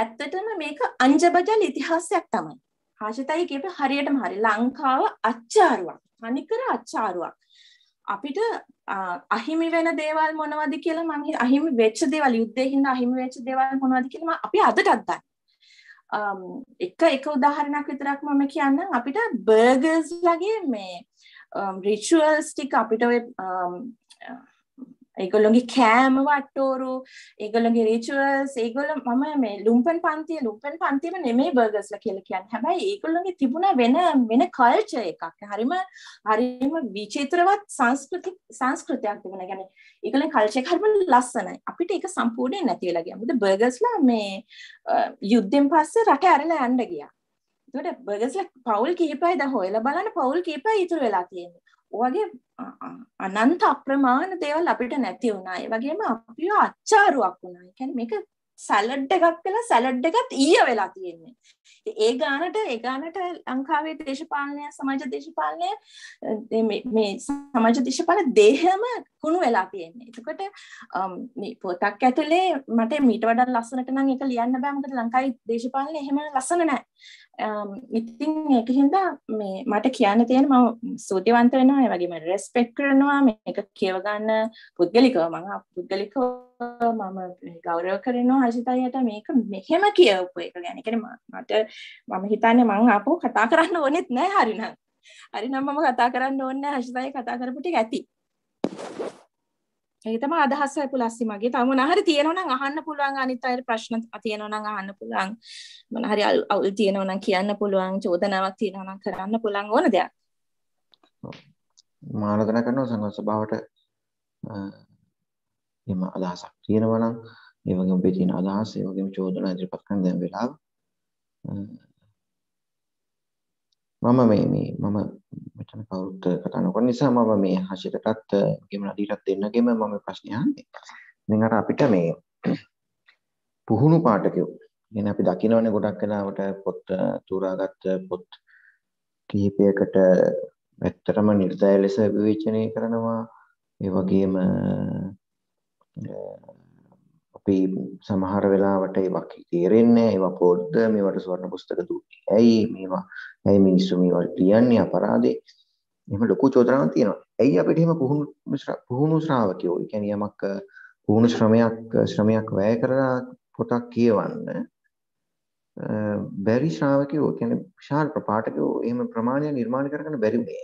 ඇත්තටම මේක අංජබජල් ඉතිහාසයක් තමයි. ආශිතයි කියප හරියටම හරි ලංකාව අච්චාරුවක් තනිකර අච්චාරුවක් අපිට අහිමි වෙන දේවල් මොනවද කියලා මම අහිමි වෙච්ච දේවල් යුද්ධයෙන් හින්දා අහිමි වෙච්ච දේවල් මොනවද කියලා අපි අදටත් දන්නේ එක එක උදාහරණයක් විතරක් මම කියන්නම් අපිට බර්ගර්ස් ලගේ මේ රිචුවල්ස් ටික අපිට ඔය ඒගොල්ලොගේ කෑම වට්ටෝරු ඒගොල්ලොගේ රිචුවල්ස් ඒගොල්ලො මම මේ ලුම්පන් පන්තිය ලුම්පන් පන්තියම නෙමේ බර්ගස්ල කියලා කියන්නේ. හැබැයි ඒගොල්ලොගේ තිබුණ වෙන වෙන කල්චර් එකක්. හරිම හරිම විචිත්‍රවත් සංස්කෘතික සංස්කෘතියක් තිබුණා. يعني ඒගොල්ලන් කල්චර් එක හරිම ලස්සනයි. අපිට ඒක සම්පූර්ණයෙන් නැති වෙලා ගියා. මොකද බර්ගස්ලා මේ යුද්ධෙන් පස්සේ රට ඇරලා යන්න ගියා. ඒකට බර්ගස්ලා පවුල් කීපයද හොයලා බලන්න පවුල් කීපය ඉතුරු වෙලා තියෙනවා. ඔයගේ අනන්ත අප්‍රමාණ දේවල් අපිට නැති වුණා. ඒ වගේම අපිව අච්චාරුවක් වුණා. ඒ කියන්නේ මේක සැලඩ් එකක් වෙලා සැලඩ් එකත් ඊය වෙලා තියෙන්නේ. ඒ ගානට ඒ ගානට ලංකාවේ දේශපාලනය සමාජ දේශපාලනය මේ සමාජ දේශපාලන දේහම කුණු වෙලා තියෙන්නේ. එතකොට මේ පොතක් ඇතුලේ මට මීට වඩා ලස්සනට නම් ඒක ලියන්න බෑ. මොකද ලංකාවේ දේශපාලනය එහෙම ලස්සන නෑ. Um, ඉතින් ඒක හින්දා මේ මට කියන්න තියෙන මම සූතිවන්ත වෙනවා ඒ වගේම රෙස්පෙක්ට් කරනවා මේක කියව ගන්න පුද්ගලිකව මම පුද්ගලිකව මම ගෞරව කරනවා හර්ෂිතයට මේක මෙහෙම කියවපු එක ගැන. ඒ කියන්නේ මට මම හිතන්නේ මං ආපහු කතා කරන්න ඕනෙත් නෑ හරිනම්. හරිනම් මම කතා කරන්න ඕනේ නැහැ හර්ෂිතය කතා කරපු ටික ඇති. ඒක තමයි අදහස පුලස්සි මගේ. තව මොන හරි තියෙනවා නම් අහන්න පුළුවන් අනිත් අයට ප්‍රශ්න තියෙනවා නම් අහන්න පුළුවන්. මොන හරි අවුල් තියෙනවා නම් කියන්න පුළුවන්. චෝදනාවක් තියෙනවා නම් කරන්න පුළුවන් ඕන දෙයක්. මානදන කරන සංඝ සභාවට එම අදහසක් තියෙනවා නම් ඒ වගේම ඔබේ තියෙන අදහස් ඒ වගේම චෝදනා ඉදිරිපත් කරන දැන් වෙලාව මම මේ මේ මම මෙතන කවුරුත් කතා නොකරන නිසා මම මේ හෂිතටත් ගේම නදීටත් දෙන්නගෙම මම ප්‍රශ්න අහන්නේ. දැන් අර අපිට මේ පුහුණු පාඨකයෝ ගැන අපි දකිනවනේ ගොඩක් වෙලාවට පොත් තෝරාගත් පොත් කිහිපයකට ඇත්තටම නිර්දය ලෙස විවේචනය කරනවා. ඒ වගේම අපි සමහර වෙලාවට ඒවකි තේරෙන්නේ ඒවා පොද්ද මේවට ස්වර්ණ පුස්තක දුන්නේ ඇයි මේවා ඇයි මිනිස්සු මේවා ලියන්නේ අපරාදේ එහෙම ලොකු චෝදනාවක් තියෙනවා ඇයි අපිට එහෙම පුහුණු පුහුණු ශ්‍රාවකයෝ ඒ කියන්නේ යමක් පුහුණු ශ්‍රමයක් ශ්‍රමයක් වැය කරලා පොතක් කියවන්න බැරි ශ්‍රාවකයෝ කියන්නේ විශාල පාඨකයෝ එහෙම ප්‍රමාණයක් නිර්මාණය කරගන්න බැරි උනේ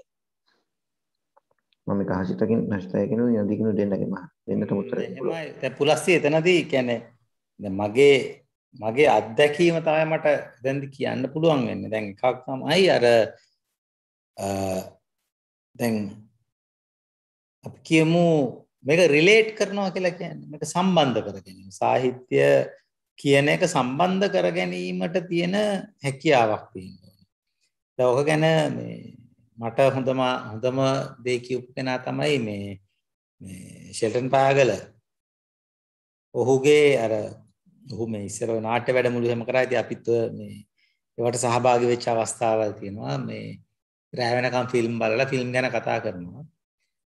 මම එක හසිතකින් නැස්තයකෙන යදිකනු දෙන්නගේම දෙන්නට මුත්තර පුලස්සේ එතනදී කැනෙ මගේ මගේ අත්දැකීම තමයි මට දැන්දි කියන්න පුළුවන් වෙන්න දැන් එකක් තමයි අර දැන් අපි කියමු මේක රිලේට් කරනවා කියලා කියන්නේ මේක සම්බන්ධ කර ගැනීම සාහිත්‍ය කියන එක සම්බන්ධ කර ගැනීමට තියෙන හැකියාවක් තියෙනවා. දැන් ඔක ගැන මේ මට හොඳම හොඳම දේ කියපු කෙනා තමයි මේ ෂෙල්ටන් පාගල ඔහුගේ අර ඔහු මේ ඉස්සර නාට්‍ය වැඩමුළු හැම කරා ඉතින් අපිත් මේ ඒවට සහභාගී වෙච්ච අවස්ථාවල් තියෙනවා මේ රැ වෙනකම් ෆිල්ම් බලලා ෆිල්ම් ගැන කතා කරනවා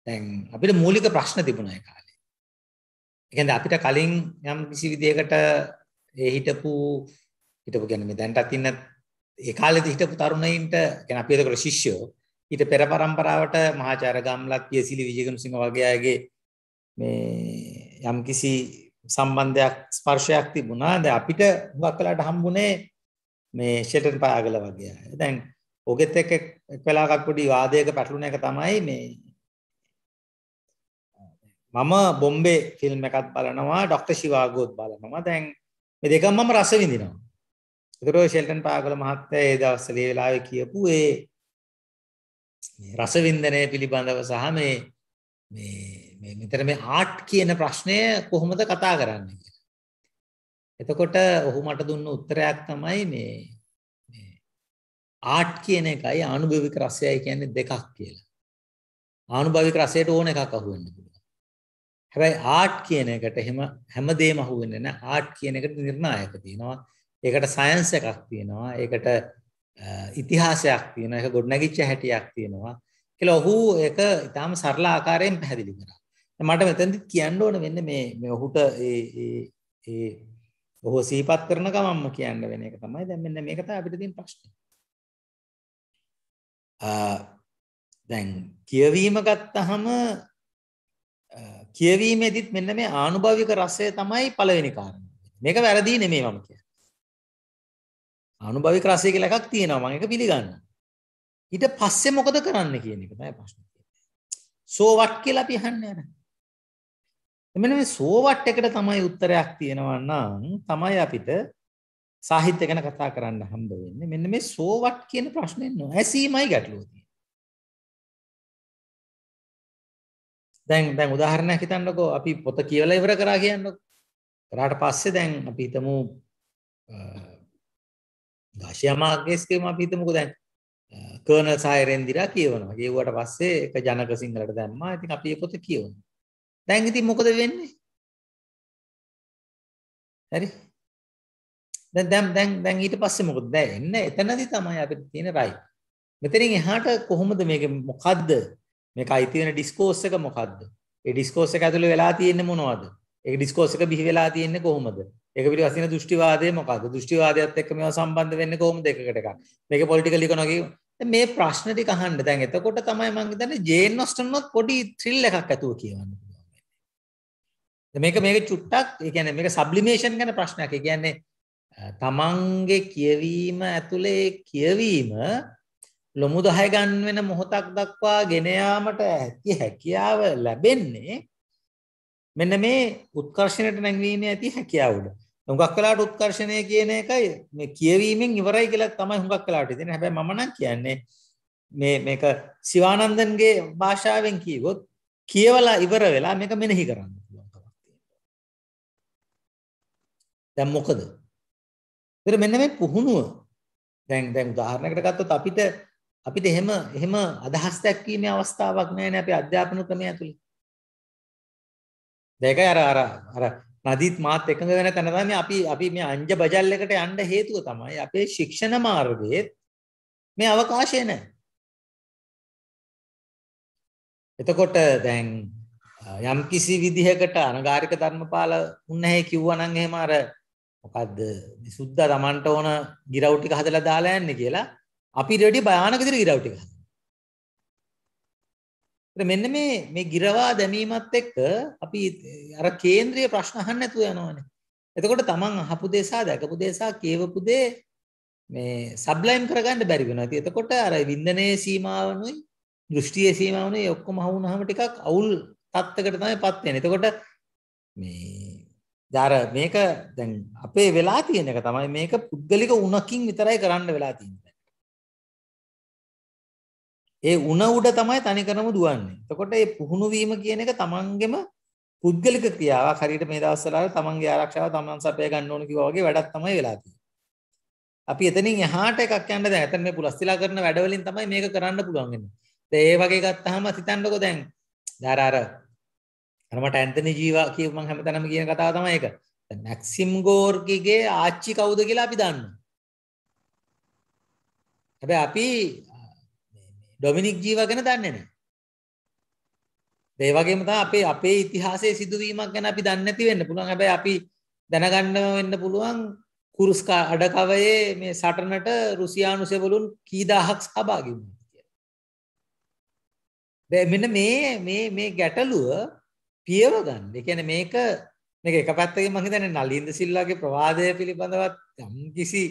දැන් අපිට මූලික ප්‍රශ්න තිබුණා ඒ කාලේ ඒ කියන්නේ අපිට කලින් යම් කිසි විදියකට ඒ හිටපු හිටපු කියන්නේ මේ දැන්ටත් ඉන්න ඒ කාලේ හිටපු තරුණයින්ට කියන්නේ අපි ඒකට ශිෂ්‍යෝ ඊට පෙර පරම්පරාවට මහාචාර ගම්ලත් පියසිලි විජයගමසිංහ වගේ අයගේ මේ යම්කිසි සම්බන්ධයක් ස්පර්ශයක් තිබුණා. දැන් අපිට හුඟක් වෙලාට හම්බුනේ මේ ෂෙටර් පාගල වගේ අය. දැන් ඔගෙත් එක්ක එක් වෙලාවකට පොඩි වාදයක පැටලුණ එක තමයි මේ මම බොම්බේ ෆිල්ම් එකක් බලනවා ඩොක්ටර් ශිවාගෝත් බලනවා. දැන් මේ දෙකම මම රස විඳිනවා. ඒතරෝ ෂෙල්ටන් පාගල මහත්තයා ඒ දවස්වල ඒ වෙලාවේ කියපු ඒ රසවින්දනය පිළිබඳව සහ මේ මේ මෙතර මේ ආට් කියන ප්‍රශ්නය කොහොමද කතා කරන්න කිය. එතකොට ඔහු මට දුන්න උත්තරයක් තමයි මේ ආට් කියන එකයි ආනුභවික රසයයි කියන්නේ දෙකක් කියලා. ආනුභවික රසයට ඕන එකක් අහුවෙන්න පුළුවන්. හැබැයි ආට් කියන එකට එහෙම හැමදේම අහුවෙන්නේ නැහැ. ආට් කියන එකට නිර්ණායක තියෙනවා. ඒකට සයන්ස් එකක් තියෙනවා. ඒකට ඉතිහාසයක් තියෙන එක ගොඩනැගිච්ච හැටියක් තියෙනවා කියලා ඔහු ඒක ඉතාම සරල ආකාරයෙන් පැහැදිලි කරා. මට මෙතනදි කියන්න ඕන වෙන්නේ මේ මේ ඔහුට ඒ ඒ ඒ ඔහු සිහිපත් කරන ගමන්ම කියන්න වෙන එක තමයි. දැන් මෙන්න මේක තමයි අපිට තියෙන ප්‍රශ්නේ. දැන් කියවීම ගත්තහම කියවීමේදීත් මෙන්න මේ ආනුභාවික රසය තමයි පළවෙනි කාරණේ. මේක වැරදි නෙමෙයි මම කියන්නේ. අනුභවික රසය කියලා එකක් තියෙනවා මම ඒක පිළිගන්නවා. ඊට පස්සේ මොකද කරන්න කියන එක තමයි ප්‍රශ්නේ. සෝ වට් කියලා අපි අහන්නේ අර. එමෙන්න මේ සෝ වට් එකට තමයි උත්තරයක් තියෙනවා නම් තමයි අපිට සාහිත්‍ය ගැන කතා කරන්න හම්බ වෙන්නේ. මෙන්න මේ සෝ වට් කියන ප්‍රශ්නේ නොඇසීමයි ගැටලුව තියෙන්නේ. දැන් දැන් උදාහරණයක් හිතන්නකෝ අපි පොත කියවලා ඉවර කරා කියන්නකෝ. කරාට පස්සේ දැන් අපි හිතමු දශයමාග්‍යස්කම අපි හිතමුකෝ දැන් කර්නල් සායරෙන්දිරා කියවනවා. කියුවාට පස්සේ ඒක ජනක සිංහලට දැම්මා. ඉතින් අපි ඒ පොත කියවනවා. දැන් ඉතින් මොකද වෙන්නේ? හරි. දැන් දැන් දැන් දැන් ඊට පස්සේ මොකද? දැන් එන්න එතනදි තමයි අපිට තියෙන රයි. මෙතනින් එහාට කොහොමද මේක මොකද්ද? මේක අයිති වෙන ඩිස්කෝස් එක මොකද්ද? ඒ ඩිස්කෝස් එක ඇතුලේ වෙලා තියෙන්නේ මොනවද? ඒ ඩිස්කෝස් එක බිහි වෙලා තියෙන්නේ කොහොමද? ඒක පිළිගසින දෘෂ්ටිවාදය මොකද දෘෂ්ටිවාදයත් එක්ක මේවා සම්බන්ධ වෙන්නේ කොහොමද එකකට එකක් මේක පොලිටිකල් ඉකොනොමි මේ ප්‍රශ්න ටික අහන්න දැන් එතකොට තමයි මම හිතන්නේ ජේන් ඔස්ටන්වත් පොඩි ත්‍රිල් එකක් ඇතුව කියවන්න පුළුවන් වෙන්නේ මේක මේක චුට්ටක් ඒ කියන්නේ මේක සබ්ලිමේෂන් ගැන ප්‍රශ්නයක් ඒ කියන්නේ තමන්ගේ කියවීම ඇතුලේ කියවීම ලොමු 10 ගන්න වෙන මොහොතක් දක්වා ගෙන යාමට හැකියාව ලැබෙන්නේ මෙන්න මේ උත්කර්ෂණයට නැංවීමේ ඇති හැකියාවට. හුඟක් වෙලාට උත්කර්ෂණය කියන එකයි මේ කියවීමෙන් ඉවරයි කියලා තමයි හුඟක් වෙලාට ඉතින් හැබැයි මම නම් කියන්නේ මේ මේක සිවානන්දන්ගේ භාෂාවෙන් කියවොත් කියවලා ඉවර වෙලා මේක මෙනෙහි කරන්න පුළුවන් කමක් තියෙනවා. දැන් මොකද? ඒතර මෙන්න මේ පුහුණුව දැන් දැන් උදාහරණයකට ගත්තොත් අපිට අපිට එහෙම එහෙම අදහස් දැක්වීමේ අවස්ථාවක් නැහැ නේ අපේ අධ්‍යාපන ක්‍රමය ඇතුළේ. දැක අර අර අර නදීත් මාත් එකඟ වෙන තැන තමයි අපි අපි මේ අංජ බජල් එකට යන්න හේතුව තමයි අපේ ශික්ෂණ මාර්ගයේ මේ අවකාශය නැහැ. එතකොට දැන් යම් කිසි විදිහකට අනගාരിക ධර්මපාල උන්නේ කිව්වනම් එහෙම අර මොකද්ද මේ සුද්ධ තමන්ට ඕන ගිරව් ටික හදලා දාලා යන්නේ කියලා අපි ඊට වඩා භයානක විදිහට ගිරව් ටික මෙන්න මේ මේ ගිරවා දැමීමත් එක්ක අපි අර කේන්ද්‍රීය ප්‍රශ්න අහන්න නැතුව යනවනේ. එතකොට තමන් අහපු දේසා දැකපු දේසා කියවපු දේ මේ සබ්ලයිම් කරගන්න බැරි වෙනවා. ඉතින් එතකොට අර වින්දනයේ සීමාවනුයි දෘෂ්ටියේ සීමාවනුයි ඔක්කොම හවුනහම ටිකක් අවුල් තත්ත්වයකට තමයිපත් වෙන්නේ. එතකොට මේ ජාර මේක දැන් අපේ වෙලා තියෙන එක තමයි මේක පුද්ගලික උණකින් විතරයි කරන්න වෙලා තියෙන්නේ. ඒ උණ උඩ තමයි තනිකරම දුවන්නේ. එතකොට මේ පුහුණු වීම කියන එක තමන්ගෙම පුද්ගලික ක්‍රියාවක්. හරියට මේ දවස්වල තමන්ගේ ආරක්ෂාව තමන් සපය ගන්න ඕන කිව්වා වගේ වැඩක් තමයි වෙලා තියෙන්නේ. අපි එතනින් එහාට එකක් යන්න දැන් එතන මේ පුලස්තිලා කරන වැඩවලින් තමයි මේක කරන්න පුළුවන් වෙන්නේ. ඒ වගේ ගත්තාම හිතන්නකෝ දැන් දැන් අර අර මට ඇන්තනි ජීවා කියපු මම හැමතැනම කියන කතාව තමයි ඒක. මැක්සිම් ගෝර්කිගේ ආච්චි කවුද කියලා අපි දන්නවා. හැබැයි අපි ඩොමිනික් ජීව ගැන දන්නේ නැහැ. ඒ වගේම තමයි අපේ අපේ ඉතිහාසයේ සිදුවීමක් ගැන අපි දන්නේ නැති වෙන්න පුළුවන්. හැබැයි අපි දැනගන්නම වෙන්න පුළුවන් කුරුස්ක අඩකවයේ මේ සටනට රුසියානු සෙවලුන් කී දහහක් සහභාගී වුණා කියලා. දැන් මෙන්න මේ මේ මේ ගැටලුව පියව ගන්න. ඒ කියන්නේ මේක මේක එක පැත්තකින් මම හිතන්නේ නලින්ද සිල්වාගේ ප්‍රවාදය පිළිබඳවත් යම් කිසි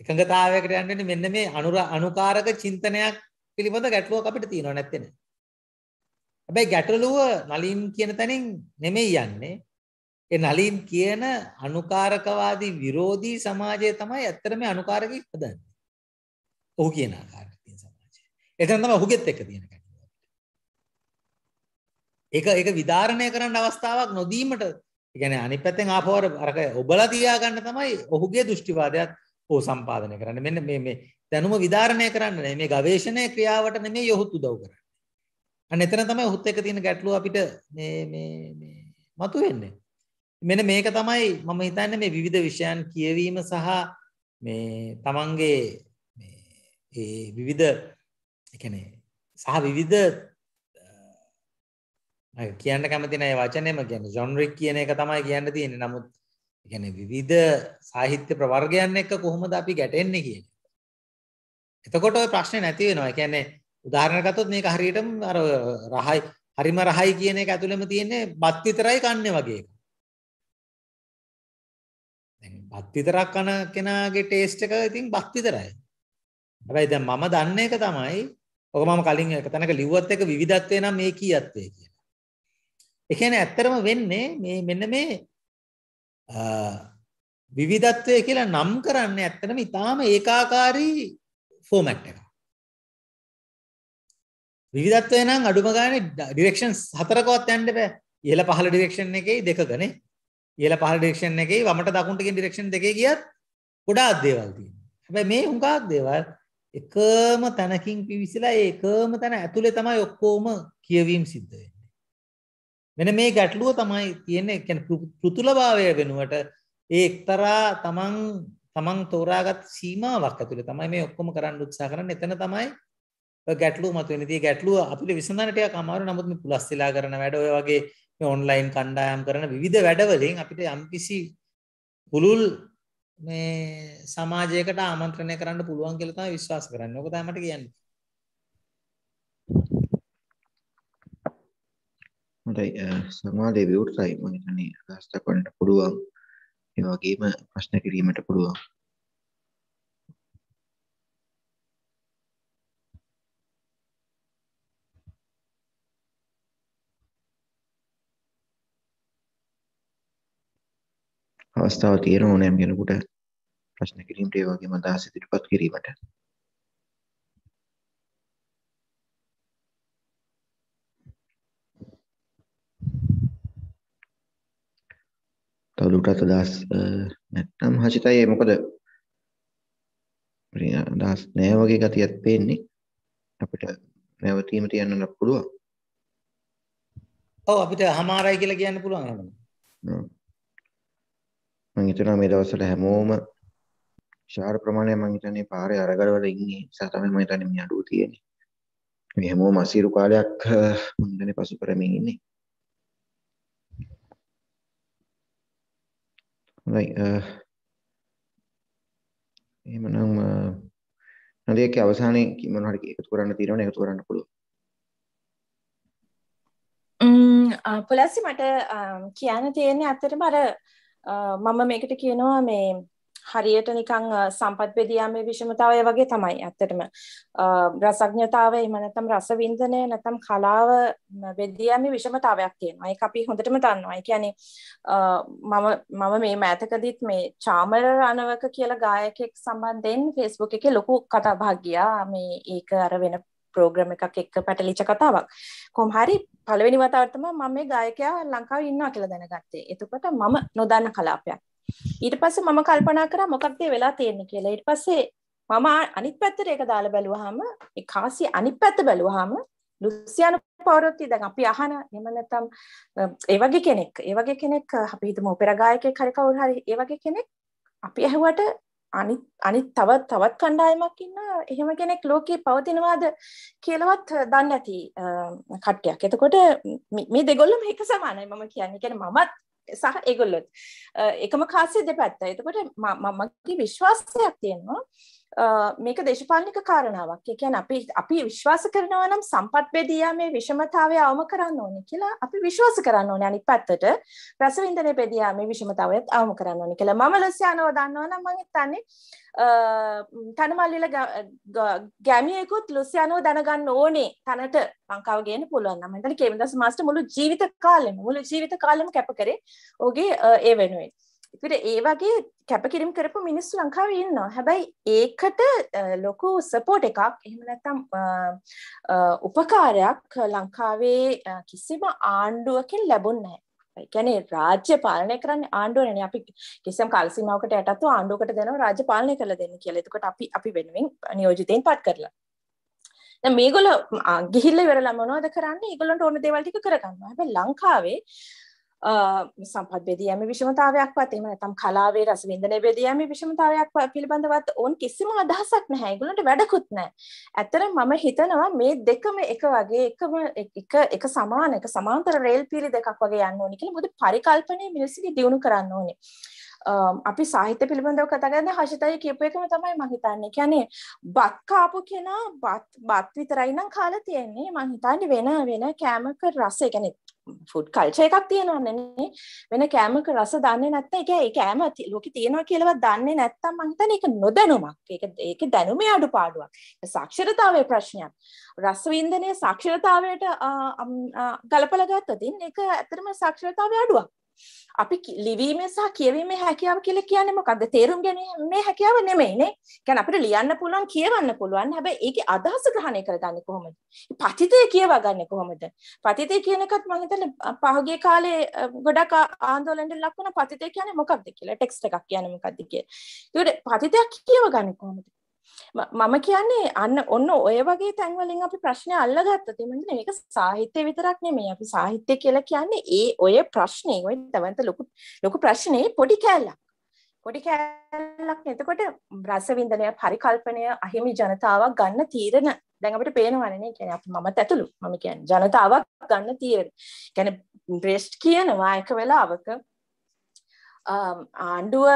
එකඟතාවයකට යන්න මෙන්න මේ අනුර අනුකාරක චින්තනයක් පිළිබඳ ගැටලුවක් අපිට තියෙනවා නැත්තේ නේ. හැබැයි ගැටලුව නලින් කියන තැනින් නෙමෙයි යන්නේ. ඒ නලින් කියන අනුකාරකවාදී විරෝධී සමාජය තමයි ඇත්තටම අනුකාරකී හදන්නේ. ඔහු කියන ආකාරයට තියෙන සමාජය. එතන තමයි ඔහුගෙත් එක්ක තියෙන ගැටලුව. ඒක ඒක විදාරණය කරන්න අවස්ථාවක් නොදීමට ඒ කියන්නේ අනිත් පැත්තෙන් ආපවර අරක ඔබලා තියාගන්න තමයි ඔහුගේ දෘෂ්ටිවාදයක් ඕ සම්පාදනය කරන්න මෙන්න මේ මේ දැනුම විධාරණය කරන්න නෙමෙයි මේ ගවේෂණය ක්‍රියාවට නෙමෙයි ඔහුත් උදව් කරන්නේ. අන්න එතන තමයි ඔහුත් එක්ක තියෙන ගැටලුව අපිට මේ මේ මේ මතුවෙන්නේ. මෙන්න මේක තමයි මම හිතන්නේ මේ විවිධ විෂයන් කියවීම සහ මේ තමන්ගේ මේ ඒ විවිධ ඒ කියන්නේ සහ විවිධ අය කියන්න කැමති නැහැ වචනේම කියන්නේ ජොන්රික් කියන එක තමයි කියන්න තියෙන්නේ. නමුත් ඒ කියන්නේ විවිධ සාහිත්‍ය ප්‍රවර්ගයන් එක්ක කොහොමද අපි ගැටෙන්නේ කියන්නේ එතකොට ඔය ප්‍රශ්නේ නැති වෙනවා. ඒ කියන්නේ උදාහරණයක් ගත්තොත් මේක හරියටම අර රහයි හරිම රහයි කියන එක ඇතුළෙම තියෙන්නේ බත් විතරයි කන්නේ වගේ එකක්. දැන් බත් විතරක් කන කෙනාගේ ටේස්ට් එක ඉතින් බත් විතරයි. හැබැයි දැන් මම දන්න එක තමයි ඔක මම කලින් එක තැනක ලිව්වත් එක විවිධත්වේ නම් මේ කීයත්වේ කියලා. ඒ කියන්නේ ඇත්තරම වෙන්නේ මේ මෙන්න මේ විවිධත්වය කියලා නම් කරන්නේ ඇත්තටම ඊටාම ඒකාකාරී ෆෝමැට් එකක්. විවිධත්වය නම් අඩුම ගානේ ඩිරෙක්ෂන්ස් හතරකවත් යන්න බෑ. ඉහළ පහළ ඩිරෙක්ෂන් එකේ දෙකකනේ. ඉහළ පහළ ඩිරෙක්ෂන් එකේ වමට දකුණට කියන ඩිරෙක්ෂන් දෙකේ ගියත් ගොඩාක් දේවල් තියෙනවා. හැබැයි මේ හුඟක් දේවල් එකම තැනකින් පිවිසලා ඒ එකම තැන ඇතුලේ තමයි ඔක්කොම කියවීම් සිද්ධ වෙන්නේ. මෙන්න මේ ගැටලුව තමයි තියෙන්නේ. කියන්නේ පෘතුලභාවය වෙනුවට ඒ එක්තරා තමන් තමන් තෝරාගත් සීමාවක් ඇතුළේ තමයි මේ ඔක්කොම කරන්න උත්සාහ කරන්නේ. එතන තමයි ගැටලුව මතුවෙන්නේ. ඉතින් ගැටලුව අපිට විසඳන්න ටිකක් අමාරු. නමුත් මේ පුලස්සලා කරන වැඩ ඔය වගේ මේ ඔන්ලයින් කණ්ඩායම් කරන විවිධ වැඩවලින් අපිට යම්කිසි පුළුල් මේ සමාජයකට ආමන්ත්‍රණය කරන්න පුළුවන් කියලා තමයි විශ්වාස කරන්නේ. ඔක තමයි මට කියන්නේ. හොඳයි සංවාදයේ විවෘතයි මම හිතන්නේ අදහස් දක්වන්න පුළුවන්. ඒ වගේම ප්‍රශ්න කිරීමට පුළුවන්. අවස්ථාව තියෙන ඕනෑම කෙනෙකුට ප්‍රශ්න කිරීමට ඒ වගේම අදහස් ඉදිරිපත් කිරීමට තවදුරටත් අදහස් නැත්නම් හසිතයි මොකද අදහස් නෑ වගේ ගතියක් පේන්නේ අපිට නැවතීම තියන්න පුළුවන් ඔව් අපිට හමාරයි කියලා කියන්න පුළුවන් හැමෝම මම හිතනවා මේ දවස්වල හැමෝම ශාර ප්‍රමාණය මම හිතන්නේ පාරේ අරගල වල ඉන්නේ නිසා තමයි මම හිතන්නේ මේ අඩුව තියෙන්නේ මේ හැමෝම අසීරු කාලයක් මම හිතන්නේ පසු කරමින් ඉන්නේ හොඳයි එහෙමනම් නදීක අවසානයේ මොනවාරි එකතු කරන්න තියෙනවනේ එකතු කරන්න පුළුවන් පොලස්සි මට කියන්න තියෙන්නේ අතරම අර මම මේකට කියනවා මේ හරියට නිකන් සම්පත් බෙදියාමේ විෂමතාවය වගේ තමයි ඇත්තටම රසඥතාවය එහෙම නැත්නම් රසවින්දනය නැත්නම් කලාව බෙදියාමේ විෂමතාවයක් තියෙනවා ඒක අපි හොඳටම දන්නවා ඒ කියන්නේ මම මම මේ මෑතකදීත් මේ චාමර රණවක කියලා ගායකයෙක් සම්බන්ධයෙන් Facebook එකේ ලොකු කතා බහක් ගියා මේ ඒක අර වෙන ප්‍රෝග්‍රම එකක් එක්ක පැටලිච්ච කතාවක් කොහොම හරි පළවෙනි වතාවට තමයි මම මේ ගායකයා ලංකාවේ ඉන්නවා කියලා දැනගත්තේ එතකොට මම නොදන්න කලාපයක් ඊට පස්සේ මම කල්පනා කරා මොකක්ද වෙලා තියෙන්නේ කියලා. ඊට පස්සේ මම අනිත් පැත්තට ඒක දාලා බැලුවාම ඒ කාසිය අනිත් පැත්ත බැලුවාම ලුසියානෝ පවරොත්ති දැන් අපි අහන එහෙම නැත්නම් ඒ වගේ කෙනෙක් ඒ වගේ කෙනෙක් අපි හිතමු ඔපෙරා ගායකයෙක් හරි කවුරු හරි ඒ වගේ කෙනෙක් අපි ඇහුවට අනිත් අනිත් තවත් තවත් කණ්ඩායමක් ඉන්න එහෙම කෙනෙක් ලෝකේ පවතිනවාද කියලාවත් දන්නේ නැති කට්ටියක්. එතකොට මේ දෙගොල්ලම එක සමානයි මම කියන්නේ. කියන්නේ මමත් සහ ඒගොල්ලොත් එකම කාසිය දෙපැත්ත එතකොට මගේ විශ්වාසයක් තියෙනවා මේක දේශපාලනික කාරණාවක්. ඒ කියන්නේ අපි අපි විශ්වාස කරනවා නම් සම්පත් බෙදියා මේ විෂමතාවය අවම කරන්න ඕනේ කියලා අපි විශ්වාස කරන්න ඕනේ අනිත් පැත්තට රසවින්දනය බෙදියා මේ විෂමතාවයත් අවම කරන්න ඕනේ කියලා. මම ලස්යානව දන්නවා නම් මම හිතන්නේ තනමල්ලිල ගැමියෙකුත් ලුස්යානෝ දැනගන්න ඕනේ තනට ලංකාව ගේන්න පුළුවන් නම්. මම හිතන්නේ කේමදාස මාස්ටර් මුළු ජීවිත කාලෙම මුළු ජීවිත කාලෙම කැප කරේ ඔහුගේ ඒ වෙනුවෙන්. එකට ඒ වගේ කැපකිරම් කරපු මිනිස්සු ලංකාව ඉන්නවා හැබැයි ඒකට ලොකු සපෝට් එකක් එහෙම නැතම් උපකාරයක් ලංකාවේ කිසිම ආණ්ඩුවකින් ලැබුන්නේ ගැන රාජ්‍ය පාලනය කරන්න ආණ්ඩුවනන අපි කිසිම් කල්සිමාවකට යටත්තු ආණ්ඩුවකට දෙනව රාජ්‍ය පාලනය කළ දෙන්න කියල එතකට අපි අපි වෙනුවෙන් නියෝජිතයෙන් පත් කරලා මේගොල ගිහිල්ල වෙරලා මොනවද කරන්න ඒගොලන්ට ඕන දේවල්ටික කරගන්න හැබ ලංකාවේ සම්පත් බෙදී යෑමේ විෂමතාවයක්වත් එහෙම නැත්නම් කලාවේ රසවින්දනයේ බෙදී යෑමේ විෂමතාවයක් පිළිබඳවත් ඕන් කිසිම අදහසක් නැහැ. ඒගොල්ලන්ට වැඩකුත් නැහැ. ඇත්තටම මම හිතනවා මේ දෙකම එක වගේ එකම එක එක සමාන එක සමාන්තර රේල් පීලි දෙකක් වගේ යන්න ඕනේ කියලා. මොකද පරිකල්පනය මිනිස්සුගේ දියුණු කරන්න ඕනේ. අපි සාහිත්‍ය පිළිබඳව කතා කරන හර්ෂිතයි කියපු එකම තමයි මම හිතන්නේ. කියන්නේ බත් කාපු කෙනා බත් බත් විතරයි නම් කාලා තියෙන්නේ. මම හිතන්නේ වෙන වෙන කෑමක රස, ඒ කියන්නේ ෆුඩ් කල්චය එකක් තියෙනවන්නේ වෙන කෑමක රස දන්නේ නැත්ත එක ඒ කෑම ලෝක තියෙනවා කියලව දන්නේ නැත්තම් මංතන එක නොදැනුමක් ඒක දැනුමේ අඩු පාඩුවක් සක්ෂරතාවය ප්‍රශ්නයක් රස්වින්දනය සක්ෂරතාවයට ගලපලගත්තතින් එක ඇතරම සක්ෂරතාවය අඩුවක් අපි ලිවීම සහ කියවීමේ හැකියාව කියලා කියන්නේ මොකක්ද? තේරුම් ගැනීමේ හැකියාව නෙමෙයිනේ. කියන්නේ අපිට ලියන්න පුළුවන්, කියවන්න පුළුවන්. හැබැයි ඒකේ අදහස ග්‍රහණය කරගන්නේ කොහොමද? පතිතය කියවගන්නේ කොහොමද? පතිතය කියන එකත් මම හිතන්නේ පහුගිය කාලේ ගොඩක් ආందోලන ලක් වුණා. පතිතය කියන්නේ මොකක්ද කියලා. ටෙක්ස්ට් එකක් කියන්නේ මොකක්ද කියලා. ඒකට පතිතයක් කියවගන්නේ කොහොමද? මම කියන්නේ අන්න ඔන්න ඔය වගේ තැන්වලින් අපි ප්‍රශ්නය අල්ලගත්තොත් එමන්ද මේක සාහිත්‍ය විතරක් නෙමෙයි අපි සාහිත්‍ය කියලා කියන්නේ ඒ ඔය ප්‍රශ්නේ ඔය තවන්ත ලොකු ලොකු ප්‍රශ්නේ පොඩි කෑල්ලක් පොඩි කෑල්ලක් එතකොට රසවින්දනය පරිකල්පනය අහිමි ජනතාවක් ගන්න තීරණ දැන් අපිට පේනවනේ කියන්නේ අපි මම ඇතුළු මම කියන්නේ ජනතාවක් ගන්න තීරණ කියන්නේ බ්‍රෙස්ට් කියනවා එක වෙලාවක ආණ්ඩුව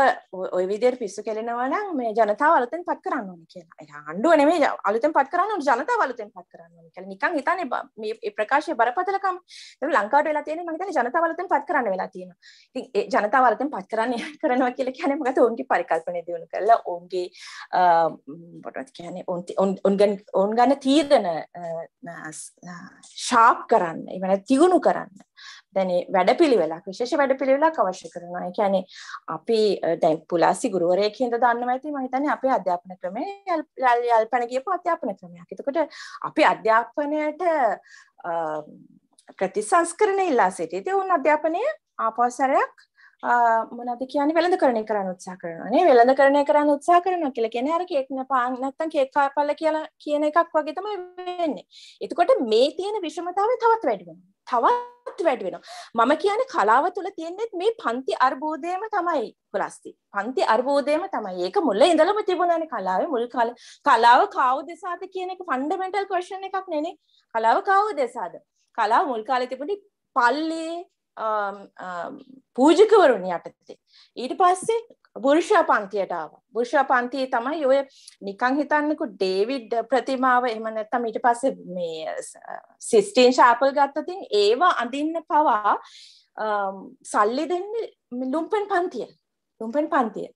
ඔය විදිර පිස්සු කෙලෙනවනම් මේ ජනතාව අලතෙන් පත් කරන්න ඕනි කියලා ආණ්ඩුව නෙමේ අලුතෙන් පත් කරන්න ජනතාව අලුතෙන් පත් කරන්න ඕනි කියලා නිකන් හිතන්නේ මේ ප්‍රකාශය බරපතලකම දැන් ලංකාවට වෙලා තියෙන්නේ මම හිතන්නේ ජනතාව අලුතෙන් පත් කරන්න වෙලා තියෙනවා ඉතින් ඒ ජනතාව අලුතෙන් පත් කරන්න කරනවා කියලා කියන්නේ මොකද ඔවුන්ගේ පරිකල්පනය දිනු කරලා ඔවුන්ගේ මොකටද කියන්නේ ඔවුන් ඔවුන් ගන්න තීරණ ෂාප් කරන්න ඒ කියන්නේ තියුණු කරන්න දැන් වැඩපිළිවෙලක් විශේෂ වැඩපිළිවෙලක් අවශ්‍ය කරනවා. ඒ කියන්නේ අපි දැන් පුලාසි ගුරුවරයෙක් හින්දා දන්නවා ඇති මම හිතන්නේ අපේ අධ්‍යාපන ක්‍රමය යල්පැන ගියපු අධ්‍යාපන ක්‍රමයක්. එතකොට අපි අධ්‍යාපනයට ප්‍රතිසංස්කරණය ඉල්ලා සිටී. ඒ උන් අධ්‍යාපනය ආපස්සරයක් මොනද කියන්නේ වෙළඳ කරණය කරන්න උත්සාහ කරනවා නේ වෙළඳ කරණය කරන්න උත්සාහ කරනවා කියලා කියන්නේ අර කේක් පාන් නැත්තම් කේක් කාපල්ල කියලා කියන එකක් වගේ තමයි වෙන්නේ. එතකොට මේ තියෙන විෂමතාවය තවත් වැඩි වෙනවා. තවත් වැඩි වෙනවා මම කියන්නේ කලාව තුල තියෙන්නේ මේ පන්ති අර්බුදයේම තමයි කොලස්ති පන්ති අර්බුදයේම තමයි ඒක මුල ඉඳලම තිබුණානේ කලාවේ මුල් කාල කලාව කාව දෙසාද කියන එක ෆන්ඩමෙන්ටල් ක්වෙස්චන් එකක් නෙනේ කලාව කාව දෙසාද කලාව මුල් කාලේ තිබුණේ පල්ලේ පූජකවරුන් යටතේ ඊට පස්සේ බුර්ෂා පන්තියට ආවා. බුර්ෂා පන්තියේ තමයි ඔය නිකන් හිතන්නකෝ ඩේවිඩ් ප්‍රතිමාව එහෙම නැත්නම් ඊට පස්සේ මේ සිස්ටීන් ෂාපල් ගත්තතින් ඒව අඳින්න පවා සල්ලි දෙන්නේ ලුම්පන් පන්තිය. ලුම්පන් පන්තිය.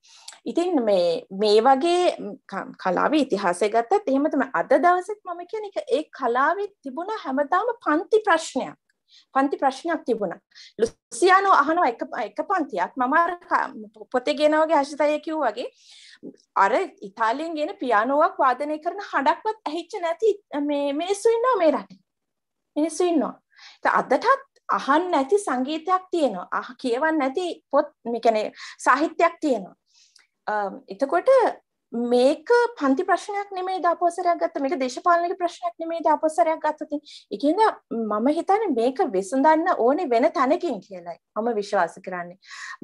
ඉතින් මේ මේ වගේ කලාවේ ඉතිහාසය ගත්තත් එහෙම තමයි අද දවසෙත් මම කියන එක ඒ කලාවේ තිබුණ හැමදාම පන්ති ප්‍රශ්නයක්. පන්ති ප්‍රශ්නයක් තිබුණා. ලුසියානෝ අහනවා එක එක පන්තියක් මම අර පොතේ ගෙනවගේ හර්ෂිතය කිව්වාගේ අර ඉතාලියෙන් ගෙන පියානෝවක් වාදනය කරන හඬක්වත් ඇහිච්ච නැති මේ මිනිස්සු ඉන්නවා මේ රටේ. මිනිස්සු ඉන්නවා. අදටත් අහන්න නැති සංගීතයක් තියෙනවා. අහ කියවන්න නැති පොත් මේ කියන්නේ සාහිත්‍යයක් තියෙනවා. එතකොට මේක පන්ති ප්‍රශ්නයක් නෙමේ දපසරයක් ගත්ත මේක දේශපාලනික ප්‍රශ්නයක් නෙමේ දපසරයක් ගත්තතින් එකද මම හිතන මේක වෙසඳන්න ඕන වෙන තැනකින් කියලයි මම විශ්වාස කරන්නේ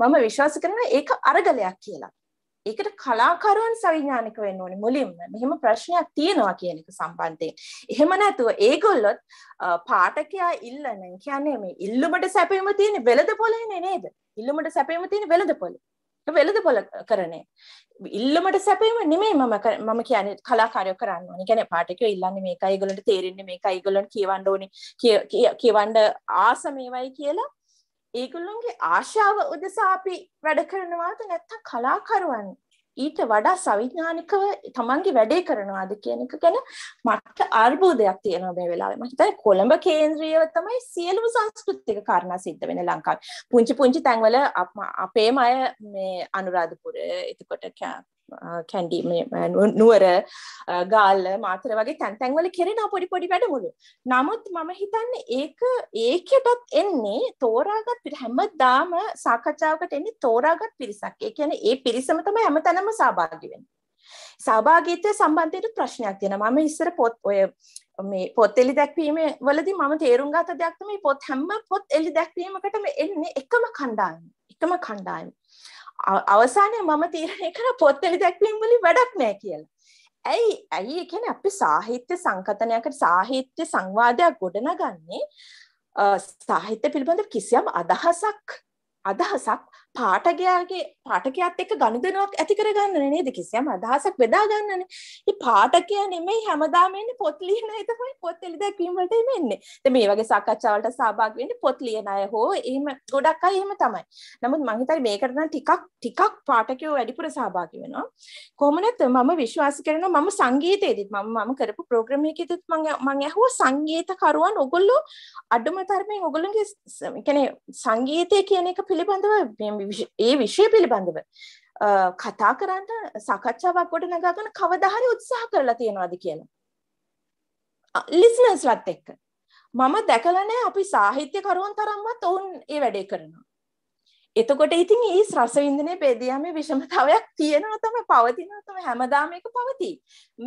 මම විශ්වාස කරන ඒක අරගලයක් කියලා ඒකට කලාකරුවන් සවිඥානික වෙන්න ඕනේ මුලින්ම මෙහෙම ප්‍රශ්නයක් තියෙනවා කියන එක සම්බන්ධයෙන්. එහෙම නැතුව ඒගොල්ලොත් පාඨකයා ඉල්ලන කියන්නේ මේ ඉල්ලුමට සැපීම තියෙන වෙළඳපොළේනේ නේද? ඉල්ලුමට සැපීම තියෙන වෙළඳපොළේ. වෙළඳ පොල කරනේ. ඉල්ලමට සැපීම නෙමෙයි මම මම කියන්නේ කලාකාරයෝ කරන්න ඕනේ. කියන්නේ පාඨකයෝ ඉල්ලන්නේ මේකයි ඒගොල්ලන්ට තේරෙන්නේ මේකයි ඒගොල්ලන්ට කියවන්න ඕනේ කියවන්න ආස මේවයි කියලා ඒගොල්ලන්ගේ ආශාව උදෙසා අපි වැඩ කරනවාද නැත්නම් කලාකරුවන් ඊට වඩා සවිඥානිකව තමන්ගේ වැඩේ කරනවාද කියන එක ගැන මට අර්බුදයක් තියෙනවා මේ වෙලාවේ. මම හිතන්නේ කොළඹ කේන්ද්‍රීයව තමයි සියලුම සංස්කෘතික කාරණා සිද්ධ වෙන්නේ ලංකාවේ. පුංචි පුංචි තැන්වල අපේම අය මේ අනුරාධපුර එතකොට කැන්ඩි නුවර ගාල්ල මාතර වගේ තැන්තැන්වල කෙරෙන පොඩි පොඩි වැඩමුළු නමුත් මම හිතන්න ඒක ඒකටත් එන්නේ තෝරාගත් පිට හැම දාම සාකච්ඡාවකට එන්නේ තෝරාගත් පිරිසක් ඒ කියන ඒ පිරිසම තම හැම තැනම සභාගිවෙන් සභාගීතය සම්බන්ධයට ප්‍රශ්නයක් තියෙන මම ඉස්සර පොත් ඔය මේ පොත් එලි දැක්වීම වලදී මම තේරුම් ගත දෙයක් තමයි පොත් හැම පොත් එලි දැක්වීමකටම එන්නේ එකම කණ්ඩායම එකම කණ්ඩායම අවසානයේ මම තීරණය කරා පොත්වල දැක්වීම් වලින් වැඩක් නැහැ කියලා. ඇයි ඇයි ඒ කියන්නේ අපි සාහිත්‍ය සංකතනයකට සාහිත්‍ය සංවාදයක් ගොඩනගන්නේ සාහිත්‍ය පිළිබඳ කිසියම් අදහසක් අදහසක් පාටකයාගේ පාටකයාත් එක්ක ගණුදෙනුවක් ඇති කරගන්න නේද කිසියම් අදහසක් බෙදා ගන්නනේ. ඉතින් පාටකයා නෙමෙයි හැමදාම එන්නේ පොත් ලියන අය තමයි පොත් එළි දැක්වීම වලට එමෙ එන්නේ. ඉතින් මේ වගේ සාකච්ඡා වලට සහභාගී වෙන්නේ පොත් ලියන අය හෝ එහෙම ගොඩක් අය එහෙම තමයි. නමුත් මම හිතන්නේ මේකට නම් ටිකක් ටිකක් පාටකයෝ වැඩිපුර සහභාගී වෙනවා. කොහොම නැත්නම් මම විශ්වාස කරනවා මම සංගීතයේදීත් මම මම කරපු ප්‍රෝග්‍රෑම් එකකෙදිත් මම මම ඇහුවා සංගීතකරුවන් ඔයගොල්ලෝ අඩුම තරමේ ඔයගොල්ලන්ගේ يعني සංගීතය කියන එක පිළිබඳව ඒ විෂය පිළිබඳව කතා කරන්න සාකච්ඡාවක් ගොඩ නගාගෙන කවදා හරි උත්සාහ කරලා තියනවාද කියලා ලිස්නර්ස්ලත් එක්ක මම දැකලා නැහැ අපි සාහිත්‍යකරුවන් තරම්වත් ඔවුන් ඒ වැඩේ කරනවා එතකොට ඉතින් ඒ රස වින්දනය බෙදියාමේ විෂමතාවයක් තියෙනවා තමයි පවතිනවා තමයි හැමදාම ඒක පවතී.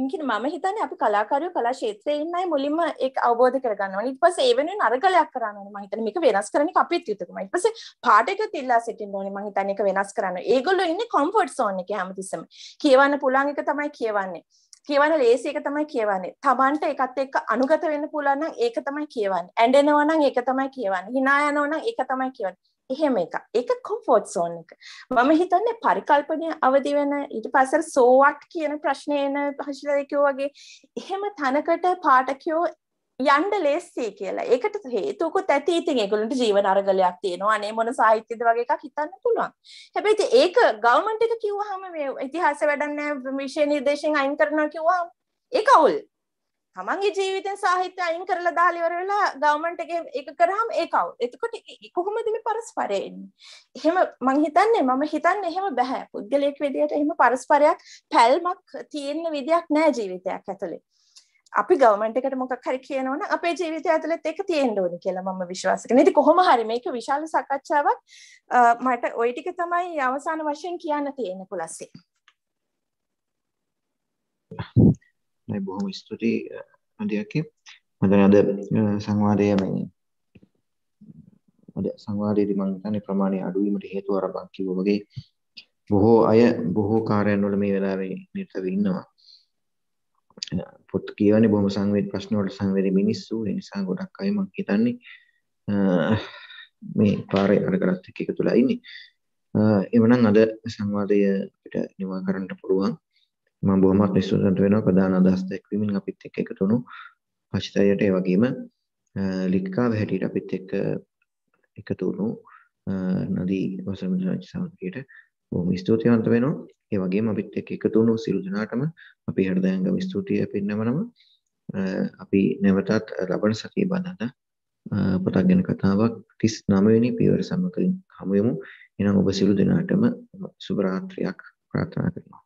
මකින් මම හිතන්නේ අපි කලාකරුවෝ කලා ක්ෂේත්‍රයේ ඉන්න අය මුලින්ම ඒක අවබෝධ කරගන්න ඕනේ. ඊට පස්සේ ඒ වෙනුවෙන් අරගලයක් කරන්න ඕනේ. මම හිතන්නේ මේක වෙනස් කරන එක අපිත් යුතුකමයි. ඊට පස්සේ පාටේකත් ඉල්ලා සිටින්න ඕනේ. මම හිතන්නේ ඒක වෙනස් කරන්න. ඒගොල්ලෝ ඉන්නේ කම්ෆර්ට් සෝන් එකේ හැමතිස්සෙම. කියවන්න පුළුවන් එක තමයි කියවන්නේ. කියවන ලේසි එක තමයි කියවන්නේ. Tamanට එකත් එක්ක අනුගත වෙන්න පුළුවන් නම් ඒක තමයි කියවන්නේ. ඇඬෙනවා නම් ඒක තමයි කියවන්නේ. hina යනවා නම් ඒක තමයි කියවන්නේ. එහෙම එක. ඒක කොම්ෆර්ට් සෝන් එක. මම හිතන්නේ පරිකල්පනය අවදි වෙන ඊට පස්සේ සෝවට් කියන ප්‍රශ්නේ එන හෂිලදේකෝ වගේ එහෙම තනකට පාඨකයෝ යන්න ලේස්ති කියලා. ඒකට හේතුකුත් ඇති. ඉතින් ඒගොල්ලන්ට ජීවන අරගලයක් තියෙනවා. අනේ මොන සාහිත්‍යද වගේ එකක් හිතන්න පුළුවන්. හැබැයි ඒක ගවර්න්මන්ට් එක කිව්වහම මේ ඉතිහාස වැඩක් නැහැ. විෂය නිර්දේශයෙන් අයින් කරනවා කිව්වහම ඒක අවුල්. තමන්ගේ ජීවිතෙන් සාහිත්‍ය අයින් කරලා දාලා ඉවර වෙලා ගවර්න්මන්ට් එකේ ඒක කරාම ඒක අවුල්. එතකොට කොහොමද මේ පරස්පරය එන්නේ? එහෙම මං හිතන්නේ මම හිතන්නේ එහෙම බෑ. පුද්ගලයෙක් විදියට එහෙම පරස්පරයක් පැල්මක් තියෙන විදියක් නෑ ජීවිතයක් ඇතුලේ. අපි ගවර්න්මන්ට් එකට මොකක් හරි කියනවනම් අපේ ජීවිතය ඇතුළත් ඒක තියෙන්න ඕනේ කියලා මම විශ්වාස කරනවා. ඉතින් කොහොම හරි මේක විශාල සාකච්ඡාවක් මට ওই ටික තමයි අවසාන වශයෙන් කියන්න තියෙන්නේ පුලස්සේ. මේ බොහොම ස්තුතියි අදියකි මම අද සංවාදයේ මම අද සංවාදයේදී මම හිතන්නේ ප්‍රමාණය අඩු වීමට හේතුව අර මම කිව්වා වගේ බොහෝ අය බොහෝ කාර්යයන්වල මේ වෙලාවේ නිරත වෙ ඉන්නවා පොත් කියවන්නේ බොහොම සංවේදී ප්‍රශ්න වලට සංවේදී මිනිස්සු ඒ නිසා ගොඩක් අය මම හිතන්නේ මේ පාරේ අර කරත් එක්ක එකතුලා ඉන්නේ එමනම් අද සංවාදය අපිට නිමා කරන්න පුළුවන් මම බොහොමත් නිස්සුන්ට වෙනවා ප්‍රධාන අදහස් දැක්වීමෙන් අපිත් එක්ක එකතු වුණු අචිතයට ඒ වගේම ලික්කාව හැටියට අපිත් එක්ක එකතු වුණු නදී වසමිතුරාජ් සමගියට බොහොම ස්තුතිවන්ත වෙනවා. ඒ වගේම අපිත් එක්ක එකතු වුණු සියලු දෙනාටම අපි හෘදයාංගම ස්තුතිය පින්නමනම අපි නැවතත් ලබන සතිය බඳඳ පොතක් ගැන කතාවක් 39 වෙනි පියවර සමගින් හමු වෙමු. එනම් ඔබ සියලු දෙනාටම සුබ රාත්‍රියක් ප්‍රාර්ථනා කරනවා.